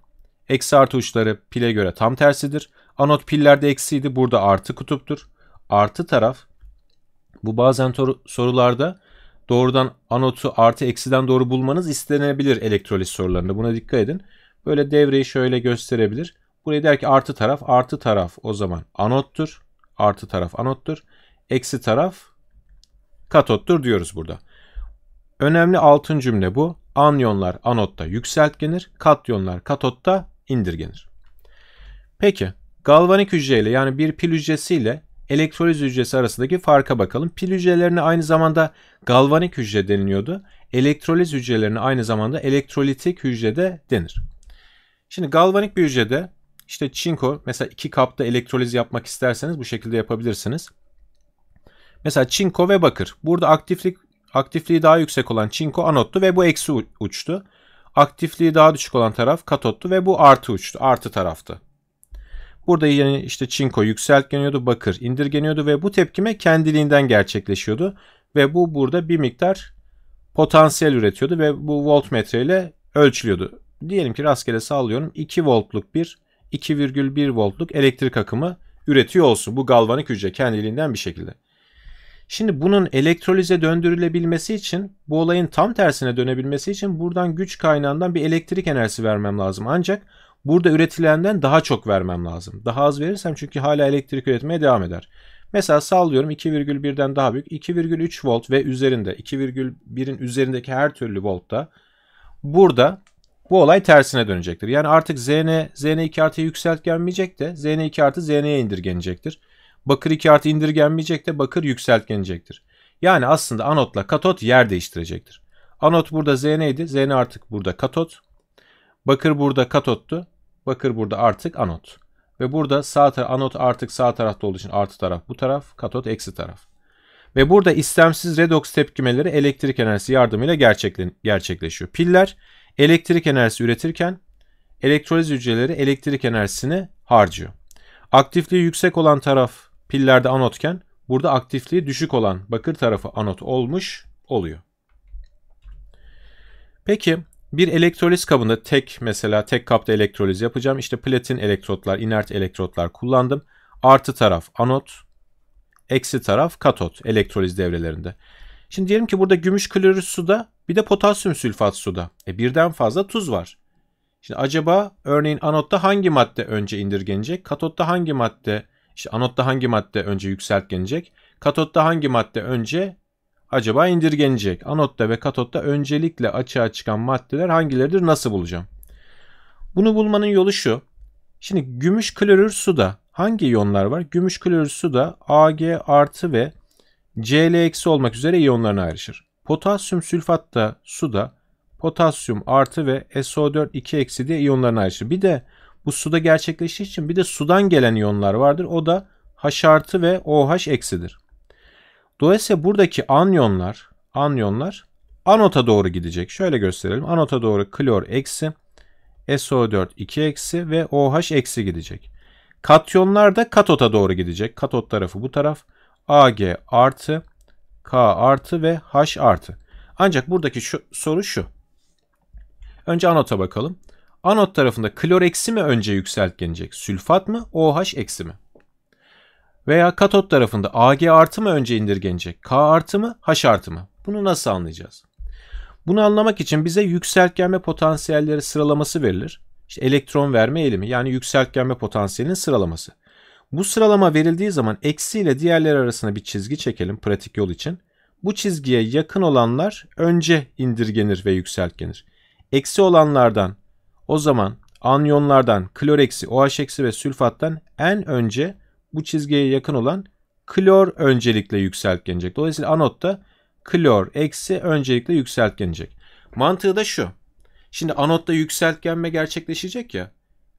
eksi artı uçları pile göre tam tersidir. Anot pillerde eksiydi, burada artı kutuptur. Artı taraf bu bazen sorularda doğrudan anotu artı eksiden doğru bulmanız istenebilir elektrolit sorularında. Buna dikkat edin. Böyle devreyi şöyle gösterebilir. Buraya der ki artı taraf artı taraf o zaman anottur. Artı taraf anottur. Eksi taraf katottur diyoruz burada. Önemli altın cümle bu. Anyonlar anotta yükseltgenir. Katyonlar katotta indirgenir. Peki galvanik hücreyle yani bir pil hücresiyle elektroliz hücresi arasındaki farka bakalım. Pil hücrelerine aynı zamanda galvanik hücre deniliyordu. Elektroliz hücrelerine aynı zamanda elektrolitik hücre de denir. Şimdi galvanik bir hücrede işte çinko mesela iki kapta elektroliz yapmak isterseniz bu şekilde yapabilirsiniz. Mesela çinko ve bakır. Burada aktiflik aktifliği daha yüksek olan çinko anottu ve bu eksi uçtu. Aktifliği daha düşük olan taraf katottu ve bu artı uçtu. Artı taraftı. Burada yani işte çinko yükseltgeniyordu, bakır indirgeniyordu ve bu tepkime kendiliğinden gerçekleşiyordu. Ve bu burada bir miktar potansiyel üretiyordu ve bu voltmetre ile ölçülüyordu. Diyelim ki rastgele sallıyorum 2 voltluk bir 2,1 voltluk elektrik akımı üretiyor olsun bu galvanik hücre kendiliğinden bir şekilde. Şimdi bunun elektrolize döndürülebilmesi için bu olayın tam tersine dönebilmesi için buradan güç kaynağından bir elektrik enerjisi vermem lazım. Ancak burada üretilenden daha çok vermem lazım. Daha az verirsem çünkü hala elektrik üretmeye devam eder. Mesela sallıyorum 2,1'den daha büyük 2,3 volt ve üzerinde 2,1'in üzerindeki her türlü voltta burada bu olay tersine dönecektir. Yani artık Zn, Zn2 artıya yükseltgenmeyecek de Zn2 artı Zn'ye indirgenecektir. Bakır 2 artı indirgenmeyecek de bakır yükseltgenecektir. Yani aslında anotla katot yer değiştirecektir. Anot burada Zn Zn artık burada katot. Bakır burada katottu. Bakır burada artık anot. Ve burada sağ taraf, anot artık sağ tarafta olduğu için artı taraf bu taraf, katot eksi taraf. Ve burada istemsiz redoks tepkimeleri elektrik enerjisi yardımıyla gerçekleşiyor. Piller elektrik enerjisi üretirken elektroliz hücreleri elektrik enerjisini harcıyor. Aktifliği yüksek olan taraf pillerde anotken burada aktifliği düşük olan bakır tarafı anot olmuş oluyor. Peki bir elektroliz kabında tek mesela tek kapta elektroliz yapacağım. İşte platin elektrotlar, inert elektrotlar kullandım. Artı taraf anot, eksi taraf katot elektroliz devrelerinde. Şimdi diyelim ki burada gümüş klorür suda bir de potasyum sülfat suda. E birden fazla tuz var. Şimdi acaba örneğin anotta hangi madde önce indirgenecek? Katotta hangi madde, işte anotta hangi madde önce yükseltgenecek? Katotta hangi madde önce acaba indirgenecek? Anotta ve katotta öncelikle açığa çıkan maddeler hangileridir nasıl bulacağım? Bunu bulmanın yolu şu. Şimdi gümüş klorür suda hangi iyonlar var? Gümüş klorür suda Ag artı ve Cl eksi olmak üzere iyonlarına ayrışır. Potasyum sülfat da suda potasyum artı ve SO4 2 eksi diye iyonlarına ayrışır. Bir de bu suda gerçekleştiği için bir de sudan gelen iyonlar vardır. O da H artı ve OH eksidir. Dolayısıyla buradaki anyonlar, anyonlar anota doğru gidecek. Şöyle gösterelim. Anota doğru klor eksi, SO4 2 eksi ve OH eksi gidecek. Katyonlar da katota doğru gidecek. Katot tarafı bu taraf. Ag artı, K artı ve H artı. Ancak buradaki şu, soru şu. Önce anota bakalım. Anot tarafında klor eksi mi önce yükseltgenecek? Sülfat mı? OH eksi mi? Veya katot tarafında Ag artı mı önce indirgenecek? K artı mı? H artı mı? Bunu nasıl anlayacağız? Bunu anlamak için bize yükseltgenme potansiyelleri sıralaması verilir. İşte elektron verme eğilimi yani yükseltgenme potansiyelinin sıralaması. Bu sıralama verildiği zaman eksi ile diğerleri arasında bir çizgi çekelim pratik yol için. Bu çizgiye yakın olanlar önce indirgenir ve yükseltgenir. Eksi olanlardan o zaman anyonlardan klor eksi, OH eksi ve sülfattan en önce bu çizgiye yakın olan klor öncelikle yükseltgenecek. Dolayısıyla anotta klor eksi öncelikle yükseltgenecek. Mantığı da şu. Şimdi anotta yükseltgenme gerçekleşecek ya.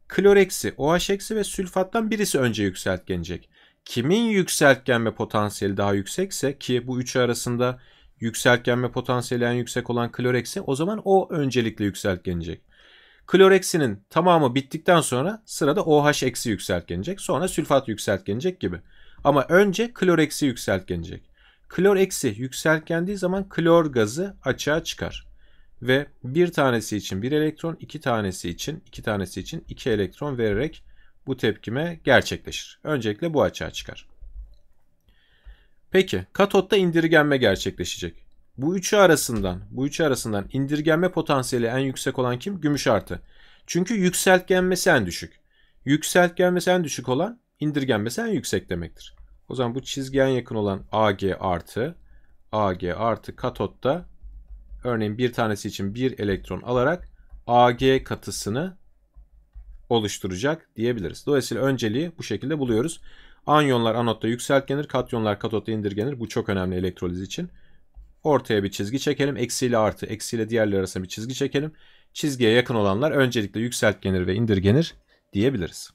Klor eksi, OH eksi ve sülfattan birisi önce yükseltgenecek. Kimin yükseltgenme potansiyeli daha yüksekse ki bu üçü arasında yükseltgenme potansiyeli en yüksek olan klor eksi o zaman o öncelikle yükseltgenecek. Kloreksinin tamamı bittikten sonra sırada OH eksi yükseltgenecek. Sonra sülfat yükseltgenecek gibi. Ama önce kloreksi yükseltgenecek. Klor eksi yükseltgendiği zaman klor gazı açığa çıkar. Ve bir tanesi için bir elektron, iki tanesi için, iki tanesi için iki elektron vererek bu tepkime gerçekleşir. Öncelikle bu açığa çıkar. Peki katotta indirgenme gerçekleşecek. Bu üçü arasından, bu üçü arasından indirgenme potansiyeli en yüksek olan kim? Gümüş artı. Çünkü yükseltgenmesi en düşük. Yükseltgenmesi en düşük olan indirgenmesi en yüksek demektir. O zaman bu çizgiye yakın olan Ag artı Ag artı katotta örneğin bir tanesi için bir elektron alarak Ag katısını oluşturacak diyebiliriz. Dolayısıyla önceliği bu şekilde buluyoruz. Anyonlar anotta yükseltgenir, katyonlar katotta indirgenir. Bu çok önemli elektroliz için. Ortaya bir çizgi çekelim. Eksi ile artı, eksi ile diğerleri arasında bir çizgi çekelim. Çizgiye yakın olanlar öncelikle yükseltgenir ve indirgenir diyebiliriz.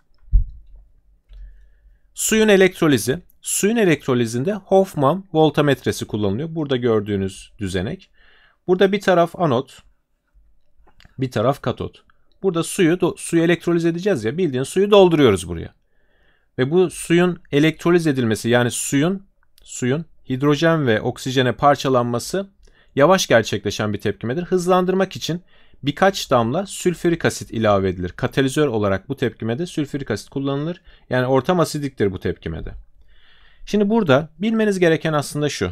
Suyun elektrolizi. Suyun elektrolizinde Hoffman voltametresi kullanılıyor. Burada gördüğünüz düzenek. Burada bir taraf anot, bir taraf katot. Burada suyu suyu elektroliz edeceğiz ya bildiğin suyu dolduruyoruz buraya. Ve bu suyun elektroliz edilmesi yani suyun suyun hidrojen ve oksijene parçalanması yavaş gerçekleşen bir tepkimedir. Hızlandırmak için birkaç damla sülfürik asit ilave edilir. Katalizör olarak bu tepkimede sülfürik asit kullanılır. Yani ortam asidiktir bu tepkimede. Şimdi burada bilmeniz gereken aslında şu.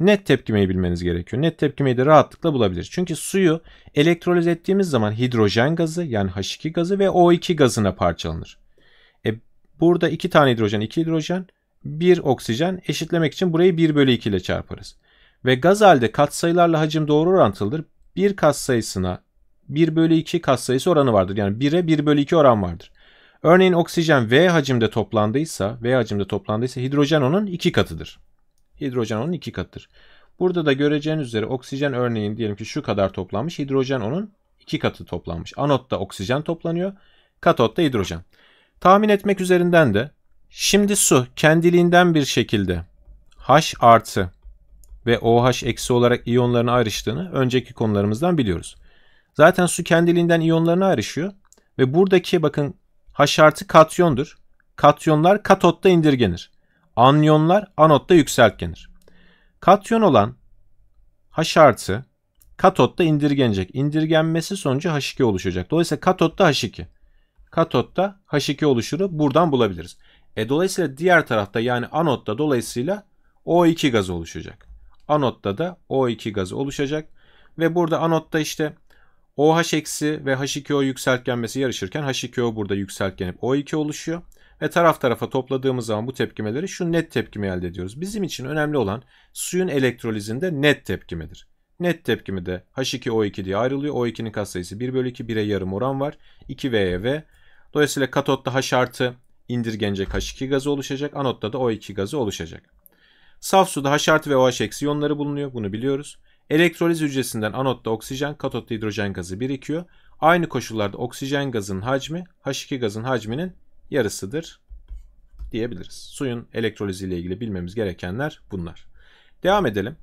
Net tepkimeyi bilmeniz gerekiyor. Net tepkimeyi de rahatlıkla bulabilir. Çünkü suyu elektroliz ettiğimiz zaman hidrojen gazı yani H2 gazı ve O2 gazına parçalanır. E, burada iki tane hidrojen, iki hidrojen 1 oksijen eşitlemek için burayı 1 bölü 2 ile çarparız. Ve gaz halde katsayılarla hacim doğru orantılıdır. 1 katsayısına 1 bölü 2 katsayısı oranı vardır. Yani 1'e 1 bölü 2 oran vardır. Örneğin oksijen V hacimde toplandıysa, V hacimde toplandıysa hidrojen onun 2 katıdır. Hidrojen onun 2 katıdır. Burada da göreceğiniz üzere oksijen örneğin diyelim ki şu kadar toplanmış. Hidrojen onun 2 katı toplanmış. Anotta oksijen toplanıyor. Katotta hidrojen. Tahmin etmek üzerinden de Şimdi su kendiliğinden bir şekilde H artı ve OH eksi olarak iyonlarını ayrıştığını önceki konularımızdan biliyoruz. Zaten su kendiliğinden iyonlarını ayrışıyor ve buradaki bakın H artı katyondur. Katyonlar katotta indirgenir. Anyonlar anotta yükseltgenir. Katyon olan H artı katotta indirgenecek. İndirgenmesi sonucu H2 oluşacak. Dolayısıyla katotta H2. Katotta H2 oluşuru buradan bulabiliriz. E dolayısıyla diğer tarafta yani anotta dolayısıyla O2 gazı oluşacak. Anotta da O2 gazı oluşacak ve burada anotta işte OH eksi ve H2O yükseltgenmesi yarışırken H2O burada yükseltgenip O2 oluşuyor. Ve taraf tarafa topladığımız zaman bu tepkimeleri şu net tepkimi elde ediyoruz. Bizim için önemli olan suyun elektrolizinde net tepkimidir. Net tepkimi de H2O2 diye ayrılıyor. O2'nin katsayısı 1 bölü 2 1'e yarım oran var. 2 vev Dolayısıyla katotta H artı Indirgence H2 gazı oluşacak. Anotta da O2 gazı oluşacak. Saf suda H artı ve OH eksi iyonları bulunuyor. Bunu biliyoruz. Elektroliz hücresinden anotta oksijen, katotta hidrojen gazı birikiyor. Aynı koşullarda oksijen gazının hacmi H2 gazın hacminin yarısıdır diyebiliriz. Suyun elektroliziyle ilgili bilmemiz gerekenler bunlar. Devam edelim.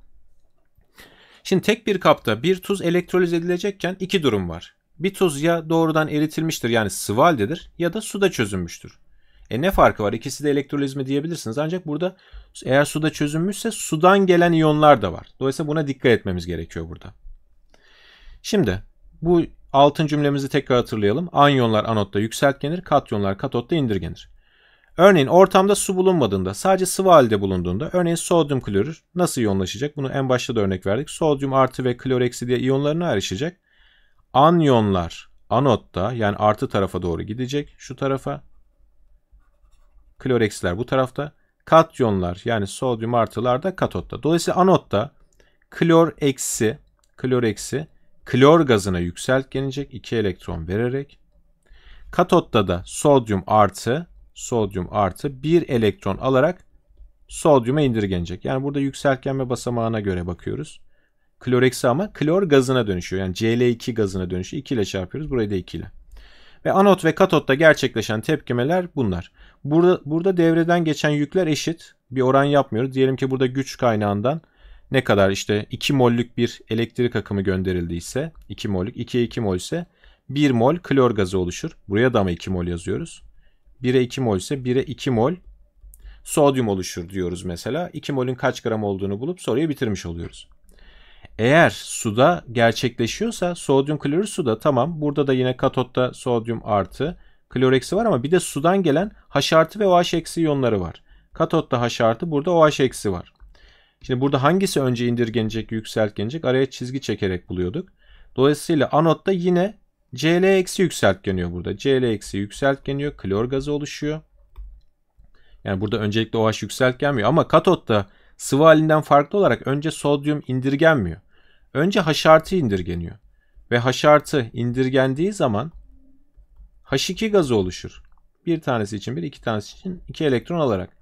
Şimdi tek bir kapta bir tuz elektroliz edilecekken iki durum var. Bir tuz ya doğrudan eritilmiştir yani sıvı haldedir ya da suda çözünmüştür. E ne farkı var? İkisi de elektroliz diyebilirsiniz. Ancak burada eğer suda çözünmüşse sudan gelen iyonlar da var. Dolayısıyla buna dikkat etmemiz gerekiyor burada. Şimdi bu altın cümlemizi tekrar hatırlayalım. Anyonlar anotta yükseltgenir, katyonlar katotta indirgenir. Örneğin ortamda su bulunmadığında sadece sıvı halde bulunduğunda örneğin sodyum klorür nasıl iyonlaşacak? Bunu en başta da örnek verdik. Sodyum artı ve klor eksi diye iyonlarına ayrışacak. Anyonlar anotta yani artı tarafa doğru gidecek şu tarafa klorexler bu tarafta. Katyonlar yani sodyum artılar da katotta. Dolayısıyla anotta klor eksi, klor eksi klor gazına yükselt gelecek 2 elektron vererek. Katotta da sodyum artı, sodyum artı 1 elektron alarak sodyuma indirgenecek. Yani burada yükseltgenme basamağına göre bakıyoruz. Kloreksi ama klor gazına dönüşüyor. Yani Cl2 gazına dönüşüyor. 2 ile çarpıyoruz. Burayı da 2 ile. Ve anot ve katotta gerçekleşen tepkimeler bunlar. Burada, burada devreden geçen yükler eşit. Bir oran yapmıyoruz. Diyelim ki burada güç kaynağından ne kadar işte 2 mollük bir elektrik akımı gönderildiyse 2 mollük 2'ye 2 mol ise 1 mol klor gazı oluşur. Buraya da mı 2 mol yazıyoruz. 1'e 2 mol ise 1'e 2 mol sodyum oluşur diyoruz mesela. 2 molün kaç gram olduğunu bulup soruyu bitirmiş oluyoruz. Eğer suda gerçekleşiyorsa sodyum klorür suda tamam. Burada da yine katotta sodyum artı klor eksi var ama bir de sudan gelen H artı ve OH eksi iyonları var. Katotta H artı burada OH eksi var. Şimdi burada hangisi önce indirgenecek yükseltgenecek araya çizgi çekerek buluyorduk. Dolayısıyla anotta yine Cl eksi yükseltgeniyor burada. Cl eksi yükseltgeniyor. Klor gazı oluşuyor. Yani burada öncelikle OH yükseltgenmiyor ama katotta sıvı halinden farklı olarak önce sodyum indirgenmiyor. Önce H artı indirgeniyor. Ve H artı indirgendiği zaman H2 gazı oluşur. Bir tanesi için bir, iki tanesi için iki elektron alarak.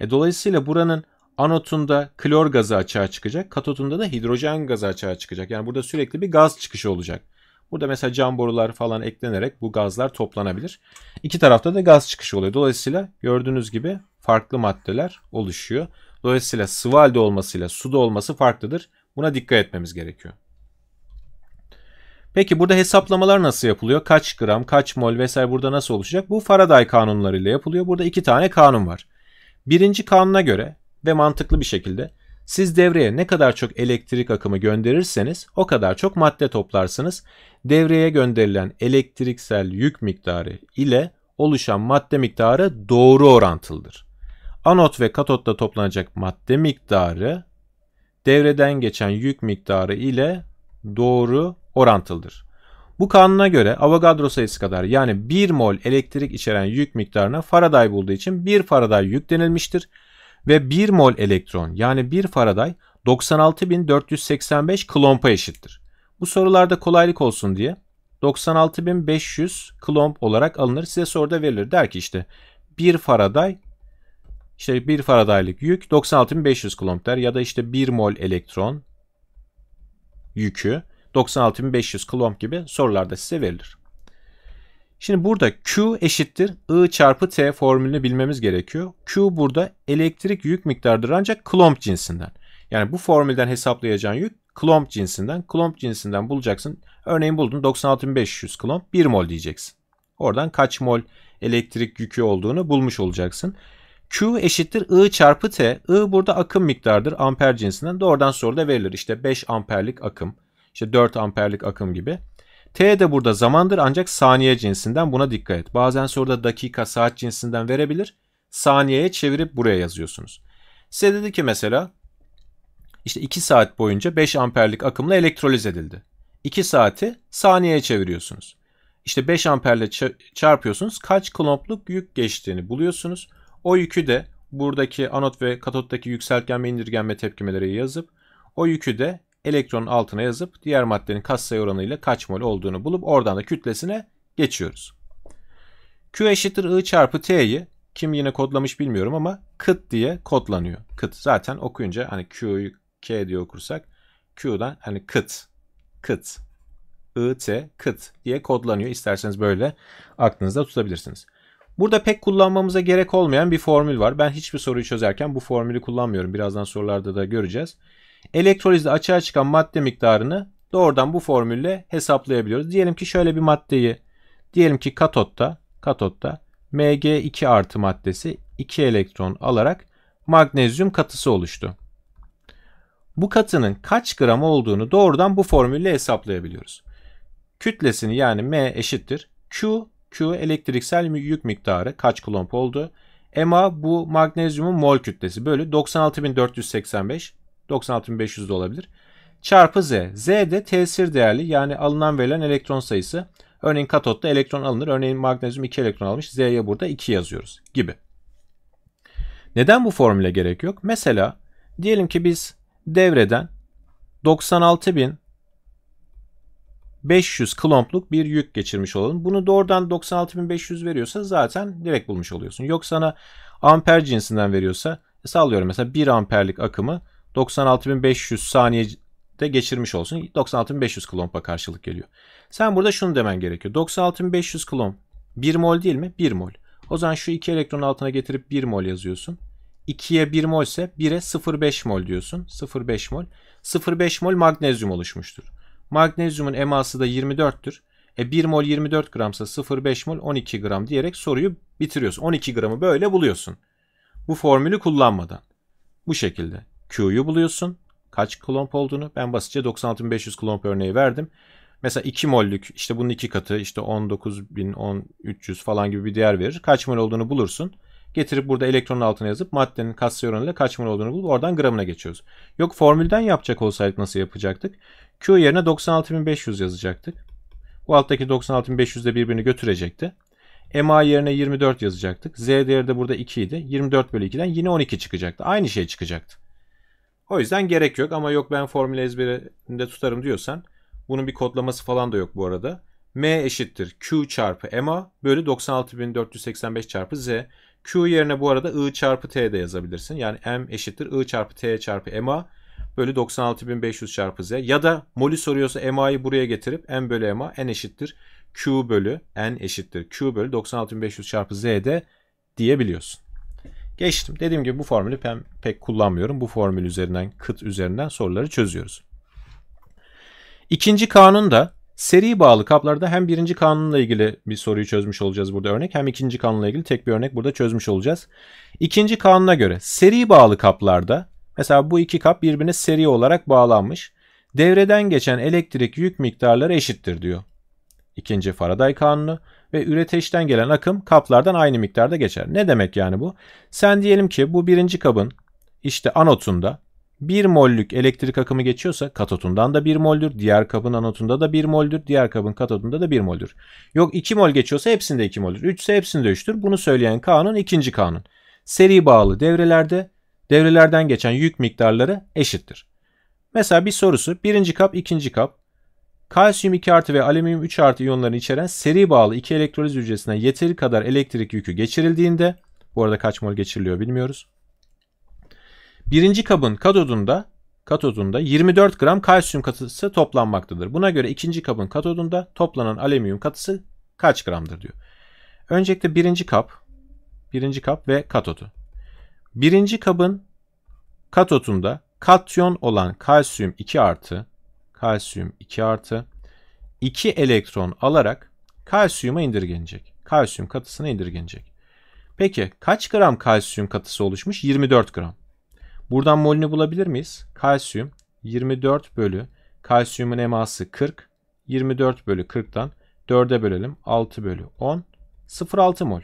E, dolayısıyla buranın anotunda klor gazı açığa çıkacak. Katotunda da hidrojen gazı açığa çıkacak. Yani burada sürekli bir gaz çıkışı olacak. Burada mesela cam borular falan eklenerek bu gazlar toplanabilir. İki tarafta da gaz çıkışı oluyor. Dolayısıyla gördüğünüz gibi farklı maddeler oluşuyor. Dolayısıyla sıvı halde olmasıyla suda olması farklıdır. Buna dikkat etmemiz gerekiyor. Peki burada hesaplamalar nasıl yapılıyor? Kaç gram, kaç mol vesaire burada nasıl oluşacak? Bu Faraday kanunlarıyla yapılıyor. Burada iki tane kanun var. Birinci kanuna göre ve mantıklı bir şekilde siz devreye ne kadar çok elektrik akımı gönderirseniz o kadar çok madde toplarsınız. Devreye gönderilen elektriksel yük miktarı ile oluşan madde miktarı doğru orantılıdır. Anot ve katotta toplanacak madde miktarı devreden geçen yük miktarı ile doğru orantılıdır. Bu kanuna göre Avogadro sayısı kadar yani 1 mol elektrik içeren yük miktarına Faraday bulduğu için 1 Faraday yük denilmiştir. Ve 1 mol elektron yani 1 Faraday 96.485 klompa eşittir. Bu sorularda kolaylık olsun diye 96.500 klomp olarak alınır. Size soruda verilir. Der ki işte 1 Faraday işte 1 Faraday'lık yük 96.500 klomp der ya da işte 1 mol elektron yükü 96500 klomp gibi sorularda size verilir. Şimdi burada Q eşittir I çarpı T formülünü bilmemiz gerekiyor. Q burada elektrik yük miktarıdır ancak klomp cinsinden. Yani bu formülden hesaplayacağın yük klomp cinsinden. Klomp cinsinden bulacaksın. Örneğin buldun 96500 klomp 1 mol diyeceksin. Oradan kaç mol elektrik yükü olduğunu bulmuş olacaksın. Q eşittir I çarpı T. I burada akım miktardır amper cinsinden. Doğrudan soruda verilir. işte 5 amperlik akım işte 4 amperlik akım gibi. T de burada zamandır ancak saniye cinsinden buna dikkat et. Bazen soruda dakika, saat cinsinden verebilir. Saniyeye çevirip buraya yazıyorsunuz. Size dedi ki mesela işte 2 saat boyunca 5 amperlik akımla elektroliz edildi. 2 saati saniyeye çeviriyorsunuz. İşte 5 amperle çarpıyorsunuz. Kaç klompluk yük geçtiğini buluyorsunuz. O yükü de buradaki anot ve katottaki yükseltgenme indirgenme tepkimeleri yazıp o yükü de elektronun altına yazıp diğer maddenin katsayı oranıyla kaç mol olduğunu bulup oradan da kütlesine geçiyoruz. Q eşittir I çarpı T'yi kim yine kodlamış bilmiyorum ama kıt diye kodlanıyor. Kıt zaten okuyunca hani Q'yu K diye okursak Q'dan hani kıt kıt T kıt diye kodlanıyor. İsterseniz böyle aklınızda tutabilirsiniz. Burada pek kullanmamıza gerek olmayan bir formül var. Ben hiçbir soruyu çözerken bu formülü kullanmıyorum. Birazdan sorularda da göreceğiz. Elektrolizde açığa çıkan madde miktarını doğrudan bu formülle hesaplayabiliyoruz. Diyelim ki şöyle bir maddeyi diyelim ki katotta katotta Mg2 artı maddesi 2 elektron alarak magnezyum katısı oluştu. Bu katının kaç gram olduğunu doğrudan bu formülle hesaplayabiliyoruz. Kütlesini yani M eşittir. Q, Q elektriksel yük miktarı kaç kulomp oldu? E MA bu magnezyumun mol kütlesi bölü 96.485 96.500 de olabilir. Çarpı Z. Z de tesir değerli yani alınan verilen elektron sayısı. Örneğin katotta elektron alınır. Örneğin magnezyum 2 elektron almış. Z'ye burada 2 yazıyoruz gibi. Neden bu formüle gerek yok? Mesela diyelim ki biz devreden 96.500 klompluk bir yük geçirmiş olalım. Bunu doğrudan 96.500 veriyorsa zaten direkt bulmuş oluyorsun. Yok sana amper cinsinden veriyorsa e, sallıyorum mesela 1 amperlik akımı 96.500 saniyede geçirmiş olsun. 96.500 klompa karşılık geliyor. Sen burada şunu demen gerekiyor. 96.500 klomp 1 mol değil mi? 1 mol. O zaman şu 2 elektronun altına getirip 1 mol yazıyorsun. 2'ye 1 mol ise 1'e 0,5 mol diyorsun. 0,5 mol. 0,5 mol magnezyum oluşmuştur. Magnezyumun eması da 24'tür. E 1 mol 24 gramsa 0,5 mol 12 gram diyerek soruyu bitiriyorsun. 12 gramı böyle buluyorsun. Bu formülü kullanmadan. Bu şekilde. Q'yu buluyorsun. Kaç klomp olduğunu. Ben basitçe 96500 klomp örneği verdim. Mesela 2 mollük işte bunun iki katı işte 19000 falan gibi bir değer verir. Kaç mol olduğunu bulursun. Getirip burada elektronun altına yazıp maddenin katsayı oranıyla kaç mol olduğunu bulup oradan gramına geçiyoruz. Yok formülden yapacak olsaydık nasıl yapacaktık? Q yerine 96500 yazacaktık. Bu alttaki 96500 de birbirini götürecekti. MA yerine 24 yazacaktık. Z değeri de burada 2 idi. 24 bölü 2'den yine 12 çıkacaktı. Aynı şey çıkacaktı. O yüzden gerek yok ama yok ben formül ezberinde tutarım diyorsan bunun bir kodlaması falan da yok bu arada. M eşittir Q çarpı MA bölü 96.485 çarpı Z. Q yerine bu arada I çarpı T de yazabilirsin. Yani M eşittir I çarpı T çarpı MA bölü 96.500 çarpı Z. Ya da molü soruyorsa MA'yı buraya getirip M bölü MA N eşittir Q bölü N eşittir Q bölü 96.500 çarpı Z de diyebiliyorsun. Geçtim. Dediğim gibi bu formülü ben pek kullanmıyorum. Bu formül üzerinden, kıt üzerinden soruları çözüyoruz. İkinci kanun da seri bağlı kaplarda hem birinci kanunla ilgili bir soruyu çözmüş olacağız burada örnek hem ikinci kanunla ilgili tek bir örnek burada çözmüş olacağız. İkinci kanuna göre seri bağlı kaplarda mesela bu iki kap birbirine seri olarak bağlanmış. Devreden geçen elektrik yük miktarları eşittir diyor. İkinci Faraday kanunu ve üreteçten gelen akım kaplardan aynı miktarda geçer. Ne demek yani bu? Sen diyelim ki bu birinci kabın işte anotunda 1 mollük elektrik akımı geçiyorsa katotundan da 1 moldür. Diğer kabın anotunda da 1 moldür. Diğer kabın katotunda da 1 moldür. Yok 2 mol geçiyorsa hepsinde 2 moldür. 3 ise hepsinde 3'tür. Bunu söyleyen kanun ikinci kanun. Seri bağlı devrelerde devrelerden geçen yük miktarları eşittir. Mesela bir sorusu birinci kap ikinci kap Kalsiyum 2 artı ve alüminyum 3 artı iyonlarını içeren seri bağlı iki elektroliz hücresine yeteri kadar elektrik yükü geçirildiğinde bu arada kaç mol geçiriliyor bilmiyoruz. Birinci kabın katodunda katodunda 24 gram kalsiyum katısı toplanmaktadır. Buna göre ikinci kabın katodunda toplanan alüminyum katısı kaç gramdır diyor. Öncelikle birinci kap, birinci kap ve katodu. Birinci kabın katotunda katyon olan kalsiyum 2 artı kalsiyum 2 artı 2 elektron alarak kalsiyuma indirgenecek. Kalsiyum katısına indirgenecek. Peki kaç gram kalsiyum katısı oluşmuş? 24 gram. Buradan molünü bulabilir miyiz? Kalsiyum 24 bölü kalsiyumun eması 40. 24 bölü 40'tan 4'e bölelim. 6 bölü 10. 0,6 mol.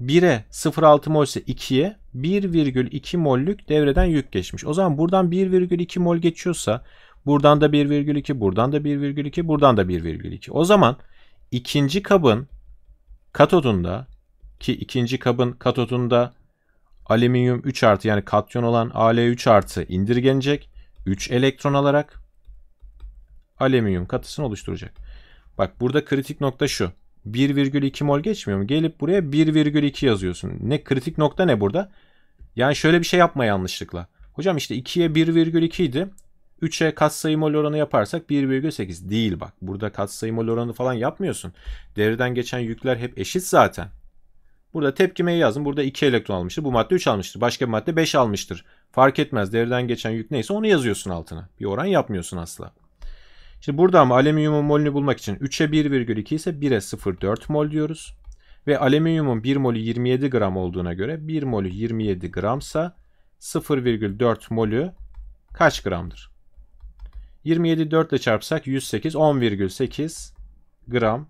1'e 0,6 mol ise 2'ye 1,2 mollük devreden yük geçmiş. O zaman buradan 1,2 mol geçiyorsa Buradan da 1,2, buradan da 1,2, buradan da 1,2. O zaman ikinci kabın katodunda ki ikinci kabın katodunda alüminyum 3 artı yani katyon olan Al3 artı indirgenecek. 3 elektron alarak alüminyum katısını oluşturacak. Bak burada kritik nokta şu. 1,2 mol geçmiyor mu? Gelip buraya 1,2 yazıyorsun. Ne kritik nokta ne burada? Yani şöyle bir şey yapma yanlışlıkla. Hocam işte 2'ye 1,2 idi. 3'e katsayı mol oranı yaparsak 1,8 değil bak. Burada katsayı mol oranı falan yapmıyorsun. Devreden geçen yükler hep eşit zaten. Burada tepkimeyi yazdım. Burada 2 elektron almıştır. Bu madde 3 almıştır. Başka bir madde 5 almıştır. Fark etmez. Devreden geçen yük neyse onu yazıyorsun altına. Bir oran yapmıyorsun asla. Şimdi burada ama alüminyumun molünü bulmak için 3'e 1,2 ise 1'e 0,4 mol diyoruz. Ve alüminyumun 1 molü 27 gram olduğuna göre 1 molü 27 gramsa 0,4 molü kaç gramdır? 27 4 ile çarpsak 108 10,8 gram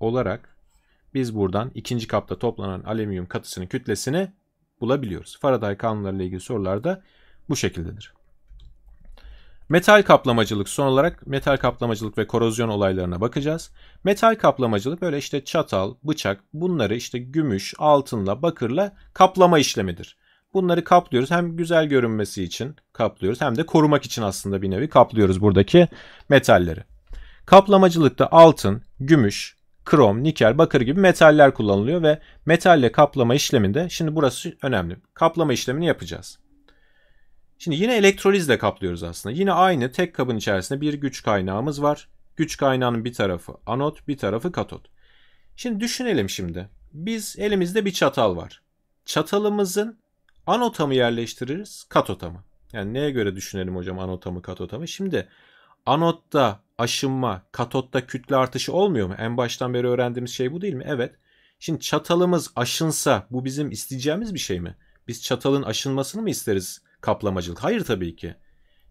olarak biz buradan ikinci kapta toplanan alüminyum katısının kütlesini bulabiliyoruz. Faraday ile ilgili sorular da bu şekildedir. Metal kaplamacılık son olarak metal kaplamacılık ve korozyon olaylarına bakacağız. Metal kaplamacılık böyle işte çatal, bıçak bunları işte gümüş, altınla, bakırla kaplama işlemidir. Bunları kaplıyoruz. Hem güzel görünmesi için kaplıyoruz hem de korumak için aslında bir nevi kaplıyoruz buradaki metalleri. Kaplamacılıkta altın, gümüş, krom, nikel, bakır gibi metaller kullanılıyor ve metalle kaplama işleminde şimdi burası önemli. Kaplama işlemini yapacağız. Şimdi yine elektrolizle kaplıyoruz aslında. Yine aynı tek kabın içerisinde bir güç kaynağımız var. Güç kaynağının bir tarafı anot, bir tarafı katot. Şimdi düşünelim şimdi. Biz elimizde bir çatal var. Çatalımızın Anotamı yerleştiririz, katotamı. Yani neye göre düşünelim hocam anotamı katotamı? Şimdi anotta aşınma, katotta kütle artışı olmuyor mu? En baştan beri öğrendiğimiz şey bu değil mi? Evet. Şimdi çatalımız aşınsa bu bizim isteyeceğimiz bir şey mi? Biz çatalın aşınmasını mı isteriz kaplamacılık? Hayır tabii ki.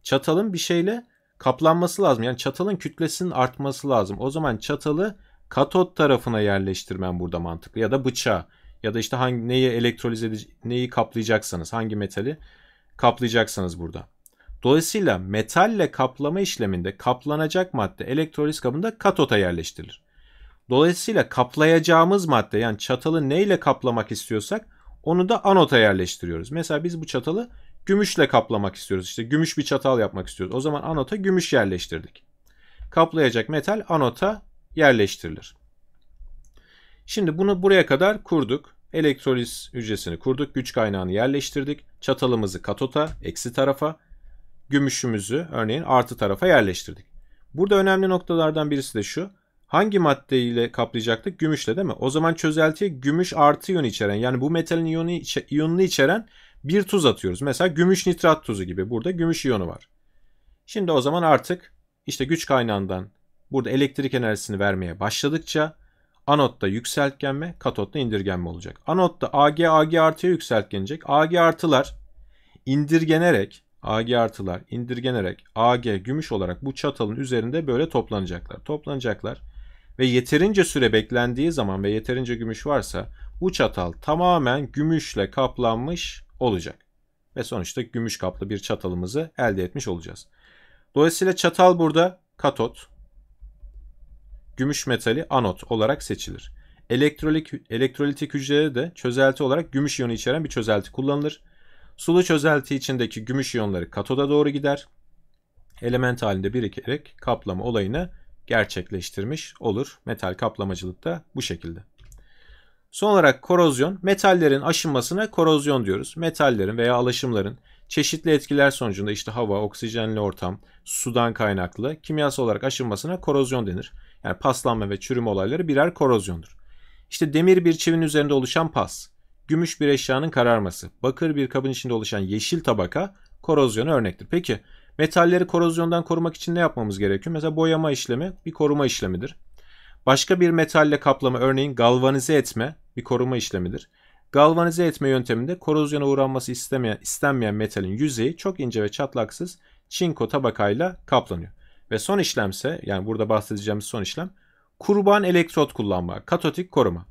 Çatalın bir şeyle kaplanması lazım. Yani çatalın kütlesinin artması lazım. O zaman çatalı katot tarafına yerleştirmen burada mantıklı ya da bıçağı ya da işte hangi neyi elektroliz neyi kaplayacaksanız, hangi metali kaplayacaksanız burada. Dolayısıyla metalle kaplama işleminde kaplanacak madde elektroliz kabında katota yerleştirilir. Dolayısıyla kaplayacağımız madde yani çatalı neyle kaplamak istiyorsak onu da anota yerleştiriyoruz. Mesela biz bu çatalı gümüşle kaplamak istiyoruz. İşte gümüş bir çatal yapmak istiyoruz. O zaman anota gümüş yerleştirdik. Kaplayacak metal anota yerleştirilir. Şimdi bunu buraya kadar kurduk. Elektroliz hücresini kurduk. Güç kaynağını yerleştirdik. Çatalımızı katota, eksi tarafa, gümüşümüzü örneğin artı tarafa yerleştirdik. Burada önemli noktalardan birisi de şu. Hangi maddeyle kaplayacaktık? Gümüşle değil mi? O zaman çözeltiye gümüş artı iyon içeren yani bu metalin iyonu, iyonunu içeren bir tuz atıyoruz. Mesela gümüş nitrat tuzu gibi burada gümüş iyonu var. Şimdi o zaman artık işte güç kaynağından burada elektrik enerjisini vermeye başladıkça Anotta yükseltgenme, katotta indirgenme olacak. Anotta Ag Ag artıya yükseltgenecek. Ag artılar indirgenerek Ag artılar indirgenerek Ag gümüş olarak bu çatalın üzerinde böyle toplanacaklar. Toplanacaklar ve yeterince süre beklendiği zaman ve yeterince gümüş varsa bu çatal tamamen gümüşle kaplanmış olacak. Ve sonuçta gümüş kaplı bir çatalımızı elde etmiş olacağız. Dolayısıyla çatal burada katot, gümüş metali anot olarak seçilir. Elektrolik, elektrolitik hücrede de çözelti olarak gümüş iyonu içeren bir çözelti kullanılır. Sulu çözelti içindeki gümüş iyonları katoda doğru gider. Element halinde birikerek kaplama olayını gerçekleştirmiş olur. Metal kaplamacılıkta bu şekilde. Son olarak korozyon. Metallerin aşınmasına korozyon diyoruz. Metallerin veya alaşımların çeşitli etkiler sonucunda işte hava, oksijenli ortam, sudan kaynaklı kimyasal olarak aşınmasına korozyon denir. Yani paslanma ve çürüme olayları birer korozyondur. İşte demir bir çivinin üzerinde oluşan pas, gümüş bir eşyanın kararması, bakır bir kabın içinde oluşan yeşil tabaka korozyona örnektir. Peki metalleri korozyondan korumak için ne yapmamız gerekiyor? Mesela boyama işlemi bir koruma işlemidir. Başka bir metalle kaplama örneğin galvanize etme bir koruma işlemidir. Galvanize etme yönteminde korozyona uğranması istemeyen, istenmeyen metalin yüzeyi çok ince ve çatlaksız çinko tabakayla kaplanıyor. Ve son işlemse yani burada bahsedeceğimiz son işlem kurban elektrot kullanma, katotik koruma.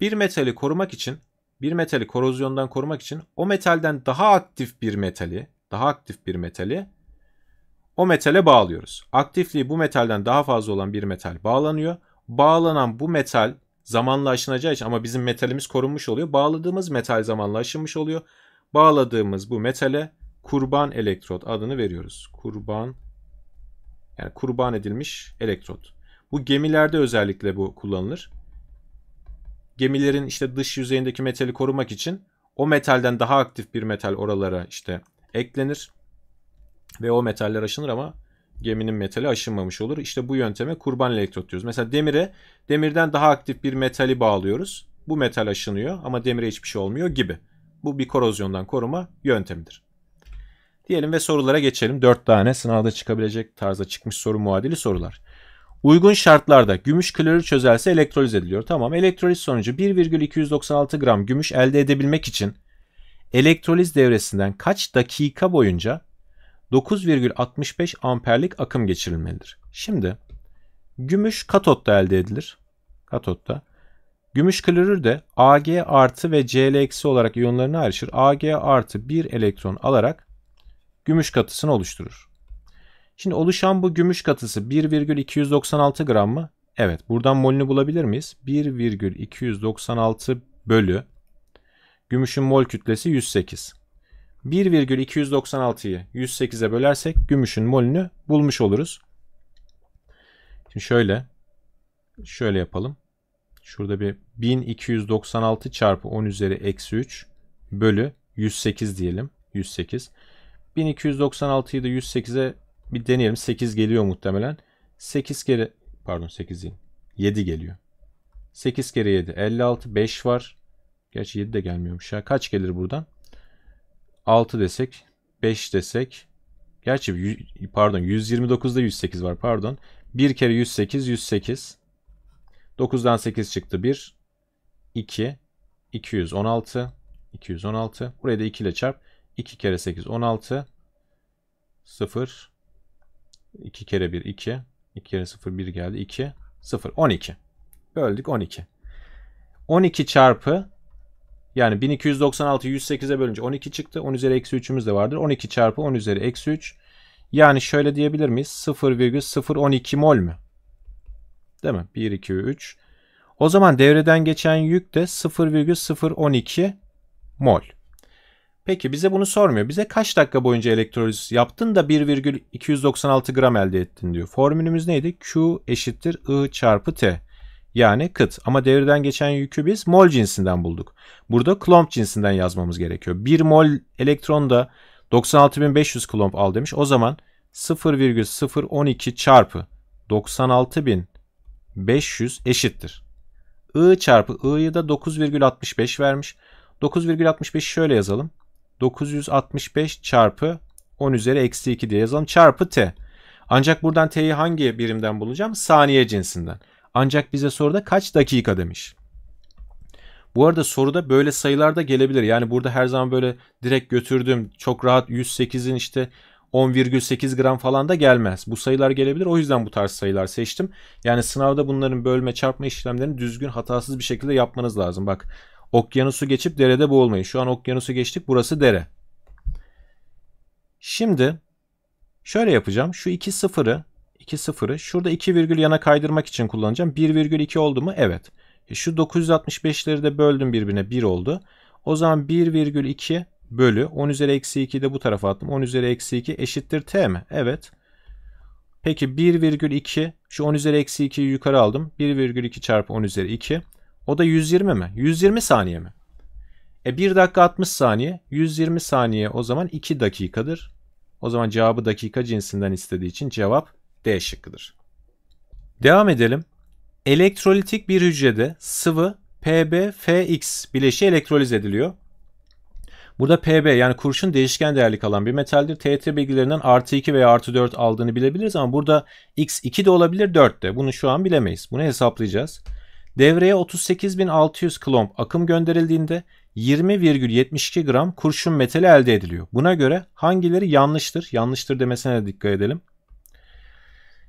Bir metali korumak için, bir metali korozyondan korumak için o metalden daha aktif bir metali, daha aktif bir metali o metale bağlıyoruz. Aktifliği bu metalden daha fazla olan bir metal bağlanıyor. Bağlanan bu metal zamanla aşınacağı için ama bizim metalimiz korunmuş oluyor. Bağladığımız metal zamanla aşınmış oluyor. Bağladığımız bu metale kurban elektrot adını veriyoruz. Kurban yani kurban edilmiş elektrot. Bu gemilerde özellikle bu kullanılır. Gemilerin işte dış yüzeyindeki metali korumak için o metalden daha aktif bir metal oralara işte eklenir ve o metaller aşınır ama geminin metali aşınmamış olur. İşte bu yönteme kurban elektrot diyoruz. Mesela demire demirden daha aktif bir metali bağlıyoruz. Bu metal aşınıyor ama demire hiçbir şey olmuyor gibi. Bu bir korozyondan koruma yöntemidir. Diyelim ve sorulara geçelim. 4 tane sınavda çıkabilecek tarzda çıkmış soru muadili sorular. Uygun şartlarda gümüş klorür çözelse elektroliz ediliyor. Tamam elektroliz sonucu 1,296 gram gümüş elde edebilmek için elektroliz devresinden kaç dakika boyunca 9,65 amperlik akım geçirilmelidir. Şimdi gümüş katotta elde edilir. Katotta. Gümüş klorür de Ag artı ve Cl eksi olarak iyonlarını ayrışır. Ag artı bir elektron alarak gümüş katısını oluşturur. Şimdi oluşan bu gümüş katısı 1,296 gram mı? Evet. Buradan molünü bulabilir miyiz? 1,296 bölü gümüşün mol kütlesi 108. 1,296'yı 108'e bölersek gümüşün molünü bulmuş oluruz. Şimdi şöyle şöyle yapalım. Şurada bir 1296 çarpı 10 üzeri eksi 3 bölü 108 diyelim. 108. 1296'yı da 108'e bir deneyelim. 8 geliyor muhtemelen. 8 kere pardon 8 değil. 7 geliyor. 8 kere 7 56 5 var. Gerçi 7 de gelmiyormuş ya. Kaç gelir buradan? 6 desek, 5 desek. Gerçi pardon 129'da 108 var pardon. 1 kere 108 108. 9'dan 8 çıktı 1. 2 216 216. Burayı da 2 ile çarp. 2 kere 8 16. 0 2 kere 1 2. 2 kere 0 1 geldi 2. 0 12. Böldük 12. 12 çarpı yani 1296 108'e bölünce 12 çıktı. 10 üzeri eksi 3'ümüz de vardır. 12 çarpı 10 üzeri eksi 3. Yani şöyle diyebilir miyiz? 0,012 mol mü? Değil mi? 1, 2, 3. O zaman devreden geçen yük de 0,012 mol. Peki bize bunu sormuyor. Bize kaç dakika boyunca elektroliz yaptın da 1,296 gram elde ettin diyor. Formülümüz neydi? Q eşittir I çarpı T yani kıt. Ama devreden geçen yükü biz mol cinsinden bulduk. Burada klomp cinsinden yazmamız gerekiyor. 1 mol elektron da 96.500 klomp al demiş. O zaman 0,012 çarpı 96.500 eşittir. I çarpı I'yı da 9,65 vermiş. 9,65 şöyle yazalım. 965 çarpı 10 üzeri eksi 2 diye yazalım. Çarpı T. Ancak buradan T'yi hangi birimden bulacağım? Saniye cinsinden. Ancak bize soruda kaç dakika demiş. Bu arada soruda böyle sayılar da gelebilir. Yani burada her zaman böyle direkt götürdüğüm çok rahat 108'in işte 10,8 gram falan da gelmez. Bu sayılar gelebilir. O yüzden bu tarz sayılar seçtim. Yani sınavda bunların bölme çarpma işlemlerini düzgün hatasız bir şekilde yapmanız lazım. Bak okyanusu geçip derede boğulmayın. Şu an okyanusu geçtik burası dere. Şimdi şöyle yapacağım. Şu iki sıfırı 2 sıfırı şurada 2 virgül yana kaydırmak için kullanacağım. 1 virgül 2 oldu mu? Evet. E şu 965'leri de böldüm birbirine 1 oldu. O zaman 1 virgül 2 bölü 10 üzeri eksi 2'yi de bu tarafa attım. 10 üzeri eksi 2 eşittir t mi? Evet. Peki 1,2 şu 10 üzeri eksi 2'yi yukarı aldım. 1,2 çarpı 10 üzeri 2. O da 120 mi? 120 saniye mi? E 1 dakika 60 saniye. 120 saniye o zaman 2 dakikadır. O zaman cevabı dakika cinsinden istediği için cevap D şıkkıdır. Devam edelim. Elektrolitik bir hücrede sıvı PbFx bileşi elektroliz ediliyor. Burada Pb yani kurşun değişken değerlik alan bir metaldir. TET bilgilerinden artı 2 veya artı 4 aldığını bilebiliriz ama burada x 2 de olabilir 4 de. Bunu şu an bilemeyiz. Bunu hesaplayacağız. Devreye 38.600 klomp akım gönderildiğinde 20,72 gram kurşun metali elde ediliyor. Buna göre hangileri yanlıştır? Yanlıştır demesine de dikkat edelim.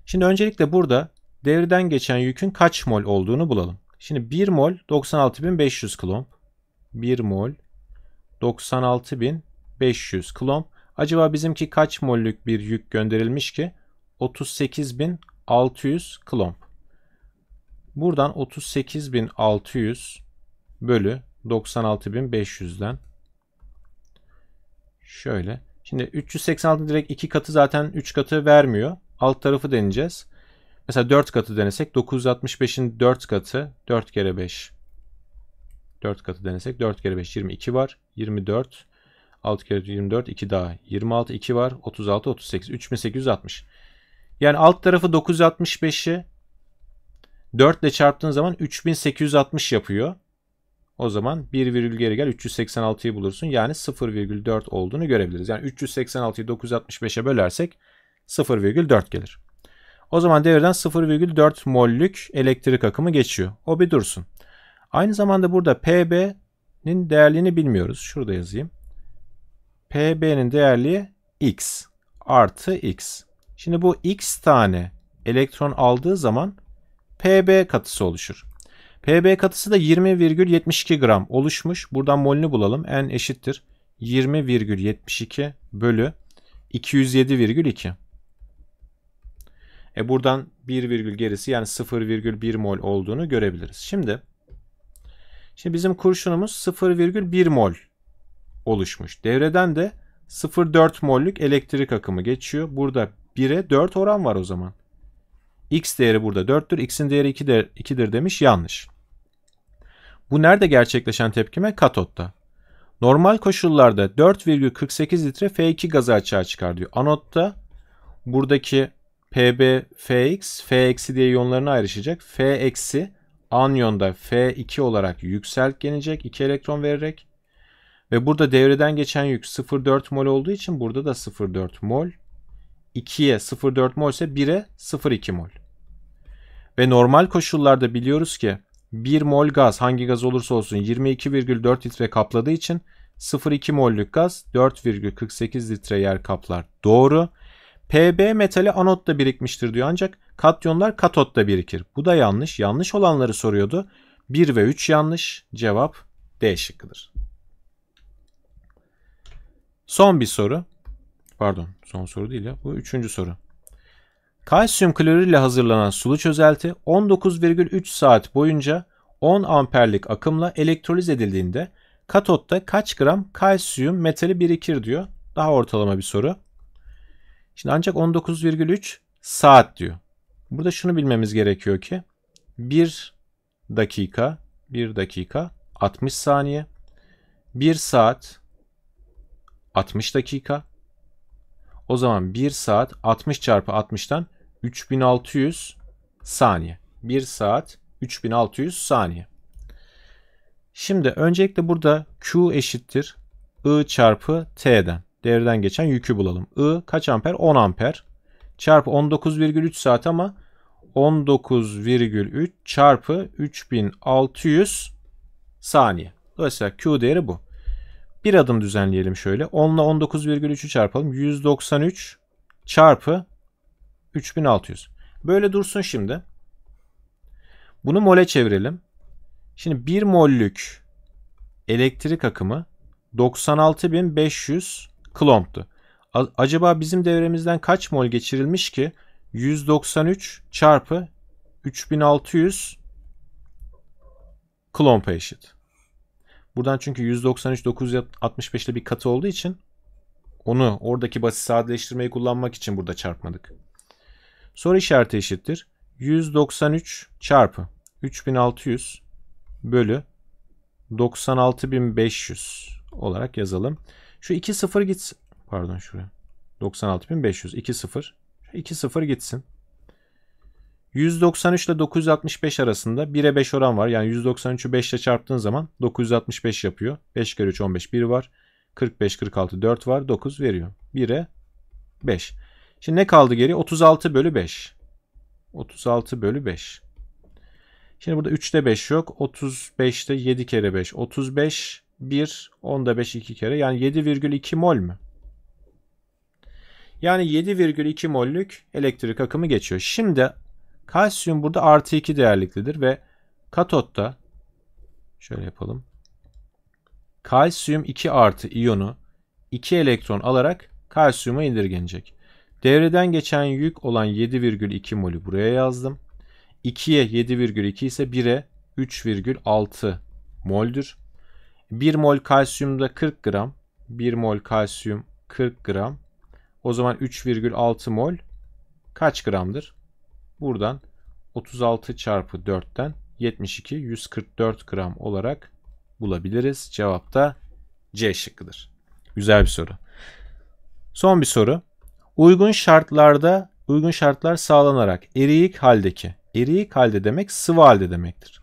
Şimdi öncelikle burada devreden geçen yükün kaç mol olduğunu bulalım. Şimdi 1 mol 96.500 klomp. 1 mol 96.500 klomp. Acaba bizimki kaç mollük bir yük gönderilmiş ki? 38.600 klomp. Buradan 38.600 bölü 96.500'den şöyle. Şimdi 386 direkt 2 katı zaten 3 katı vermiyor alt tarafı deneyeceğiz. Mesela 4 katı denesek 965'in 4 katı 4 kere 5. 4 katı denesek 4 kere 5 22 var. 24 6 kere 24 2 daha 26 2 var. 36 38 3860. Yani alt tarafı 965'i 4 ile çarptığın zaman 3860 yapıyor. O zaman 1 virgül geri gel 386'yı bulursun. Yani 0,4 olduğunu görebiliriz. Yani 386'yı 965'e bölersek 0,4 gelir. O zaman devreden 0,4 mollük elektrik akımı geçiyor. O bir dursun. Aynı zamanda burada PB'nin değerliğini bilmiyoruz. Şurada yazayım. PB'nin değerli X artı X. Şimdi bu X tane elektron aldığı zaman PB katısı oluşur. PB katısı da 20,72 gram oluşmuş. Buradan molünü bulalım. N eşittir. 20,72 bölü 207,2. E buradan 1 virgül gerisi yani 0,1 mol olduğunu görebiliriz. Şimdi şimdi bizim kurşunumuz 0,1 mol oluşmuş. Devreden de 0,4 mollük elektrik akımı geçiyor. Burada 1'e 4 oran var o zaman. X değeri burada 4'tür. X'in değeri 2'dir, 2'dir demiş. Yanlış. Bu nerede gerçekleşen tepkime? Katotta. Normal koşullarda 4,48 litre F2 gazı açığa çıkar diyor. Anotta buradaki PB Fx, F eksi diye yonlarına ayrışacak. F eksi anyonda F2 olarak yükseltgenecek 2 elektron vererek. Ve burada devreden geçen yük 0,4 mol olduğu için burada da 0,4 mol. 2'ye 0,4 mol ise 1'e 0,2 mol. Ve normal koşullarda biliyoruz ki 1 mol gaz hangi gaz olursa olsun 22,4 litre kapladığı için 0,2 mollük gaz 4,48 litre yer kaplar. Doğru. Doğru. Pb metali anotta birikmiştir diyor ancak katyonlar katotta birikir. Bu da yanlış. Yanlış olanları soruyordu. 1 ve 3 yanlış. Cevap D şıkkıdır. Son bir soru. Pardon son soru değil ya. Bu üçüncü soru. Kalsiyum klorürle hazırlanan sulu çözelti 19,3 saat boyunca 10 amperlik akımla elektroliz edildiğinde katotta kaç gram kalsiyum metali birikir diyor. Daha ortalama bir soru. Şimdi ancak 19,3 saat diyor. Burada şunu bilmemiz gerekiyor ki 1 dakika 1 dakika 60 saniye 1 saat 60 dakika o zaman 1 saat 60 çarpı 60'tan 3600 saniye. 1 saat 3600 saniye. Şimdi öncelikle burada Q eşittir I çarpı T'den devreden geçen yükü bulalım. I kaç amper? 10 amper. Çarpı 19,3 saat ama 19,3 çarpı 3600 saniye. Dolayısıyla Q değeri bu. Bir adım düzenleyelim şöyle. 10 ile 19,3'ü çarpalım. 193 çarpı 3600. Böyle dursun şimdi. Bunu mole çevirelim. Şimdi 1 mollük elektrik akımı 96500 Klomp'tu. A acaba bizim devremizden kaç mol geçirilmiş ki 193 çarpı 3600 Klomp'a eşit. Buradan çünkü 193 965 ile bir katı olduğu için onu oradaki basit sadeleştirmeyi kullanmak için burada çarpmadık. Soru işareti eşittir. 193 çarpı 3600 bölü 96500 olarak yazalım. Şu 2-0 gitsin. Pardon şuraya. 96.500. 2-0. 2-0 gitsin. 193 ile 965 arasında 1'e 5 oran var. Yani 193'ü 5 ile çarptığın zaman 965 yapıyor. 5 kere 3 15 1 var. 45 46 4 var. 9 veriyor. 1'e 5. Şimdi ne kaldı geri? 36 bölü 5. 36 bölü 5. Şimdi burada 3'te 5 yok. 35'te 7 kere 5 35. 1, onda 5 2 kere. Yani 7,2 mol mü? Yani 7,2 mollük elektrik akımı geçiyor. Şimdi kalsiyum burada artı 2 değerliklidir ve katotta şöyle yapalım. Kalsiyum 2 artı iyonu 2 elektron alarak kalsiyuma indirgenecek. Devreden geçen yük olan 7,2 mol'ü buraya yazdım. 2'ye 7,2 ise 1'e 3,6 mol'dür. 1 mol kalsiyumda 40 gram. 1 mol kalsiyum 40 gram. O zaman 3,6 mol kaç gramdır? Buradan 36 çarpı 4'ten 72 144 gram olarak bulabiliriz. Cevap da C şıkkıdır. Güzel bir soru. Son bir soru. Uygun şartlarda uygun şartlar sağlanarak eriyik haldeki eriyik halde demek sıvı halde demektir.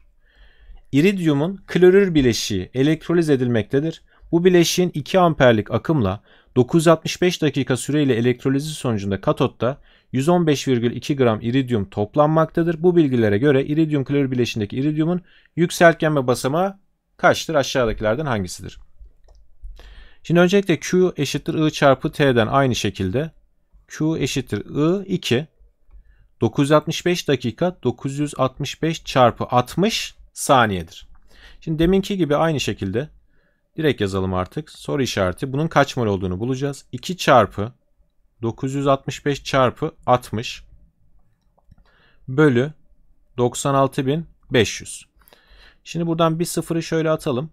İridyumun klorür bileşiği elektroliz edilmektedir. Bu bileşiğin 2 amperlik akımla 965 dakika süreyle elektrolizi sonucunda katotta 115,2 gram iridyum toplanmaktadır. Bu bilgilere göre iridyum klorür bileşiğindeki iridyumun yükseltgenme basamağı kaçtır? Aşağıdakilerden hangisidir? Şimdi öncelikle Q eşittir I çarpı T'den aynı şekilde Q eşittir I 2 965 dakika 965 çarpı 60 saniyedir. Şimdi deminki gibi aynı şekilde direkt yazalım artık. Soru işareti. Bunun kaç mol olduğunu bulacağız. 2 çarpı 965 çarpı 60 bölü 96.500. Şimdi buradan bir sıfırı şöyle atalım.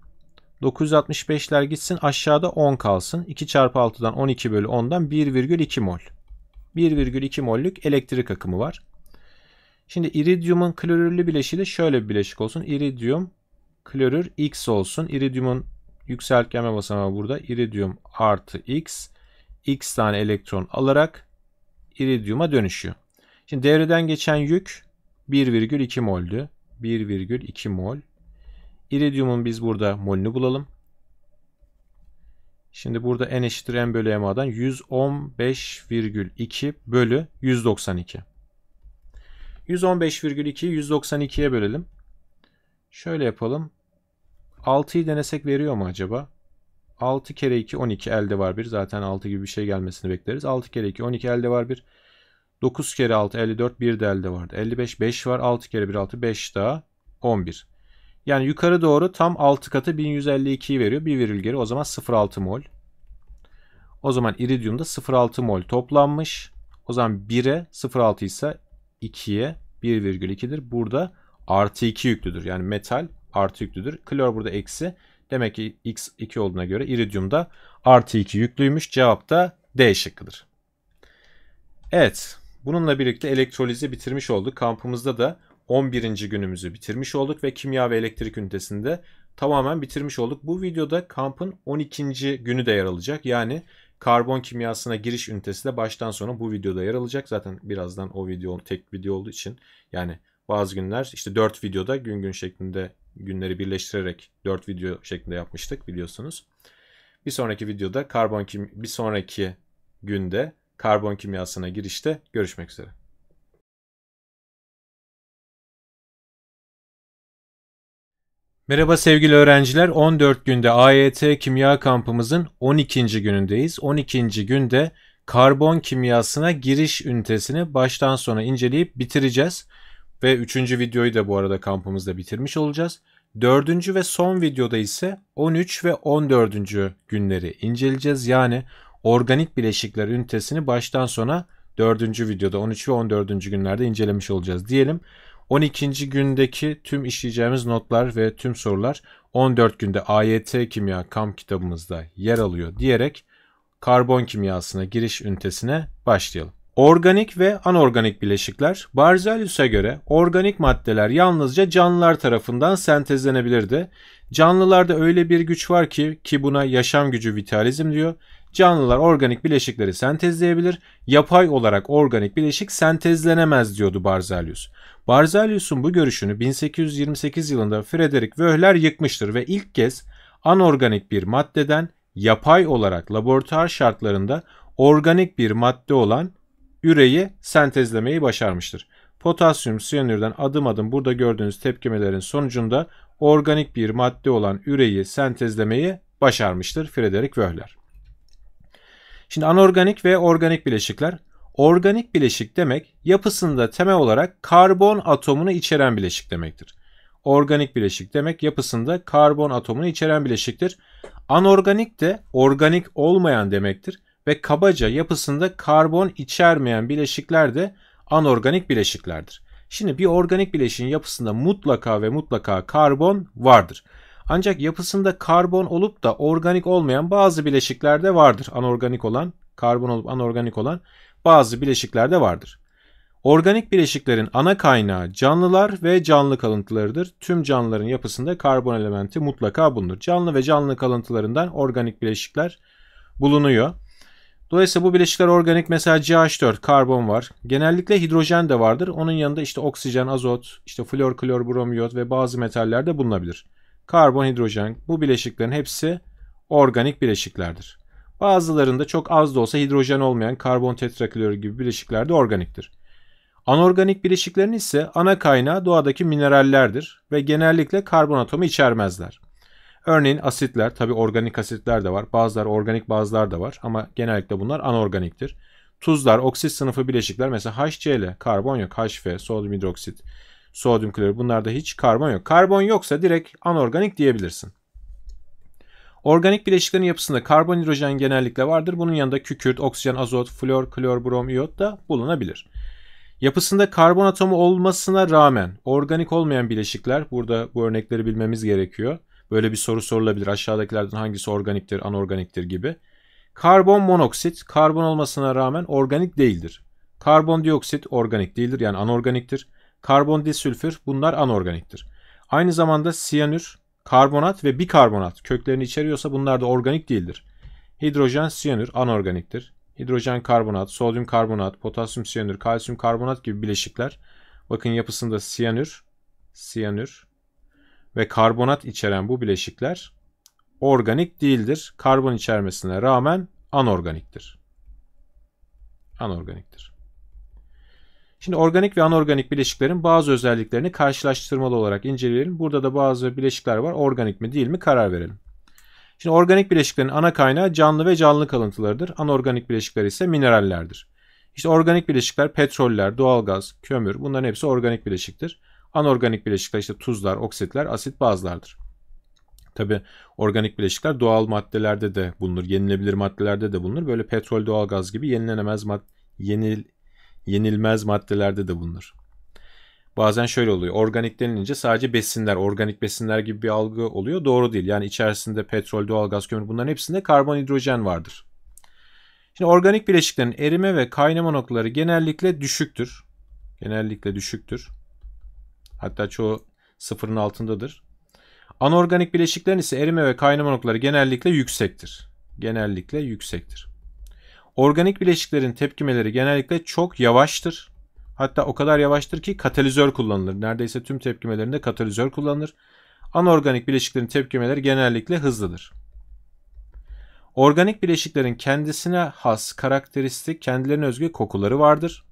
965'ler gitsin aşağıda 10 kalsın. 2 çarpı 6'dan 12 bölü 10'dan 1,2 mol. 1,2 mollük elektrik akımı var. Şimdi iridyumun klorürlü bileşiği de şöyle bir bileşik olsun. İridyum klorür X olsun. İridyumun yükseltgenme basamağı burada. İridyum artı X. X tane elektron alarak iridyuma dönüşüyor. Şimdi devreden geçen yük 1,2 moldü. 1,2 mol. İridyumun biz burada molünü bulalım. Şimdi burada n eşittir n bölü ma'dan 115,2 bölü 192. 115,2'yi 192'ye bölelim. Şöyle yapalım. 6'yı denesek veriyor mu acaba? 6 kere 2 12 elde var bir. Zaten 6 gibi bir şey gelmesini bekleriz. 6 kere 2 12 elde var bir. 9 kere 6 54 1 de elde vardı. 55 5 var. 6 kere 1 6 5 daha 11. Yani yukarı doğru tam 6 katı 1152'yi veriyor. Bir virül geri o zaman 0,6 mol. O zaman iridyumda 0,6 mol toplanmış. O zaman 1'e 0,6 ise 2'ye 1,2'dir. Burada artı 2 yüklüdür. Yani metal artı yüklüdür. Klor burada eksi. Demek ki x2 olduğuna göre iridium da artı 2 yüklüymüş. Cevap da D şıkkıdır. Evet. Bununla birlikte elektrolizi bitirmiş olduk. Kampımızda da 11. günümüzü bitirmiş olduk ve kimya ve elektrik ünitesinde tamamen bitirmiş olduk. Bu videoda kampın 12. günü de yer alacak. Yani karbon kimyasına giriş ünitesi de baştan sona bu videoda yer alacak. Zaten birazdan o video tek video olduğu için yani bazı günler işte 4 videoda gün gün şeklinde günleri birleştirerek 4 video şeklinde yapmıştık biliyorsunuz. Bir sonraki videoda karbon kim bir sonraki günde karbon kimyasına girişte görüşmek üzere. Merhaba sevgili öğrenciler. 14 günde AYT kimya kampımızın 12. günündeyiz. 12. günde karbon kimyasına giriş ünitesini baştan sona inceleyip bitireceğiz. Ve 3. videoyu da bu arada kampımızda bitirmiş olacağız. 4. ve son videoda ise 13 ve 14. günleri inceleyeceğiz. Yani organik bileşikler ünitesini baştan sona 4. videoda 13 ve 14. günlerde incelemiş olacağız diyelim. 12. gündeki tüm işleyeceğimiz notlar ve tüm sorular 14 günde AYT Kimya Kamp kitabımızda yer alıyor diyerek karbon kimyasına giriş ünitesine başlayalım. Organik ve anorganik bileşikler Barzelius'a göre organik maddeler yalnızca canlılar tarafından sentezlenebilirdi. Canlılarda öyle bir güç var ki ki buna yaşam gücü vitalizm diyor. Canlılar organik bileşikleri sentezleyebilir, yapay olarak organik bileşik sentezlenemez diyordu Barzalius. Barzalius'un bu görüşünü 1828 yılında Frederick Wöhler yıkmıştır ve ilk kez anorganik bir maddeden yapay olarak laboratuvar şartlarında organik bir madde olan üreyi sentezlemeyi başarmıştır. Potasyum siyanürden adım adım burada gördüğünüz tepkimelerin sonucunda organik bir madde olan üreyi sentezlemeyi başarmıştır Frederick Wöhler. Şimdi anorganik ve organik bileşikler. Organik bileşik demek yapısında temel olarak karbon atomunu içeren bileşik demektir. Organik bileşik demek yapısında karbon atomunu içeren bileşiktir. Anorganik de organik olmayan demektir ve kabaca yapısında karbon içermeyen bileşikler de anorganik bileşiklerdir. Şimdi bir organik bileşiğin yapısında mutlaka ve mutlaka karbon vardır. Ancak yapısında karbon olup da organik olmayan bazı bileşiklerde vardır. Anorganik olan, karbon olup anorganik olan bazı bileşiklerde vardır. Organik bileşiklerin ana kaynağı canlılar ve canlı kalıntılarıdır. Tüm canlıların yapısında karbon elementi mutlaka bulunur. Canlı ve canlı kalıntılarından organik bileşikler bulunuyor. Dolayısıyla bu bileşikler organik mesela CH4 karbon var. Genellikle hidrojen de vardır. Onun yanında işte oksijen, azot, işte flor, klor, bromiyot ve bazı metaller de bulunabilir karbon, hidrojen bu bileşiklerin hepsi organik bileşiklerdir. Bazılarında çok az da olsa hidrojen olmayan karbon tetraklorür gibi bileşikler de organiktir. Anorganik bileşiklerin ise ana kaynağı doğadaki minerallerdir ve genellikle karbon atomu içermezler. Örneğin asitler, tabi organik asitler de var. Bazılar organik bazılar da var ama genellikle bunlar anorganiktir. Tuzlar, oksit sınıfı bileşikler mesela HCl, karbon yok, HF, sodyum hidroksit sodyum klorür bunlarda hiç karbon yok. Karbon yoksa direkt anorganik diyebilirsin. Organik bileşiklerin yapısında karbon hidrojen genellikle vardır. Bunun yanında kükürt, oksijen, azot, flor, klor, brom, iyot da bulunabilir. Yapısında karbon atomu olmasına rağmen organik olmayan bileşikler, burada bu örnekleri bilmemiz gerekiyor. Böyle bir soru sorulabilir. Aşağıdakilerden hangisi organiktir, anorganiktir gibi. Karbon monoksit karbon olmasına rağmen organik değildir. Karbondioksit organik değildir yani anorganiktir karbon bunlar anorganiktir. Aynı zamanda siyanür, karbonat ve bikarbonat köklerini içeriyorsa bunlar da organik değildir. Hidrojen siyanür anorganiktir. Hidrojen karbonat, sodyum karbonat, potasyum siyanür, kalsiyum karbonat gibi bileşikler bakın yapısında siyanür, siyanür ve karbonat içeren bu bileşikler organik değildir. Karbon içermesine rağmen anorganiktir. Anorganiktir. Şimdi organik ve anorganik bileşiklerin bazı özelliklerini karşılaştırmalı olarak inceleyelim. Burada da bazı bileşikler var. Organik mi değil mi karar verelim. Şimdi organik bileşiklerin ana kaynağı canlı ve canlı kalıntılarıdır. Anorganik bileşikler ise minerallerdir. İşte organik bileşikler petroller, doğalgaz, kömür bunların hepsi organik bileşiktir. Anorganik bileşikler işte tuzlar, oksitler, asit bazlardır. Tabi organik bileşikler doğal maddelerde de bulunur, yenilebilir maddelerde de bulunur. Böyle petrol, doğalgaz gibi yenilenemez mad yenil yenilmez maddelerde de bulunur. Bazen şöyle oluyor. Organik denilince sadece besinler, organik besinler gibi bir algı oluyor. Doğru değil. Yani içerisinde petrol, doğalgaz, kömür bunların hepsinde karbon, hidrojen vardır. Şimdi organik bileşiklerin erime ve kaynama noktaları genellikle düşüktür. Genellikle düşüktür. Hatta çoğu sıfırın altındadır. Anorganik bileşiklerin ise erime ve kaynama noktaları genellikle yüksektir. Genellikle yüksektir. Organik bileşiklerin tepkimeleri genellikle çok yavaştır. Hatta o kadar yavaştır ki katalizör kullanılır. Neredeyse tüm tepkimelerinde katalizör kullanılır. Anorganik bileşiklerin tepkimeleri genellikle hızlıdır. Organik bileşiklerin kendisine has, karakteristik, kendilerine özgü kokuları vardır.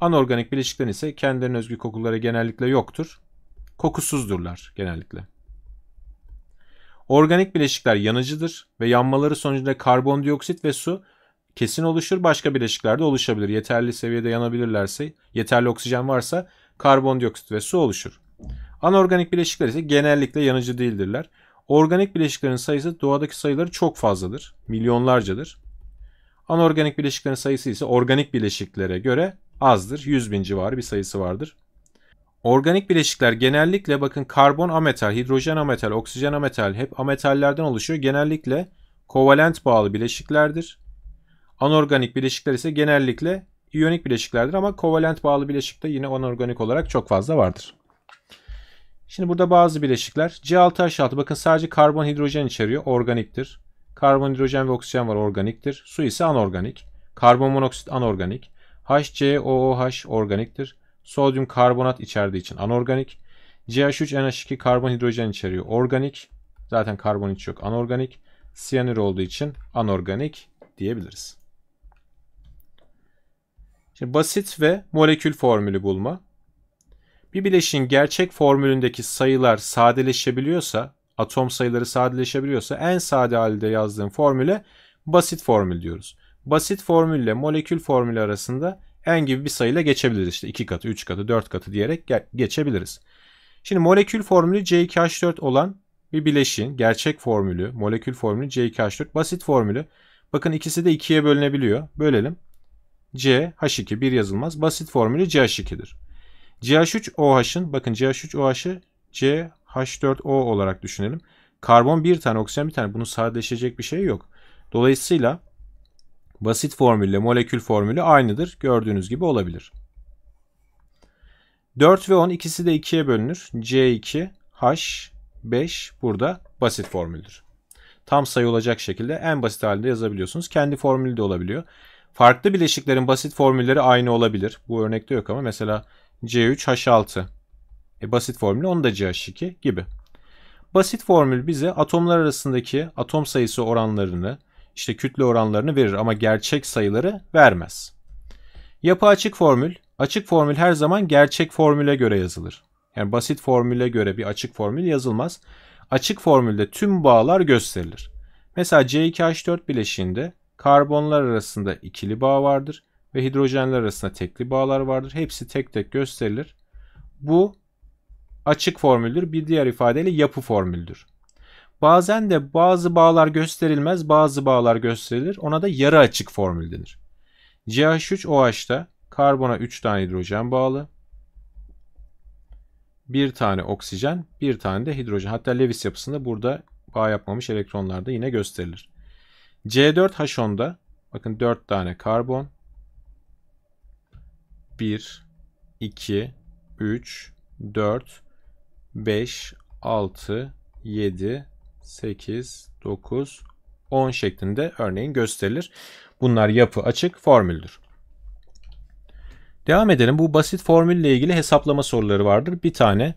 Anorganik bileşiklerin ise kendilerine özgü kokuları genellikle yoktur. Kokusuzdurlar genellikle. Organik bileşikler yanıcıdır ve yanmaları sonucunda karbondioksit ve su kesin oluşur. Başka bileşikler de oluşabilir. Yeterli seviyede yanabilirlerse, yeterli oksijen varsa karbondioksit ve su oluşur. Anorganik bileşikler ise genellikle yanıcı değildirler. Organik bileşiklerin sayısı doğadaki sayıları çok fazladır. Milyonlarcadır. Anorganik bileşiklerin sayısı ise organik bileşiklere göre azdır. 100 bin civarı bir sayısı vardır. Organik bileşikler genellikle bakın karbon ametal, hidrojen ametal, oksijen ametal hep ametallerden oluşuyor. Genellikle kovalent bağlı bileşiklerdir. Anorganik bileşikler ise genellikle iyonik bileşiklerdir ama kovalent bağlı bileşikte yine anorganik olarak çok fazla vardır. Şimdi burada bazı bileşikler C6H6 bakın sadece karbon hidrojen içeriyor organiktir. Karbon hidrojen ve oksijen var organiktir. Su ise anorganik. Karbon monoksit anorganik. HCOOH organiktir. Sodyum karbonat içerdiği için anorganik. CH3NH2 karbon hidrojen içeriyor. Organik. Zaten karbon hiç yok. Anorganik. Siyanür olduğu için anorganik diyebiliriz. Şimdi basit ve molekül formülü bulma. Bir bileşin gerçek formülündeki sayılar sadeleşebiliyorsa, atom sayıları sadeleşebiliyorsa en sade halde yazdığım formüle basit formül diyoruz. Basit formülle molekül formülü arasında n gibi bir sayıyla geçebiliriz. İşte 2 katı, 3 katı, 4 katı diyerek geçebiliriz. Şimdi molekül formülü C2H4 olan bir bileşin gerçek formülü, molekül formülü C2H4 basit formülü. Bakın ikisi de 2'ye bölünebiliyor. Bölelim. C, H2 bir yazılmaz. Basit formülü CH2'dir. CH3OH'ın bakın CH3OH'ı CH4O olarak düşünelim. Karbon bir tane, oksijen bir tane. Bunu sadeleşecek bir şey yok. Dolayısıyla Basit formülle molekül formülü aynıdır. Gördüğünüz gibi olabilir. 4 ve 10 ikisi de 2'ye bölünür. C2, H, 5 burada basit formüldür. Tam sayı olacak şekilde en basit halinde yazabiliyorsunuz. Kendi formülü de olabiliyor. Farklı bileşiklerin basit formülleri aynı olabilir. Bu örnekte yok ama mesela C3H6. E, basit formülü onu da CH2 gibi. Basit formül bize atomlar arasındaki atom sayısı oranlarını, işte kütle oranlarını verir ama gerçek sayıları vermez. Yapı açık formül. Açık formül her zaman gerçek formüle göre yazılır. Yani basit formüle göre bir açık formül yazılmaz. Açık formülde tüm bağlar gösterilir. Mesela C2H4 bileşiğinde karbonlar arasında ikili bağ vardır ve hidrojenler arasında tekli bağlar vardır. Hepsi tek tek gösterilir. Bu açık formüldür. Bir diğer ifadeyle yapı formüldür. Bazen de bazı bağlar gösterilmez, bazı bağlar gösterilir. Ona da yarı açık formül denir. CH3OH'da karbona 3 tane hidrojen bağlı. 1 tane oksijen, 1 tane de hidrojen. Hatta Lewis yapısında burada bağ yapmamış elektronlarda yine gösterilir. C4H10'da bakın 4 tane karbon. 1, 2, 3, 4, 5, 6, 7, 8, 9, 10 şeklinde örneğin gösterilir. Bunlar yapı açık formüldür. Devam edelim. Bu basit formülle ilgili hesaplama soruları vardır. Bir tane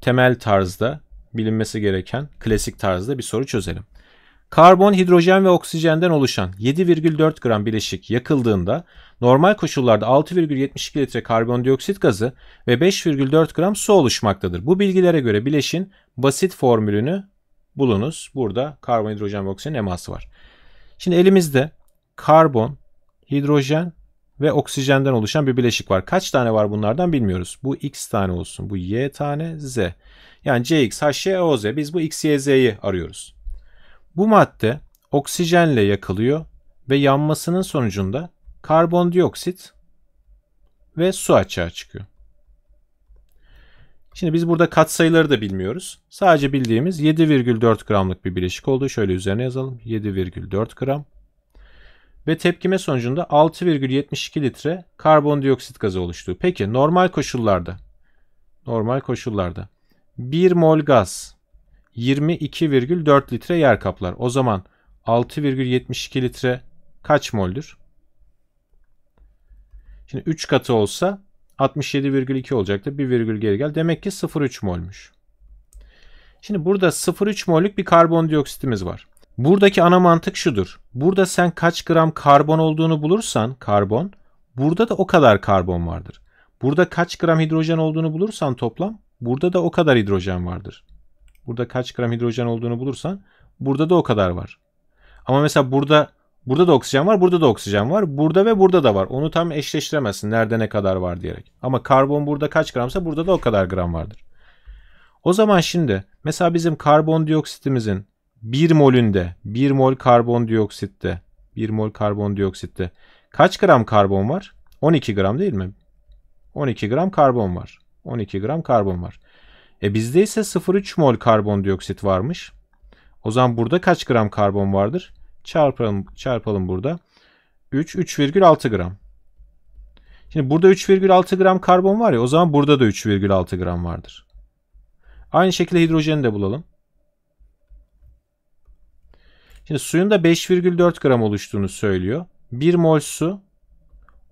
temel tarzda bilinmesi gereken klasik tarzda bir soru çözelim. Karbon, hidrojen ve oksijenden oluşan 7,4 gram bileşik yakıldığında normal koşullarda 6,72 litre karbondioksit gazı ve 5,4 gram su oluşmaktadır. Bu bilgilere göre bileşin basit formülünü bulunuz. Burada karbon hidrojen ve oksijen eması var. Şimdi elimizde karbon, hidrojen ve oksijenden oluşan bir bileşik var. Kaç tane var bunlardan bilmiyoruz. Bu x tane olsun, bu y tane, z. Yani cx, hy, e, oz. Biz bu x, y, z'yi arıyoruz. Bu madde oksijenle yakılıyor ve yanmasının sonucunda karbondioksit ve su açığa çıkıyor. Şimdi biz burada katsayıları da bilmiyoruz. Sadece bildiğimiz 7,4 gramlık bir bileşik olduğu şöyle üzerine yazalım. 7,4 gram. Ve tepkime sonucunda 6,72 litre karbondioksit gazı oluştu. Peki normal koşullarda normal koşullarda 1 mol gaz 22,4 litre yer kaplar. O zaman 6,72 litre kaç moldür? Şimdi 3 katı olsa 67,2 olacaktı. 1 virgül geri gel. Demek ki 0,3 molmuş. Şimdi burada 0,3 mollük bir karbondioksitimiz var. Buradaki ana mantık şudur. Burada sen kaç gram karbon olduğunu bulursan karbon, burada da o kadar karbon vardır. Burada kaç gram hidrojen olduğunu bulursan toplam, burada da o kadar hidrojen vardır. Burada kaç gram hidrojen olduğunu bulursan, burada da o kadar var. Ama mesela burada Burada da oksijen var, burada da oksijen var. Burada ve burada da var. Onu tam eşleştiremezsin nerede ne kadar var diyerek. Ama karbon burada kaç gramsa burada da o kadar gram vardır. O zaman şimdi mesela bizim karbondioksitimizin 1 molünde, 1 mol karbondioksitte, 1 mol karbondioksitte kaç gram karbon var? 12 gram değil mi? 12 gram karbon var. 12 gram karbon var. E bizde ise 0,3 mol karbondioksit varmış. O zaman burada kaç gram karbon vardır? Çarpalım, çarpalım burada. 3, 3,6 gram. Şimdi burada 3,6 gram karbon var ya o zaman burada da 3,6 gram vardır. Aynı şekilde hidrojeni de bulalım. Şimdi suyun da 5,4 gram oluştuğunu söylüyor. 1 mol su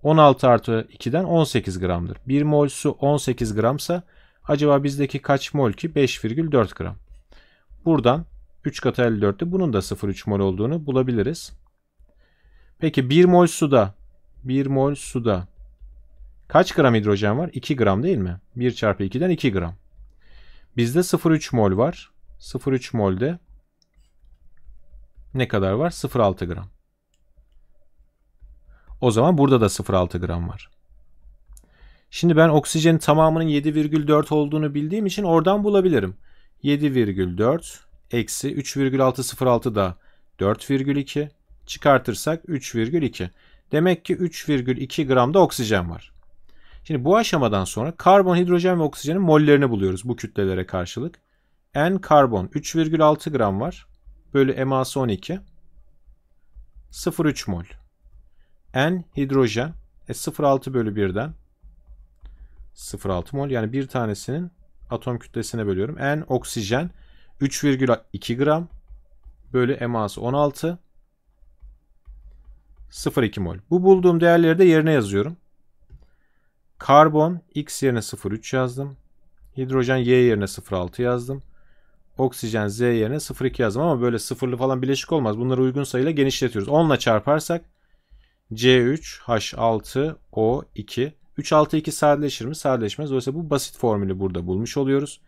16 artı 2'den 18 gramdır. 1 mol su 18 gramsa acaba bizdeki kaç mol ki? 5,4 gram. Buradan 3 katı 54'te Bunun da 0,3 mol olduğunu bulabiliriz. Peki 1 mol suda 1 mol suda kaç gram hidrojen var? 2 gram değil mi? 1 çarpı 2'den 2 gram. Bizde 0,3 mol var. 0,3 molde ne kadar var? 0,6 gram. O zaman burada da 0,6 gram var. Şimdi ben oksijenin tamamının 7,4 olduğunu bildiğim için oradan bulabilirim. 7,4 eksi 3,606 da 4,2 çıkartırsak 3,2. Demek ki 3,2 gramda oksijen var. Şimdi bu aşamadan sonra karbon, hidrojen ve oksijenin mollerini buluyoruz bu kütlelere karşılık. N karbon 3,6 gram var. Bölü eması 12. 0,3 mol. N hidrojen e 0,6 bölü 1'den 0,6 mol. Yani bir tanesinin atom kütlesine bölüyorum. N oksijen 3,2 gram bölü eması 16 0,2 mol. Bu bulduğum değerleri de yerine yazıyorum. Karbon X yerine 0,3 yazdım. Hidrojen Y yerine 0,6 yazdım. Oksijen Z yerine 0,2 yazdım ama böyle sıfırlı falan bileşik olmaz. Bunları uygun sayıyla genişletiyoruz. 10 ile çarparsak C3H6O2 3,6,2 sadeleşir mi? Sadeleşmez. Dolayısıyla bu basit formülü burada bulmuş oluyoruz.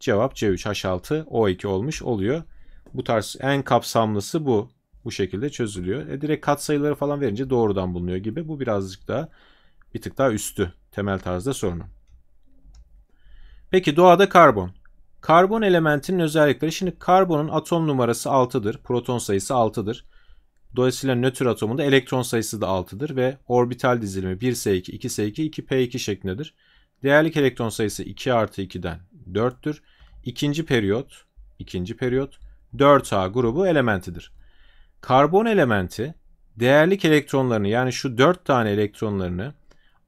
Cevap C3 H6 O2 olmuş oluyor. Bu tarz en kapsamlısı bu. Bu şekilde çözülüyor. E direkt katsayıları falan verince doğrudan bulunuyor gibi. Bu birazcık daha bir tık daha üstü temel tarzda sorunu. Peki doğada karbon. Karbon elementinin özellikleri. Şimdi karbonun atom numarası 6'dır. Proton sayısı 6'dır. Dolayısıyla nötr atomunda elektron sayısı da 6'dır ve orbital dizilimi 1s2, 2s2, 2p2 şeklindedir. Değerlik elektron sayısı 2 artı 2'den 4'tür. İkinci periyot, ikinci periyot 4A grubu elementidir. Karbon elementi değerlik elektronlarını yani şu 4 tane elektronlarını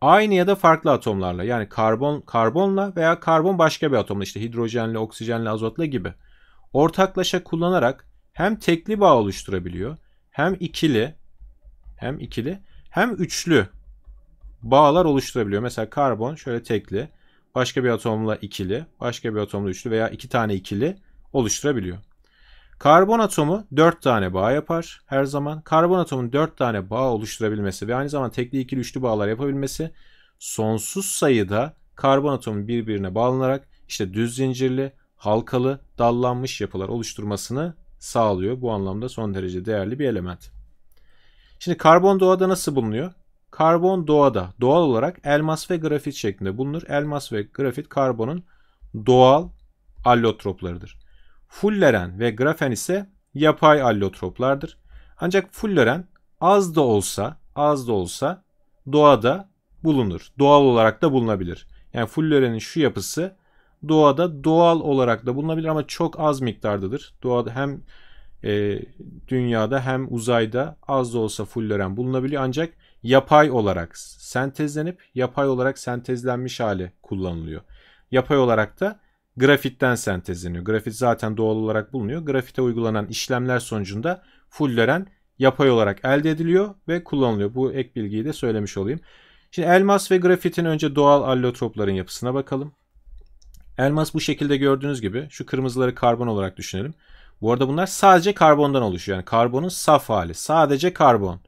aynı ya da farklı atomlarla yani karbon karbonla veya karbon başka bir atomla işte hidrojenle, oksijenle, azotla gibi ortaklaşa kullanarak hem tekli bağ oluşturabiliyor hem ikili hem ikili hem üçlü bağlar oluşturabiliyor. Mesela karbon şöyle tekli, başka bir atomla ikili, başka bir atomla üçlü veya iki tane ikili oluşturabiliyor. Karbon atomu 4 tane bağ yapar her zaman. Karbon atomun 4 tane bağ oluşturabilmesi ve aynı zamanda tekli ikili üçlü bağlar yapabilmesi sonsuz sayıda karbon atomu birbirine bağlanarak işte düz zincirli, halkalı, dallanmış yapılar oluşturmasını sağlıyor. Bu anlamda son derece değerli bir element. Şimdi karbon doğada nasıl bulunuyor? Karbon doğada doğal olarak elmas ve grafit şeklinde bulunur. Elmas ve grafit karbonun doğal allotroplarıdır. Fulleren ve grafen ise yapay allotroplardır. Ancak fulleren az da olsa az da olsa doğada bulunur. Doğal olarak da bulunabilir. Yani fullerenin şu yapısı doğada doğal olarak da bulunabilir ama çok az miktardadır. Doğada hem e, dünyada hem uzayda az da olsa fulleren bulunabiliyor ancak yapay olarak sentezlenip yapay olarak sentezlenmiş hali kullanılıyor. Yapay olarak da grafitten sentezleniyor. Grafit zaten doğal olarak bulunuyor. Grafite uygulanan işlemler sonucunda fullören yapay olarak elde ediliyor ve kullanılıyor. Bu ek bilgiyi de söylemiş olayım. Şimdi elmas ve grafitin önce doğal allotropların yapısına bakalım. Elmas bu şekilde gördüğünüz gibi şu kırmızıları karbon olarak düşünelim. Bu arada bunlar sadece karbondan oluşuyor. Yani karbonun saf hali. Sadece karbon.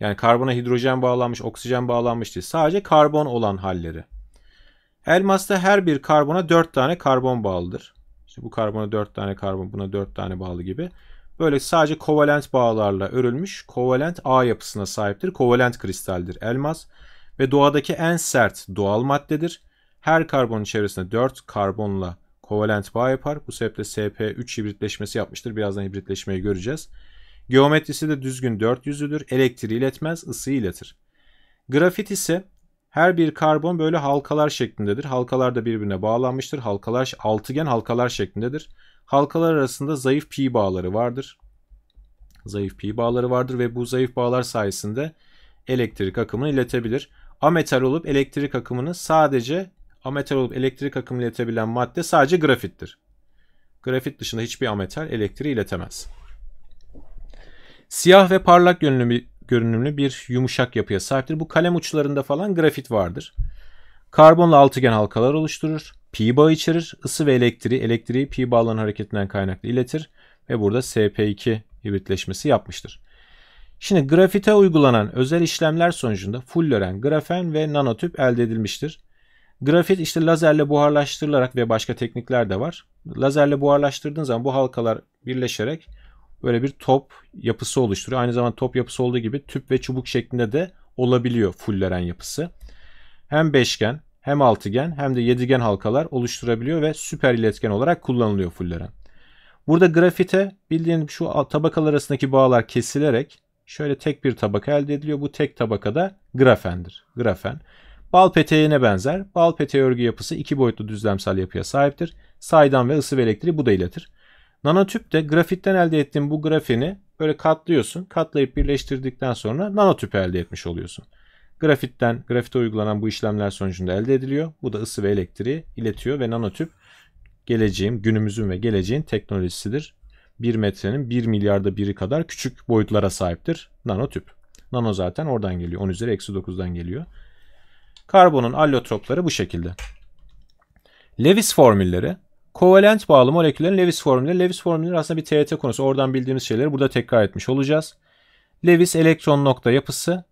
Yani karbona hidrojen bağlanmış, oksijen bağlanmış değil. Sadece karbon olan halleri. Elmasta her bir karbona 4 tane karbon bağlıdır. İşte bu karbona 4 tane karbon, buna 4 tane bağlı gibi. Böyle sadece kovalent bağlarla örülmüş kovalent A yapısına sahiptir. Kovalent kristaldir elmas ve doğadaki en sert doğal maddedir. Her karbonun çevresinde 4 karbonla kovalent bağ yapar. Bu sebeple SP3 hibritleşmesi yapmıştır. Birazdan hibritleşmeyi göreceğiz. Geometrisi de düzgün dört yüzlüdür. Elektriği iletmez, ısıyı iletir. Grafit ise her bir karbon böyle halkalar şeklindedir. Halkalar da birbirine bağlanmıştır. Halkalar altıgen halkalar şeklindedir. Halkalar arasında zayıf pi bağları vardır. Zayıf pi bağları vardır ve bu zayıf bağlar sayesinde elektrik akımını iletebilir. Ametal olup elektrik akımını sadece ametal olup elektrik akımını iletebilen madde sadece grafittir. Grafit dışında hiçbir ametal elektriği iletemez. Siyah ve parlak görünümlü, görünümlü bir yumuşak yapıya sahiptir. Bu kalem uçlarında falan grafit vardır. Karbonla altıgen halkalar oluşturur. Pi bağı içerir. Isı ve elektriği, elektriği pi bağların hareketinden kaynaklı iletir. Ve burada SP2 hibritleşmesi yapmıştır. Şimdi grafite uygulanan özel işlemler sonucunda fullören, grafen ve nanotüp elde edilmiştir. Grafit işte lazerle buharlaştırılarak ve başka teknikler de var. Lazerle buharlaştırdığın zaman bu halkalar birleşerek böyle bir top yapısı oluşturuyor. Aynı zamanda top yapısı olduğu gibi tüp ve çubuk şeklinde de olabiliyor fulleren yapısı. Hem beşgen hem altıgen hem de yedigen halkalar oluşturabiliyor ve süper iletken olarak kullanılıyor fulleren. Burada grafite bildiğin şu tabakalar arasındaki bağlar kesilerek şöyle tek bir tabaka elde ediliyor. Bu tek tabakada grafendir. Grafen. Bal peteğine benzer. Bal peteği örgü yapısı iki boyutlu düzlemsel yapıya sahiptir. Saydam ve ısı ve elektriği bu da iletir. Nanotüp de grafitten elde ettiğin bu grafini böyle katlıyorsun. Katlayıp birleştirdikten sonra nanotüp elde etmiş oluyorsun. Grafitten, grafite uygulanan bu işlemler sonucunda elde ediliyor. Bu da ısı ve elektriği iletiyor ve nanotüp geleceğin, günümüzün ve geleceğin teknolojisidir. Bir metrenin bir milyarda biri kadar küçük boyutlara sahiptir nanotüp. Nano zaten oradan geliyor. 10 üzeri eksi 9'dan geliyor. Karbonun allotropları bu şekilde. Lewis formülleri Kovalent bağlı moleküllerin Lewis formülü. Lewis formülü aslında bir TET konusu. Oradan bildiğimiz şeyleri burada tekrar etmiş olacağız. Lewis elektron nokta yapısı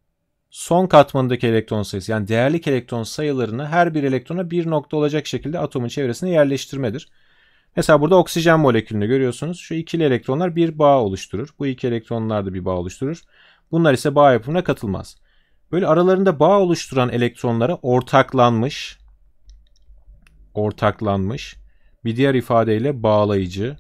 son katmandaki elektron sayısı yani değerlik elektron sayılarını her bir elektrona bir nokta olacak şekilde atomun çevresine yerleştirmedir. Mesela burada oksijen molekülünü görüyorsunuz. Şu ikili elektronlar bir bağ oluşturur. Bu iki elektronlar da bir bağ oluşturur. Bunlar ise bağ yapımına katılmaz. Böyle aralarında bağ oluşturan elektronlara ortaklanmış ortaklanmış bir diğer ifadeyle bağlayıcı.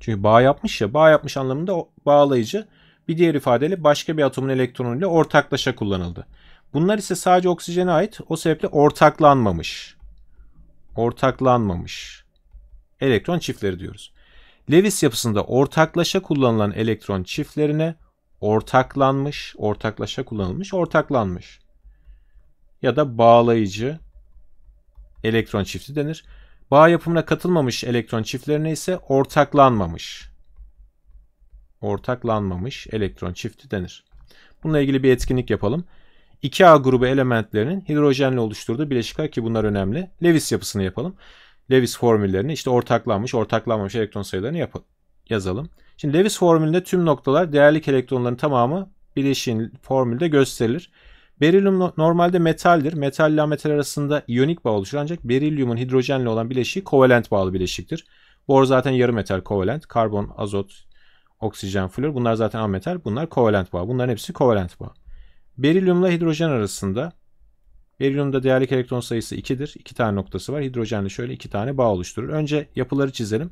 Çünkü bağ yapmış ya bağ yapmış anlamında bağlayıcı. Bir diğer ifadeyle başka bir atomun elektronuyla ortaklaşa kullanıldı. Bunlar ise sadece oksijene ait o sebeple ortaklanmamış. Ortaklanmamış. Elektron çiftleri diyoruz. Lewis yapısında ortaklaşa kullanılan elektron çiftlerine ortaklanmış, ortaklaşa kullanılmış, ortaklanmış. Ya da bağlayıcı elektron çifti denir. Bağ yapımına katılmamış elektron çiftlerine ise ortaklanmamış. Ortaklanmamış elektron çifti denir. Bununla ilgili bir etkinlik yapalım. 2A grubu elementlerinin hidrojenle oluşturduğu bileşikler ki bunlar önemli. Lewis yapısını yapalım. Lewis formüllerini işte ortaklanmış, ortaklanmamış elektron sayılarını yap yazalım. Şimdi Lewis formülünde tüm noktalar değerlik elektronların tamamı bileşiğin formülde gösterilir. Berilyum normalde metaldir. Metal ile metal arasında iyonik bağ oluşur ancak berilyumun hidrojenle olan bileşiği kovalent bağlı bileşiktir. Bor zaten yarı metal kovalent. Karbon, azot, oksijen, flor bunlar zaten ametal. Bunlar kovalent bağ. Bunların hepsi kovalent bağ. Berilyumla hidrojen arasında beryumda değerlik elektron sayısı 2'dir. 2 tane noktası var. Hidrojenle şöyle 2 tane bağ oluşturur. Önce yapıları çizelim.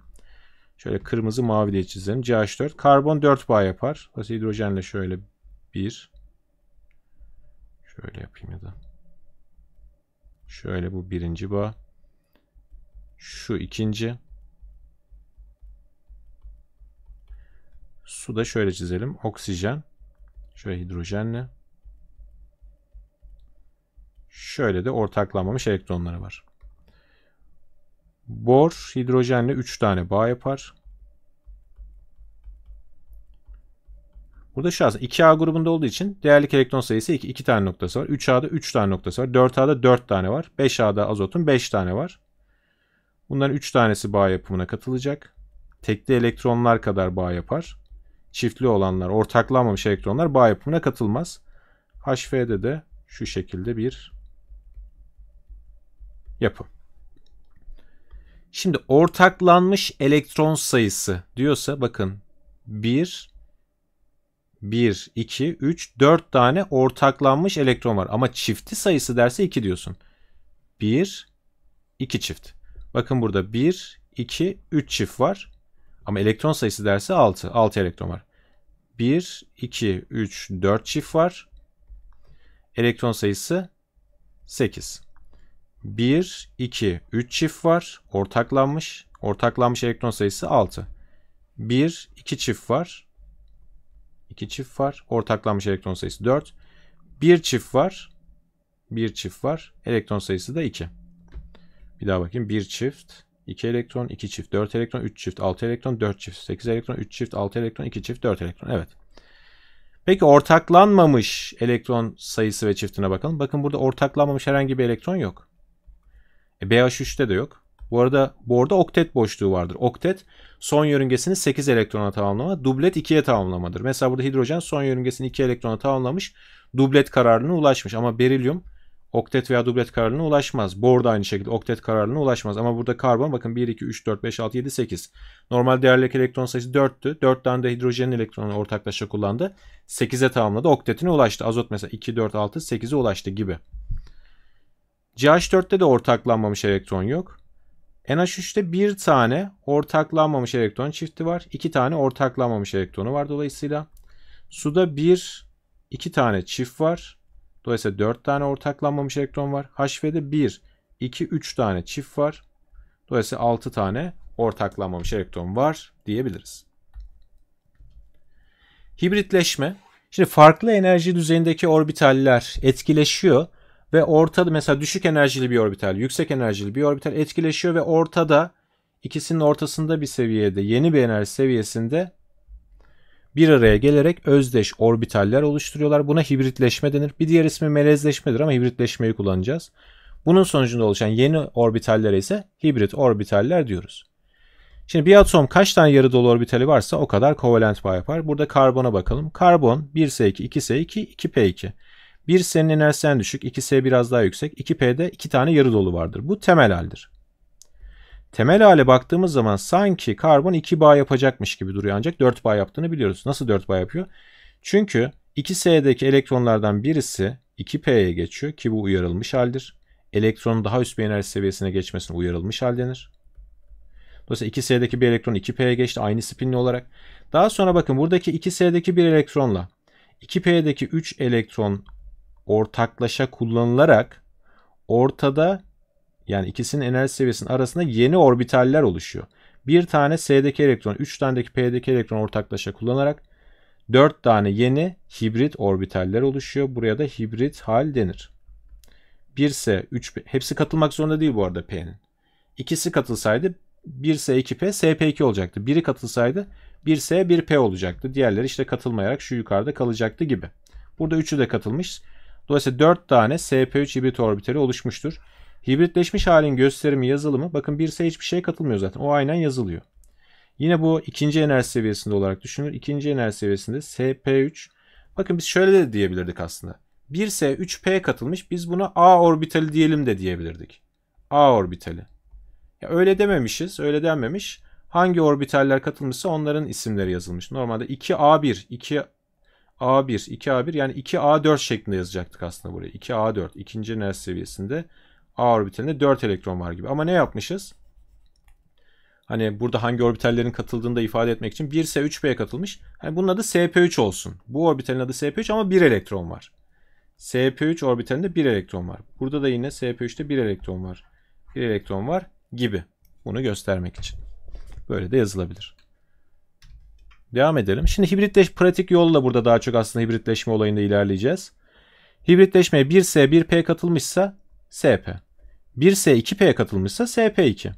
Şöyle kırmızı mavi diye çizelim. CH4. Karbon 4 bağ yapar. Hidrojenle şöyle 1. Şöyle yapayım ya da. Şöyle bu birinci bağ. Şu ikinci. Su da şöyle çizelim. Oksijen. Şöyle hidrojenle. Şöyle de ortaklanmamış elektronları var. Bor hidrojenle 3 tane bağ yapar. Burada şu aslında 2A grubunda olduğu için değerlik elektron sayısı 2. 2 tane noktası var. 3A'da 3 tane noktası var. 4A'da 4 tane var. 5A'da azotun 5 tane var. Bunların 3 tanesi bağ yapımına katılacak. Tekli elektronlar kadar bağ yapar. Çiftli olanlar, ortaklanmamış elektronlar bağ yapımına katılmaz. HF'de de şu şekilde bir yapı. Şimdi ortaklanmış elektron sayısı diyorsa bakın 1 1, 2, 3, 4 tane ortaklanmış elektron var. Ama çifti sayısı derse 2 diyorsun. 1, 2 çift. Bakın burada 1, 2, 3 çift var. Ama elektron sayısı derse 6. 6 elektron var. 1, 2, 3, 4 çift var. Elektron sayısı 8. 1, 2, 3 çift var. Ortaklanmış. Ortaklanmış elektron sayısı 6. 1, 2 çift var. 2 çift var. Ortaklanmış elektron sayısı 4. 1 çift var. 1 çift var. Elektron sayısı da 2. Bir daha bakayım. 1 çift, 2 elektron, 2 çift, 4 elektron, 3 çift, 6 elektron, 4 çift, 8 elektron, 3 çift, 6 elektron, 2 çift, 4 elektron. Evet. Peki ortaklanmamış elektron sayısı ve çiftine bakalım. Bakın burada ortaklanmamış herhangi bir elektron yok. E, BH3'te de yok. Bu arada borda oktet boşluğu vardır. Oktet son yörüngesini 8 elektrona tamamlama, dublet 2'ye tamamlamadır. Mesela burada hidrojen son yörüngesini 2 elektrona tamamlamış, dublet kararlılığına ulaşmış ama berilyum oktet veya dublet kararlılığına ulaşmaz. Bor da aynı şekilde oktet kararlılığına ulaşmaz. Ama burada karbon bakın 1, 2, 3, 4, 5, 6, 7, 8. Normal değerlik elektron sayısı 4'tü. 4 tane de hidrojenin elektronu ortaklaşa kullandı. 8'e tamamladı. Oktetine ulaştı. Azot mesela 2, 4, 6, 8'e ulaştı gibi. CH4'te de ortaklanmamış elektron yok. NH3'te bir tane ortaklanmamış elektron çifti var. iki tane ortaklanmamış elektronu var dolayısıyla. Suda bir, iki tane çift var. Dolayısıyla dört tane ortaklanmamış elektron var. HV'de bir, iki, üç tane çift var. Dolayısıyla altı tane ortaklanmamış elektron var diyebiliriz. Hibritleşme. Şimdi farklı enerji düzeyindeki orbitaller etkileşiyor ve ortada mesela düşük enerjili bir orbital, yüksek enerjili bir orbital etkileşiyor ve ortada ikisinin ortasında bir seviyede yeni bir enerji seviyesinde bir araya gelerek özdeş orbitaller oluşturuyorlar. Buna hibritleşme denir. Bir diğer ismi melezleşmedir ama hibritleşmeyi kullanacağız. Bunun sonucunda oluşan yeni orbitallere ise hibrit orbitaller diyoruz. Şimdi bir atom kaç tane yarı dolu orbitali varsa o kadar kovalent bağ yapar. Burada karbona bakalım. Karbon 1s2, 2s2, 2p2. 1S'nin enerjisinden düşük, 2S biraz daha yüksek, 2P'de 2 tane yarı dolu vardır. Bu temel haldir. Temel hale baktığımız zaman sanki karbon 2 bağ yapacakmış gibi duruyor ancak 4 bağ yaptığını biliyoruz. Nasıl 4 bağ yapıyor? Çünkü 2S'deki elektronlardan birisi 2P'ye geçiyor ki bu uyarılmış haldir. Elektronun daha üst bir enerji seviyesine geçmesine uyarılmış hal denir. Dolayısıyla 2S'deki bir elektron 2P'ye geçti aynı spinli olarak. Daha sonra bakın buradaki 2S'deki bir elektronla 2P'deki 3 elektron ortaklaşa kullanılarak ortada yani ikisinin enerji seviyesinin arasında yeni orbitaller oluşuyor. Bir tane S'deki elektron, 3 tanedeki P'deki elektron ortaklaşa kullanarak 4 tane yeni hibrit orbitaller oluşuyor. Buraya da hibrit hal denir. 1S, 3P, hepsi katılmak zorunda değil bu arada P'nin. İkisi katılsaydı 1S, 2P, SP2 olacaktı. Biri katılsaydı 1S, 1P olacaktı. Diğerleri işte katılmayarak şu yukarıda kalacaktı gibi. Burada üçü de katılmış. Dolayısıyla 4 tane SP3 hibrit orbitali oluşmuştur. Hibritleşmiş halin gösterimi yazılımı bakın birse hiçbir şey katılmıyor zaten. O aynen yazılıyor. Yine bu ikinci enerji seviyesinde olarak düşünür. İkinci enerji seviyesinde SP3. Bakın biz şöyle de diyebilirdik aslında. 1S 3P katılmış biz buna A orbitali diyelim de diyebilirdik. A orbitali. Ya öyle dememişiz. Öyle denmemiş. Hangi orbitaller katılmışsa onların isimleri yazılmış. Normalde 2A1, 2 A1, 2A1 yani 2A4 şeklinde yazacaktık aslında buraya. 2A4 ikinci enerji seviyesinde A orbitalinde 4 elektron var gibi. Ama ne yapmışız? Hani burada hangi orbitallerin katıldığını da ifade etmek için 1S3P'ye katılmış. Hani bunun adı SP3 olsun. Bu orbitalin adı SP3 ama 1 elektron var. SP3 orbitalinde 1 elektron var. Burada da yine SP3'te 1 elektron var. 1 elektron var gibi. Bunu göstermek için. Böyle de yazılabilir. Devam edelim. Şimdi hibritleş pratik yolla burada daha çok aslında hibritleşme olayında ilerleyeceğiz. Hibritleşmeye 1S 1P katılmışsa SP. 1S 2P katılmışsa SP2.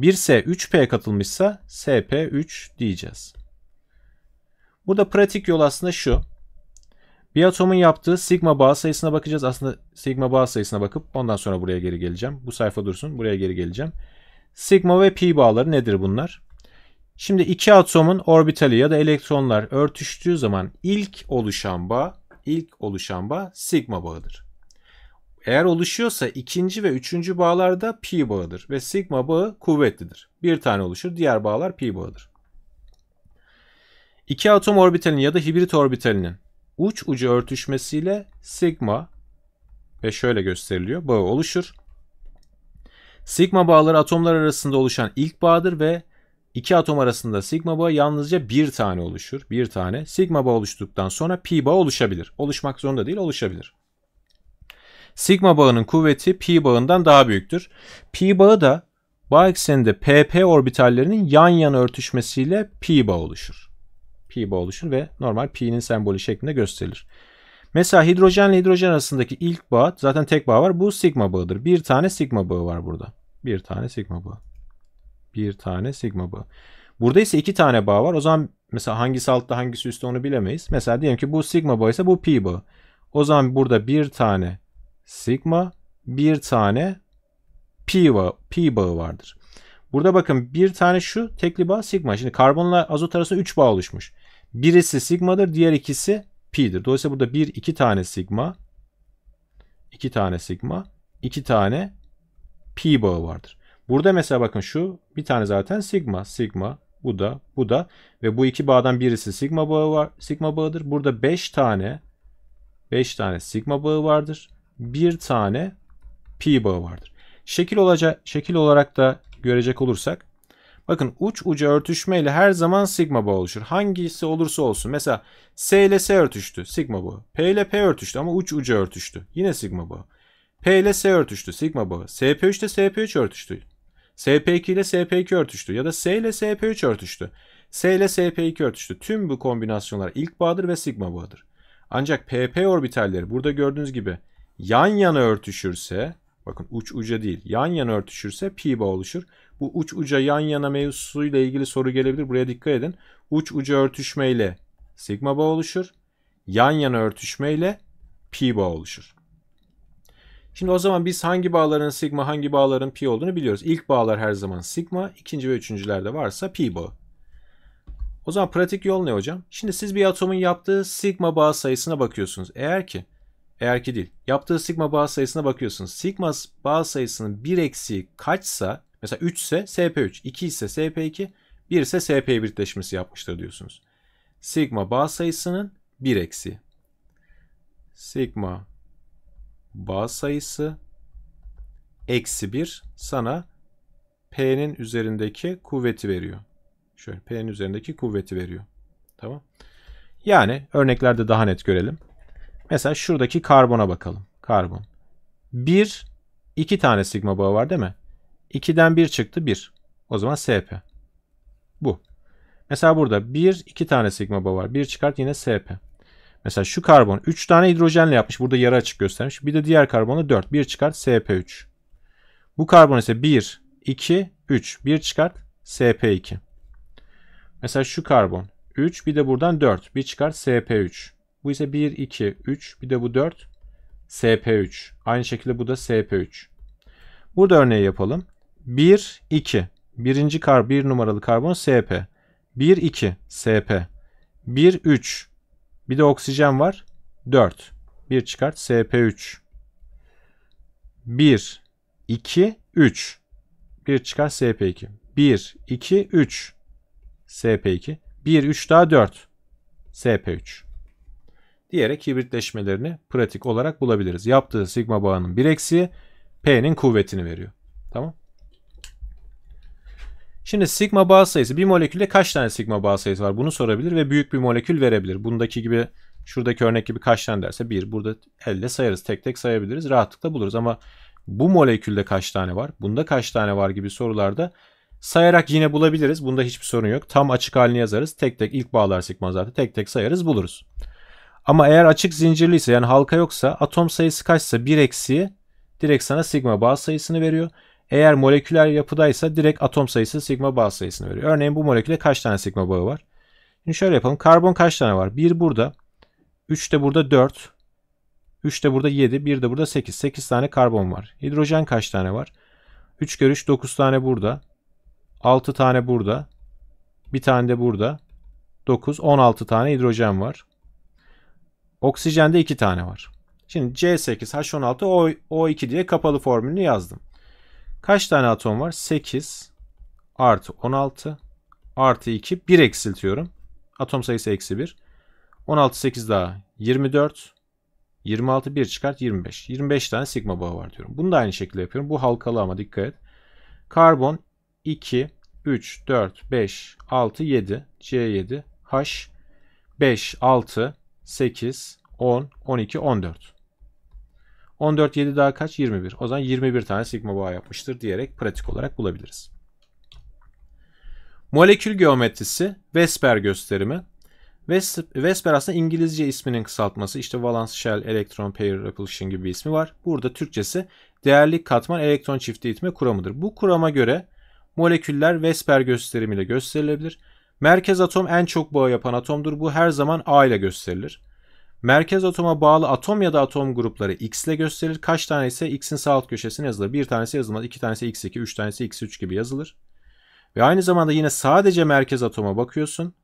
1S 3P katılmışsa SP3 diyeceğiz. Burada pratik yol aslında şu. Bir atomun yaptığı sigma bağ sayısına bakacağız. Aslında sigma bağ sayısına bakıp ondan sonra buraya geri geleceğim. Bu sayfa dursun. Buraya geri geleceğim. Sigma ve pi bağları nedir bunlar? Şimdi iki atomun orbitali ya da elektronlar örtüştüğü zaman ilk oluşan bağ, ilk oluşan bağ sigma bağıdır. Eğer oluşuyorsa ikinci ve üçüncü bağlarda pi bağıdır ve sigma bağı kuvvetlidir. Bir tane oluşur, diğer bağlar pi bağıdır. İki atom orbitalinin ya da hibrit orbitalinin uç ucu örtüşmesiyle sigma ve şöyle gösteriliyor bağı oluşur. Sigma bağları atomlar arasında oluşan ilk bağdır ve İki atom arasında sigma bağı yalnızca bir tane oluşur. Bir tane. Sigma bağı oluştuktan sonra pi bağı oluşabilir. Oluşmak zorunda değil oluşabilir. Sigma bağının kuvveti pi bağından daha büyüktür. Pi bağı da bağ ekseninde pp orbitallerinin yan yana örtüşmesiyle pi bağı oluşur. Pi bağı oluşur ve normal pi'nin sembolü şeklinde gösterilir. Mesela hidrojenle hidrojen arasındaki ilk bağ zaten tek bağ var. Bu sigma bağıdır. Bir tane sigma bağı var burada. Bir tane sigma bağı. Bir tane sigma bağı. Burada ise iki tane bağ var. O zaman mesela hangisi altta hangisi üstte onu bilemeyiz. Mesela diyelim ki bu sigma bağı ise bu pi bağı. O zaman burada bir tane sigma, bir tane pi bağı, pi bağı vardır. Burada bakın bir tane şu tekli bağ sigma. Şimdi karbonla azot arasında 3 bağ oluşmuş. Birisi sigmadır, diğer ikisi pi'dir. Dolayısıyla burada bir iki tane sigma, iki tane sigma, iki tane pi bağı vardır. Burada mesela bakın şu bir tane zaten sigma, sigma, bu da, bu da ve bu iki bağdan birisi sigma bağı var. Sigma bağıdır. Burada 5 tane 5 tane sigma bağı vardır. Bir tane pi bağı vardır. Şekil olacak şekil olarak da görecek olursak bakın uç uca örtüşmeyle her zaman sigma bağı oluşur. Hangisi olursa olsun. Mesela S ile S örtüştü sigma bağı. P ile P örtüştü ama uç uca örtüştü. Yine sigma bağı. P ile S örtüştü sigma bağı. SP3 ile SP3 örtüştü. SP2 ile SP2 örtüştü ya da S ile SP3 örtüştü. S ile SP2 örtüştü. Tüm bu kombinasyonlar ilk bağdır ve sigma bağdır. Ancak PP orbitalleri burada gördüğünüz gibi yan yana örtüşürse bakın uç uca değil yan yana örtüşürse pi bağ oluşur. Bu uç uca yan yana mevzusuyla ilgili soru gelebilir. Buraya dikkat edin. Uç uca örtüşmeyle sigma bağ oluşur. Yan yana örtüşmeyle pi bağ oluşur. Şimdi o zaman biz hangi bağların sigma, hangi bağların pi olduğunu biliyoruz. İlk bağlar her zaman sigma, ikinci ve üçüncülerde varsa pi bağı. O zaman pratik yol ne hocam? Şimdi siz bir atomun yaptığı sigma bağ sayısına bakıyorsunuz. Eğer ki, eğer ki değil, yaptığı sigma bağ sayısına bakıyorsunuz. Sigma bağ sayısının bir eksiği kaçsa, mesela 3 ise sp3, 2 ise sp2, 1 ise sp birleşmesi yapmıştır diyorsunuz. Sigma bağ sayısının bir eksiği. Sigma bağ sayısı eksi 1 sana P'nin üzerindeki kuvveti veriyor. Şöyle P'nin üzerindeki kuvveti veriyor. Tamam. Yani örneklerde daha net görelim. Mesela şuradaki karbona bakalım. Karbon. 1, 2 tane sigma bağı var değil mi? 2'den 1 çıktı 1. O zaman SP. Bu. Mesela burada 1, 2 tane sigma bağı var. 1 çıkart yine SP. Mesela şu karbon 3 tane hidrojenle yapmış. Burada yarı açık göstermiş. Bir de diğer karbonu 4. 1 çıkart SP3. Bu karbon ise 1, 2, 3. 1 çıkart SP2. Mesela şu karbon 3 bir de buradan 4. 1 çıkart SP3. Bu ise 1, 2, 3 bir de bu 4 SP3. Aynı şekilde bu da SP3. Burada örneği yapalım. 1, 2. Birinci kar, bir numaralı karbon SP. 1, 2, SP. 1, 3, bir de oksijen var. 4. 1 çıkart. SP3. 1, 2, 3. 1 çıkar SP2. 1, 2, 3. SP2. 1, 3 daha 4. SP3. Diyerek hibritleşmelerini pratik olarak bulabiliriz. Yaptığı sigma bağının bir eksiği P'nin kuvvetini veriyor. Tamam. Şimdi sigma bağ sayısı bir molekülde kaç tane sigma bağ sayısı var bunu sorabilir ve büyük bir molekül verebilir. Bundaki gibi şuradaki örnek gibi kaç tane derse bir burada elle sayarız tek tek sayabiliriz rahatlıkla buluruz ama bu molekülde kaç tane var bunda kaç tane var gibi sorularda sayarak yine bulabiliriz bunda hiçbir sorun yok tam açık halini yazarız tek tek ilk bağlar sigma zaten tek tek sayarız buluruz. Ama eğer açık zincirliyse yani halka yoksa atom sayısı kaçsa bir eksiği direkt sana sigma bağ sayısını veriyor. Eğer moleküler yapıdaysa direkt atom sayısı sigma bağ sayısını veriyor. Örneğin bu molekülde kaç tane sigma bağı var? Şimdi şöyle yapalım. Karbon kaç tane var? 1 burada. 3 de burada 4. 3 de burada 7. 1 de burada 8. 8 tane karbon var. Hidrojen kaç tane var? 3 kere 3 9 tane burada. 6 tane burada. 1 tane de burada. 9 16 tane hidrojen var. Oksijende 2 tane var. Şimdi C8H16O2 diye kapalı formülünü yazdım. Kaç tane atom var? 8 artı 16 artı 2 1 eksiltiyorum. Atom sayısı eksi 1. 16 8 daha 24 26 1 çıkart 25. 25 tane sigma bağı var diyorum. Bunu da aynı şekilde yapıyorum. Bu halkalı ama dikkat et. Karbon 2 3 4 5 6 7 C7 H 5 6 8 10 12 14. 14 7 daha kaç? 21. O zaman 21 tane sigma boğa yapmıştır diyerek pratik olarak bulabiliriz. Molekül geometrisi Vesper gösterimi. Vesper aslında İngilizce isminin kısaltması. İşte valence shell, electron pair repulsion gibi bir ismi var. Burada Türkçesi değerli katman elektron çifti itme kuramıdır. Bu kurama göre moleküller Vesper gösterimiyle gösterilebilir. Merkez atom en çok bağ yapan atomdur. Bu her zaman A ile gösterilir. Merkez atoma bağlı atom ya da atom grupları x ile gösterilir. Kaç tane ise x'in sağ alt köşesine yazılır. Bir tanesi yazılmaz. iki tanesi x2, üç tanesi x3 gibi yazılır. Ve aynı zamanda yine sadece merkez atoma bakıyorsun.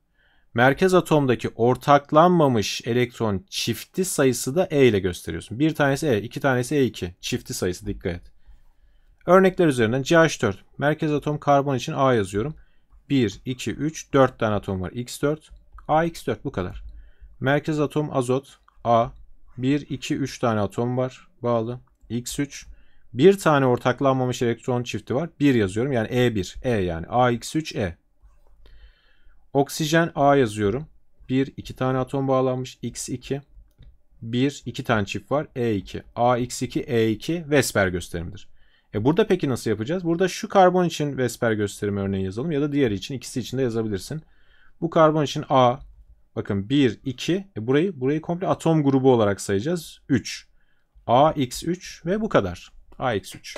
Merkez atomdaki ortaklanmamış elektron çifti sayısı da E ile gösteriyorsun. Bir tanesi E, iki tanesi E2. Çifti sayısı dikkat et. Örnekler üzerinden CH4. Merkez atom karbon için A yazıyorum. 1, 2, 3, 4 tane atom var. X4, AX4 bu kadar. Merkez atom azot A. 1, 2, 3 tane atom var bağlı. X3. Bir tane ortaklanmamış elektron çifti var. 1 yazıyorum. Yani E1. E yani. AX3E. Oksijen A yazıyorum. 1, 2 tane atom bağlanmış. X2. 1, 2 tane çift var. E2. AX2, E2 Vesper gösterimidir. E burada peki nasıl yapacağız? Burada şu karbon için Vesper gösterimi örneği yazalım ya da diğeri için ikisi için de yazabilirsin. Bu karbon için A, Bakın 1, 2. E burayı, burayı komple atom grubu olarak sayacağız. 3. AX3 ve bu kadar. AX3.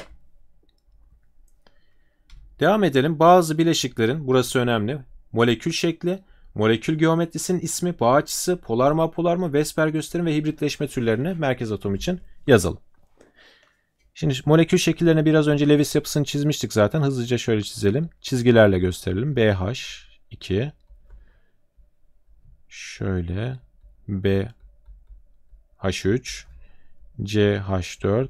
Devam edelim. Bazı bileşiklerin, burası önemli, molekül şekli, molekül geometrisinin ismi, bağ açısı, polar mı apolar mı, Vesper gösterim ve hibritleşme türlerini merkez atom için yazalım. Şimdi molekül şekillerini biraz önce Lewis yapısını çizmiştik zaten. Hızlıca şöyle çizelim. Çizgilerle gösterelim. BH 2 Şöyle B H3 C H4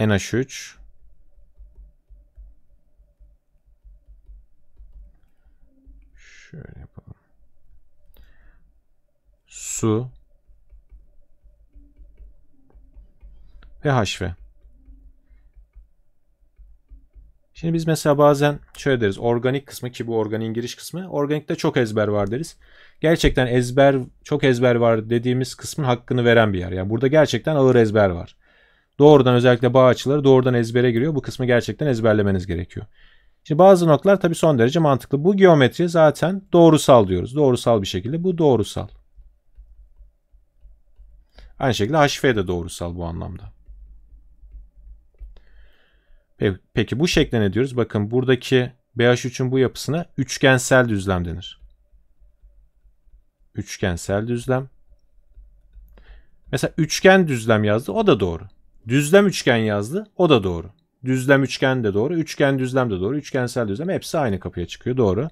NH3 Şöyle yapalım. Su ve HV. Şimdi biz mesela bazen şöyle deriz organik kısmı ki bu organik giriş kısmı organikte çok ezber var deriz. Gerçekten ezber çok ezber var dediğimiz kısmın hakkını veren bir yer. Yani burada gerçekten ağır ezber var. Doğrudan özellikle bağ açıları doğrudan ezbere giriyor. Bu kısmı gerçekten ezberlemeniz gerekiyor. Şimdi bazı noktalar tabii son derece mantıklı. Bu geometri zaten doğrusal diyoruz. Doğrusal bir şekilde bu doğrusal. Aynı şekilde HF de doğrusal bu anlamda. Peki bu şekle ne diyoruz? Bakın buradaki BH3'ün bu yapısına üçgensel düzlem denir. Üçgensel düzlem. Mesela üçgen düzlem yazdı. O da doğru. Düzlem üçgen yazdı. O da doğru. Düzlem üçgen de doğru. Üçgen düzlem de doğru. Üçgensel düzlem hepsi aynı kapıya çıkıyor. Doğru.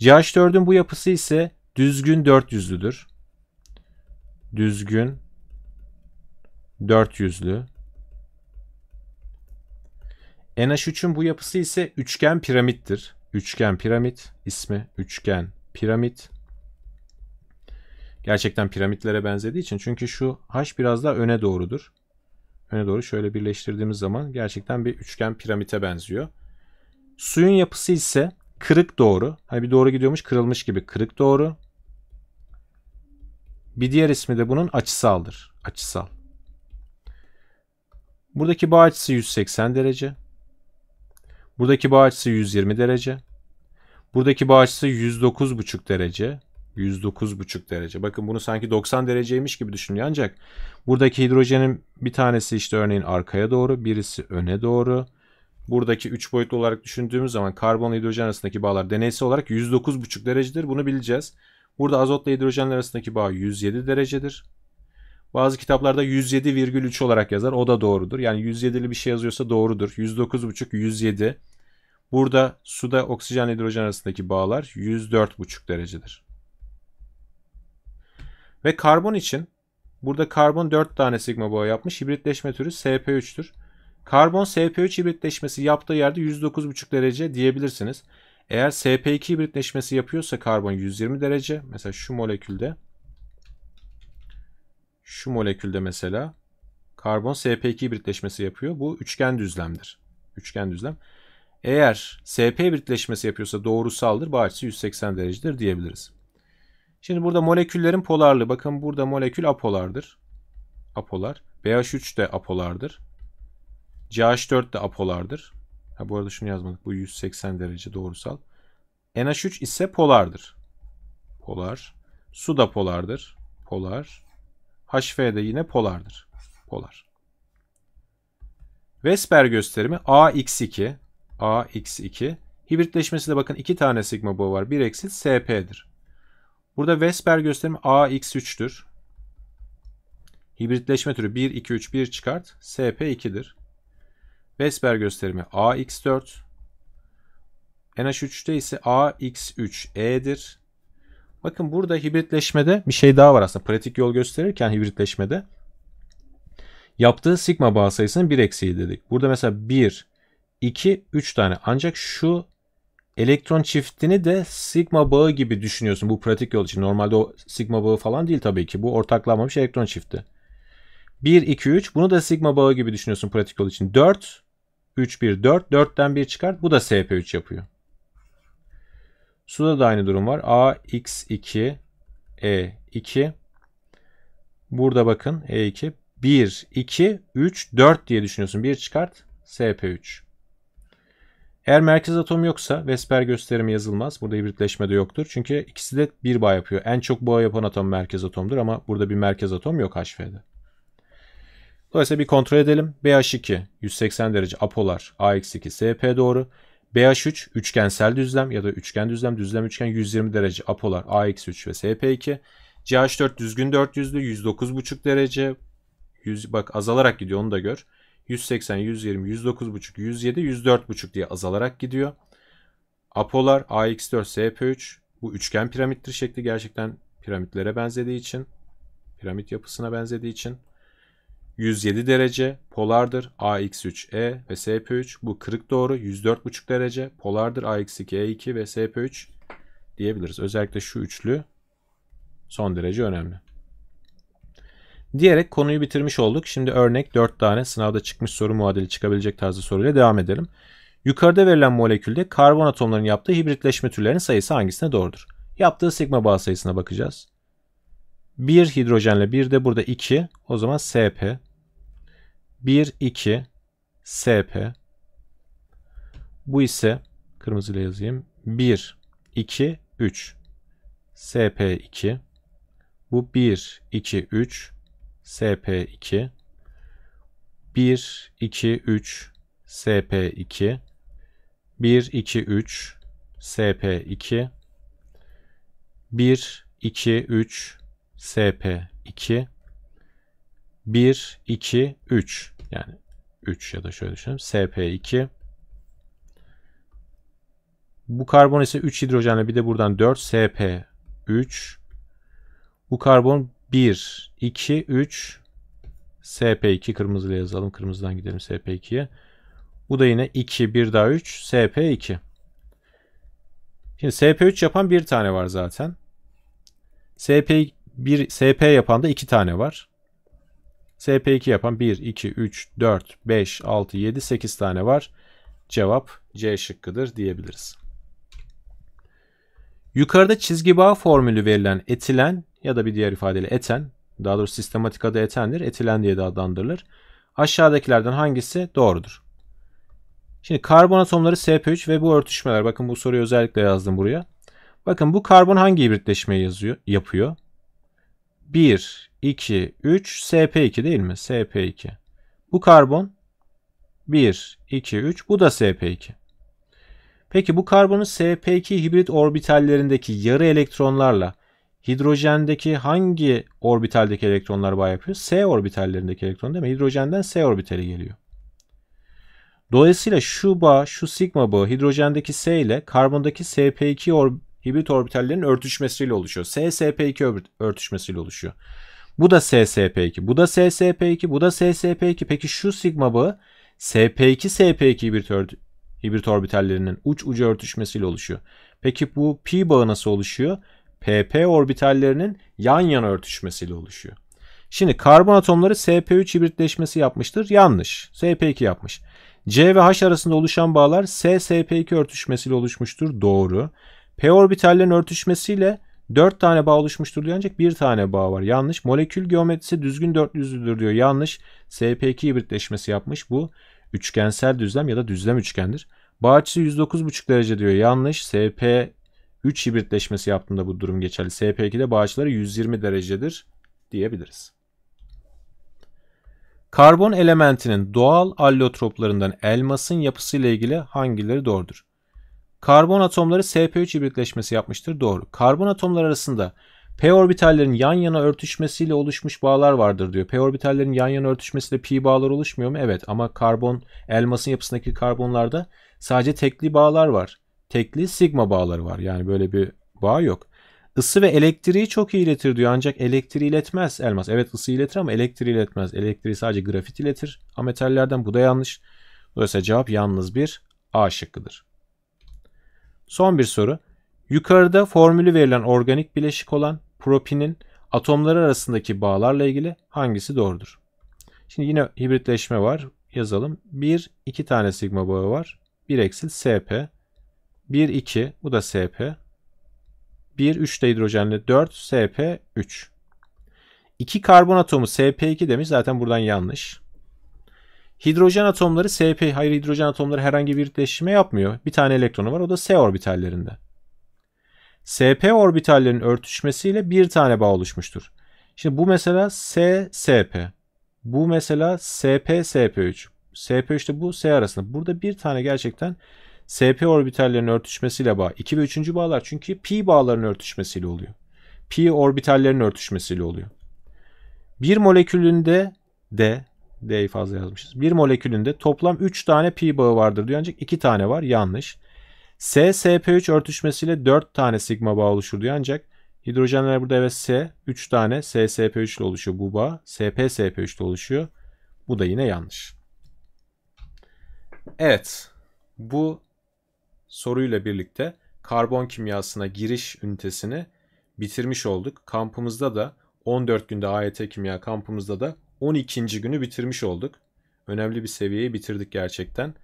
CH4'ün bu yapısı ise düzgün dört yüzlüdür. Düzgün dört yüzlü. NH3'ün bu yapısı ise üçgen piramittir. Üçgen piramit ismi üçgen piramit. Gerçekten piramitlere benzediği için çünkü şu H biraz daha öne doğrudur. Öne doğru şöyle birleştirdiğimiz zaman gerçekten bir üçgen piramite benziyor. Suyun yapısı ise kırık doğru. Hani bir doğru gidiyormuş kırılmış gibi kırık doğru. Bir diğer ismi de bunun açısaldır. Açısal. Buradaki bağ açısı 180 derece. Buradaki bağ açısı 120 derece. Buradaki bağ açısı 109,5 derece. 109,5 derece. Bakın bunu sanki 90 dereceymiş gibi düşünüyor. Ancak buradaki hidrojenin bir tanesi işte örneğin arkaya doğru, birisi öne doğru. Buradaki 3 boyutlu olarak düşündüğümüz zaman karbon hidrojen arasındaki bağlar deneysel olarak 109,5 derecedir. Bunu bileceğiz. Burada azotla hidrojenler arasındaki bağ 107 derecedir. Bazı kitaplarda 107,3 olarak yazar. O da doğrudur. Yani 107'li bir şey yazıyorsa doğrudur. 109,5 107. Burada suda oksijen hidrojen arasındaki bağlar 104,5 derecedir. Ve karbon için burada karbon 4 tane sigma boğa yapmış. Hibritleşme türü SP3'tür. Karbon SP3 hibritleşmesi yaptığı yerde 109,5 derece diyebilirsiniz. Eğer SP2 hibritleşmesi yapıyorsa karbon 120 derece. Mesela şu molekülde şu molekülde mesela karbon sp2 birleşmesi yapıyor. Bu üçgen düzlemdir. Üçgen düzlem. Eğer sp birleşmesi yapıyorsa doğrusaldır. Bağ açısı 180 derecedir diyebiliriz. Şimdi burada moleküllerin polarlığı. Bakın burada molekül apolardır. Apolar. BH3 de apolardır. CH4 de apolardır. Ha, bu arada şunu yazmadık. Bu 180 derece doğrusal. NH3 ise polardır. Polar. Su da polardır. Polar. HF de yine polardır. Polar. Vesper gösterimi AX2 AX2 hibritleşmesi de bakın iki tane sigma boğa var. bir eksi SP'dir. Burada Vesper gösterimi AX3'tür. Hibritleşme türü 1 2 3 1 çıkart SP2'dir. Vesper gösterimi AX4 NH3'te ise AX3E'dir. Bakın burada hibritleşmede bir şey daha var aslında. Pratik yol gösterirken hibritleşmede yaptığı sigma bağ sayısının 1 eksiği dedik. Burada mesela 1, 2, 3 tane. Ancak şu elektron çiftini de sigma bağı gibi düşünüyorsun bu pratik yol için. Normalde o sigma bağı falan değil tabii ki. Bu ortaklanmamış elektron çifti. 1, 2, 3 bunu da sigma bağı gibi düşünüyorsun pratik yol için. 4, 3, 1, 4. 4'ten 1 çıkart. Bu da SP3 yapıyor. Suda da aynı durum var. A, X2, E2. Burada bakın E2. 1, 2, 3, 4 diye düşünüyorsun. 1 çıkart. SP3. Eğer merkez atom yoksa Vesper gösterimi yazılmaz. Burada hibritleşme de yoktur. Çünkü ikisi de bir bağ yapıyor. En çok bağ yapan atom merkez atomdur ama burada bir merkez atom yok HF'de. Dolayısıyla bir kontrol edelim. BH2 180 derece apolar ax 2 SP doğru. BH3 üçgensel düzlem ya da üçgen düzlem düzlem üçgen 120 derece apolar AX3 ve SP2. CH4 düzgün 400'lü 109,5 derece. 100, bak azalarak gidiyor onu da gör. 180, 120, 109,5, 107, 104,5 diye azalarak gidiyor. Apolar AX4, SP3 bu üçgen piramittir şekli gerçekten piramitlere benzediği için, piramit yapısına benzediği için 107 derece polardır AX3E ve SP3. Bu kırık doğru 104,5 derece polardır AX2E2 ve SP3 diyebiliriz. Özellikle şu üçlü son derece önemli. Diyerek konuyu bitirmiş olduk. Şimdi örnek 4 tane sınavda çıkmış soru muadili çıkabilecek tarzı soruyla devam edelim. Yukarıda verilen molekülde karbon atomlarının yaptığı hibritleşme türlerinin sayısı hangisine doğrudur? Yaptığı sigma bağ sayısına bakacağız. 1 hidrojenle 1 de burada 2. O zaman SP. 1, 2, SP. Bu ise kırmızıyla yazayım. 1, 2, 3. SP2. Bu 1, 2, 3. SP2. 1, 2, 3. SP2. 1, 2, 3. SP2. 1, 2, 3. SP2 1, 2, 3 yani 3 ya da şöyle düşünelim SP2 bu karbon ise 3 hidrojenle bir de buradan 4 SP3 bu karbon 1, 2, 3 SP2 kırmızıyla yazalım kırmızıdan gidelim SP2'ye bu da yine 2, 1 daha 3 SP2 Şimdi SP3 yapan bir tane var zaten. SP bir SP yapan da 2 tane var. SP2 yapan 1, 2, 3, 4, 5, 6, 7, 8 tane var. Cevap C şıkkıdır diyebiliriz. Yukarıda çizgi bağ formülü verilen etilen ya da bir diğer ifadeyle eten, daha doğrusu sistematik adı etendir, etilen diye de adlandırılır. Aşağıdakilerden hangisi doğrudur? Şimdi karbon atomları SP3 ve bu örtüşmeler. Bakın bu soruyu özellikle yazdım buraya. Bakın bu karbon hangi hibritleşmeyi yazıyor, yapıyor? 1, 2, 3, SP2 değil mi? SP2. Bu karbon 1, 2, 3. Bu da SP2. Peki bu karbonun SP2 hibrit orbitallerindeki yarı elektronlarla hidrojendeki hangi orbitaldeki elektronlar bağ yapıyor? S orbitallerindeki elektron değil mi? Hidrojenden S orbitali geliyor. Dolayısıyla şu bağ, şu sigma bağı hidrojendeki S ile karbondaki SP2 or hibrit orbitallerin örtüşmesiyle oluşuyor. SSP2 örtüşmesiyle oluşuyor. Bu da SSP2, bu da SSP2, bu da SSP2. Peki şu sigma bağı SP2 SP2 hibrit, ört- hibrit orbitallerinin uç ucu örtüşmesiyle oluşuyor. Peki bu pi bağı nasıl oluşuyor? PP orbitallerinin yan yana örtüşmesiyle oluşuyor. Şimdi karbon atomları SP3 hibritleşmesi yapmıştır. Yanlış. SP2 yapmış. C ve H arasında oluşan bağlar S-SP2 örtüşmesiyle oluşmuştur. Doğru. P orbitallerin örtüşmesiyle 4 tane bağ oluşmuştur diyor ancak 1 tane bağ var. Yanlış. Molekül geometrisi düzgün dörtlüzlüdür diyor. Yanlış. SP2 hibritleşmesi yapmış. Bu üçgensel düzlem ya da düzlem üçgendir. Bağ açısı 109,5 derece diyor. Yanlış. SP3 hibritleşmesi yaptığında bu durum geçerli. SP2'de bağ açıları 120 derecedir diyebiliriz. Karbon elementinin doğal allotroplarından elmasın yapısıyla ilgili hangileri doğrudur? Karbon atomları sp3 hibritleşmesi yapmıştır. Doğru. Karbon atomları arasında p orbitallerin yan yana örtüşmesiyle oluşmuş bağlar vardır diyor. P orbitallerin yan yana örtüşmesiyle pi bağlar oluşmuyor mu? Evet ama karbon elmasın yapısındaki karbonlarda sadece tekli bağlar var. Tekli sigma bağları var. Yani böyle bir bağ yok. Isı ve elektriği çok iyi iletir diyor ancak elektriği iletmez elmas. Evet ısı iletir ama elektriği iletmez. Elektriği sadece grafit iletir. Ametallerden bu da yanlış. Dolayısıyla cevap yalnız bir A şıkkıdır. Son bir soru. Yukarıda formülü verilen organik bileşik olan propinin atomları arasındaki bağlarla ilgili hangisi doğrudur? Şimdi yine hibritleşme var. Yazalım. 1, 2 tane sigma bağı var. 1 eksil SP. 1, 2. Bu da SP. 1, 3 de hidrojenli. 4, SP, 3. 2 karbon atomu SP2 demiş. Zaten buradan yanlış. Hidrojen atomları sp, hayır hidrojen atomları herhangi bir birleşme yapmıyor. Bir tane elektronu var o da s orbitallerinde. sp orbitallerin örtüşmesiyle bir tane bağ oluşmuştur. Şimdi bu mesela s, sp. Bu mesela sp, sp3. sp3 de bu s arasında. Burada bir tane gerçekten sp orbitallerin örtüşmesiyle bağ. 2 ve 3. bağlar çünkü pi bağların örtüşmesiyle oluyor. Pi orbitallerin örtüşmesiyle oluyor. Bir molekülünde de D'yi fazla yazmışız. Bir molekülünde toplam 3 tane pi bağı vardır diyor ancak 2 tane var. Yanlış. S, SP3 örtüşmesiyle 4 tane sigma bağı oluşur diyor ancak hidrojenler burada evet S 3 tane S, SP3 ile oluşuyor bu bağ. SP, SP3 ile oluşuyor. Bu da yine yanlış. Evet. Bu soruyla birlikte karbon kimyasına giriş ünitesini bitirmiş olduk. Kampımızda da 14 günde AYT kimya kampımızda da 12. günü bitirmiş olduk. Önemli bir seviyeyi bitirdik gerçekten.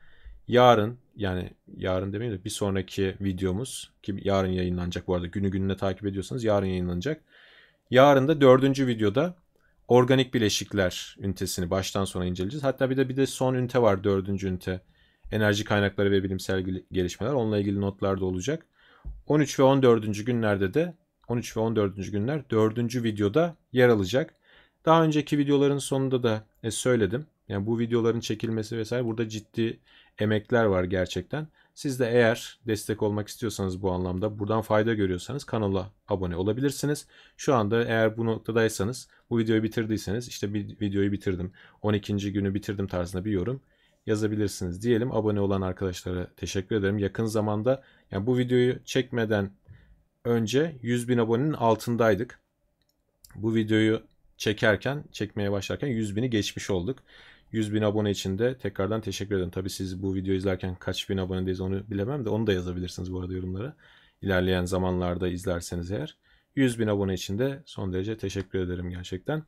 Yarın yani yarın demeyeyim de bir sonraki videomuz ki yarın yayınlanacak bu arada günü gününe takip ediyorsanız yarın yayınlanacak. Yarın da dördüncü videoda organik bileşikler ünitesini baştan sona inceleyeceğiz. Hatta bir de bir de son ünite var dördüncü ünite. Enerji kaynakları ve bilimsel gelişmeler. Onunla ilgili notlar da olacak. 13 ve 14. günlerde de 13 ve 14. günler 4. videoda yer alacak. Daha önceki videoların sonunda da e, söyledim. Yani bu videoların çekilmesi vesaire burada ciddi emekler var gerçekten. Siz de eğer destek olmak istiyorsanız bu anlamda buradan fayda görüyorsanız kanala abone olabilirsiniz. Şu anda eğer bu noktadaysanız bu videoyu bitirdiyseniz işte bir videoyu bitirdim 12. günü bitirdim tarzında bir yorum yazabilirsiniz diyelim. Abone olan arkadaşlara teşekkür ederim. Yakın zamanda yani bu videoyu çekmeden önce 100 bin abonenin altındaydık. Bu videoyu çekerken, çekmeye başlarken 100 bini geçmiş olduk. 100 bin abone için de tekrardan teşekkür ederim. Tabii siz bu videoyu izlerken kaç bin abonedeyiz onu bilemem de onu da yazabilirsiniz bu arada yorumlara. İlerleyen zamanlarda izlerseniz eğer. 100 bin abone için de son derece teşekkür ederim gerçekten.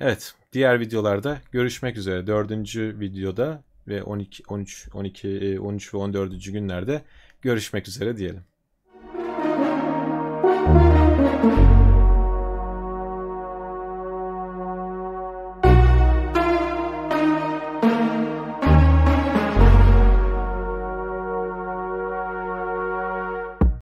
Evet diğer videolarda görüşmek üzere. Dördüncü videoda ve 12, 13, 12, 13 ve 14. günlerde görüşmek üzere diyelim.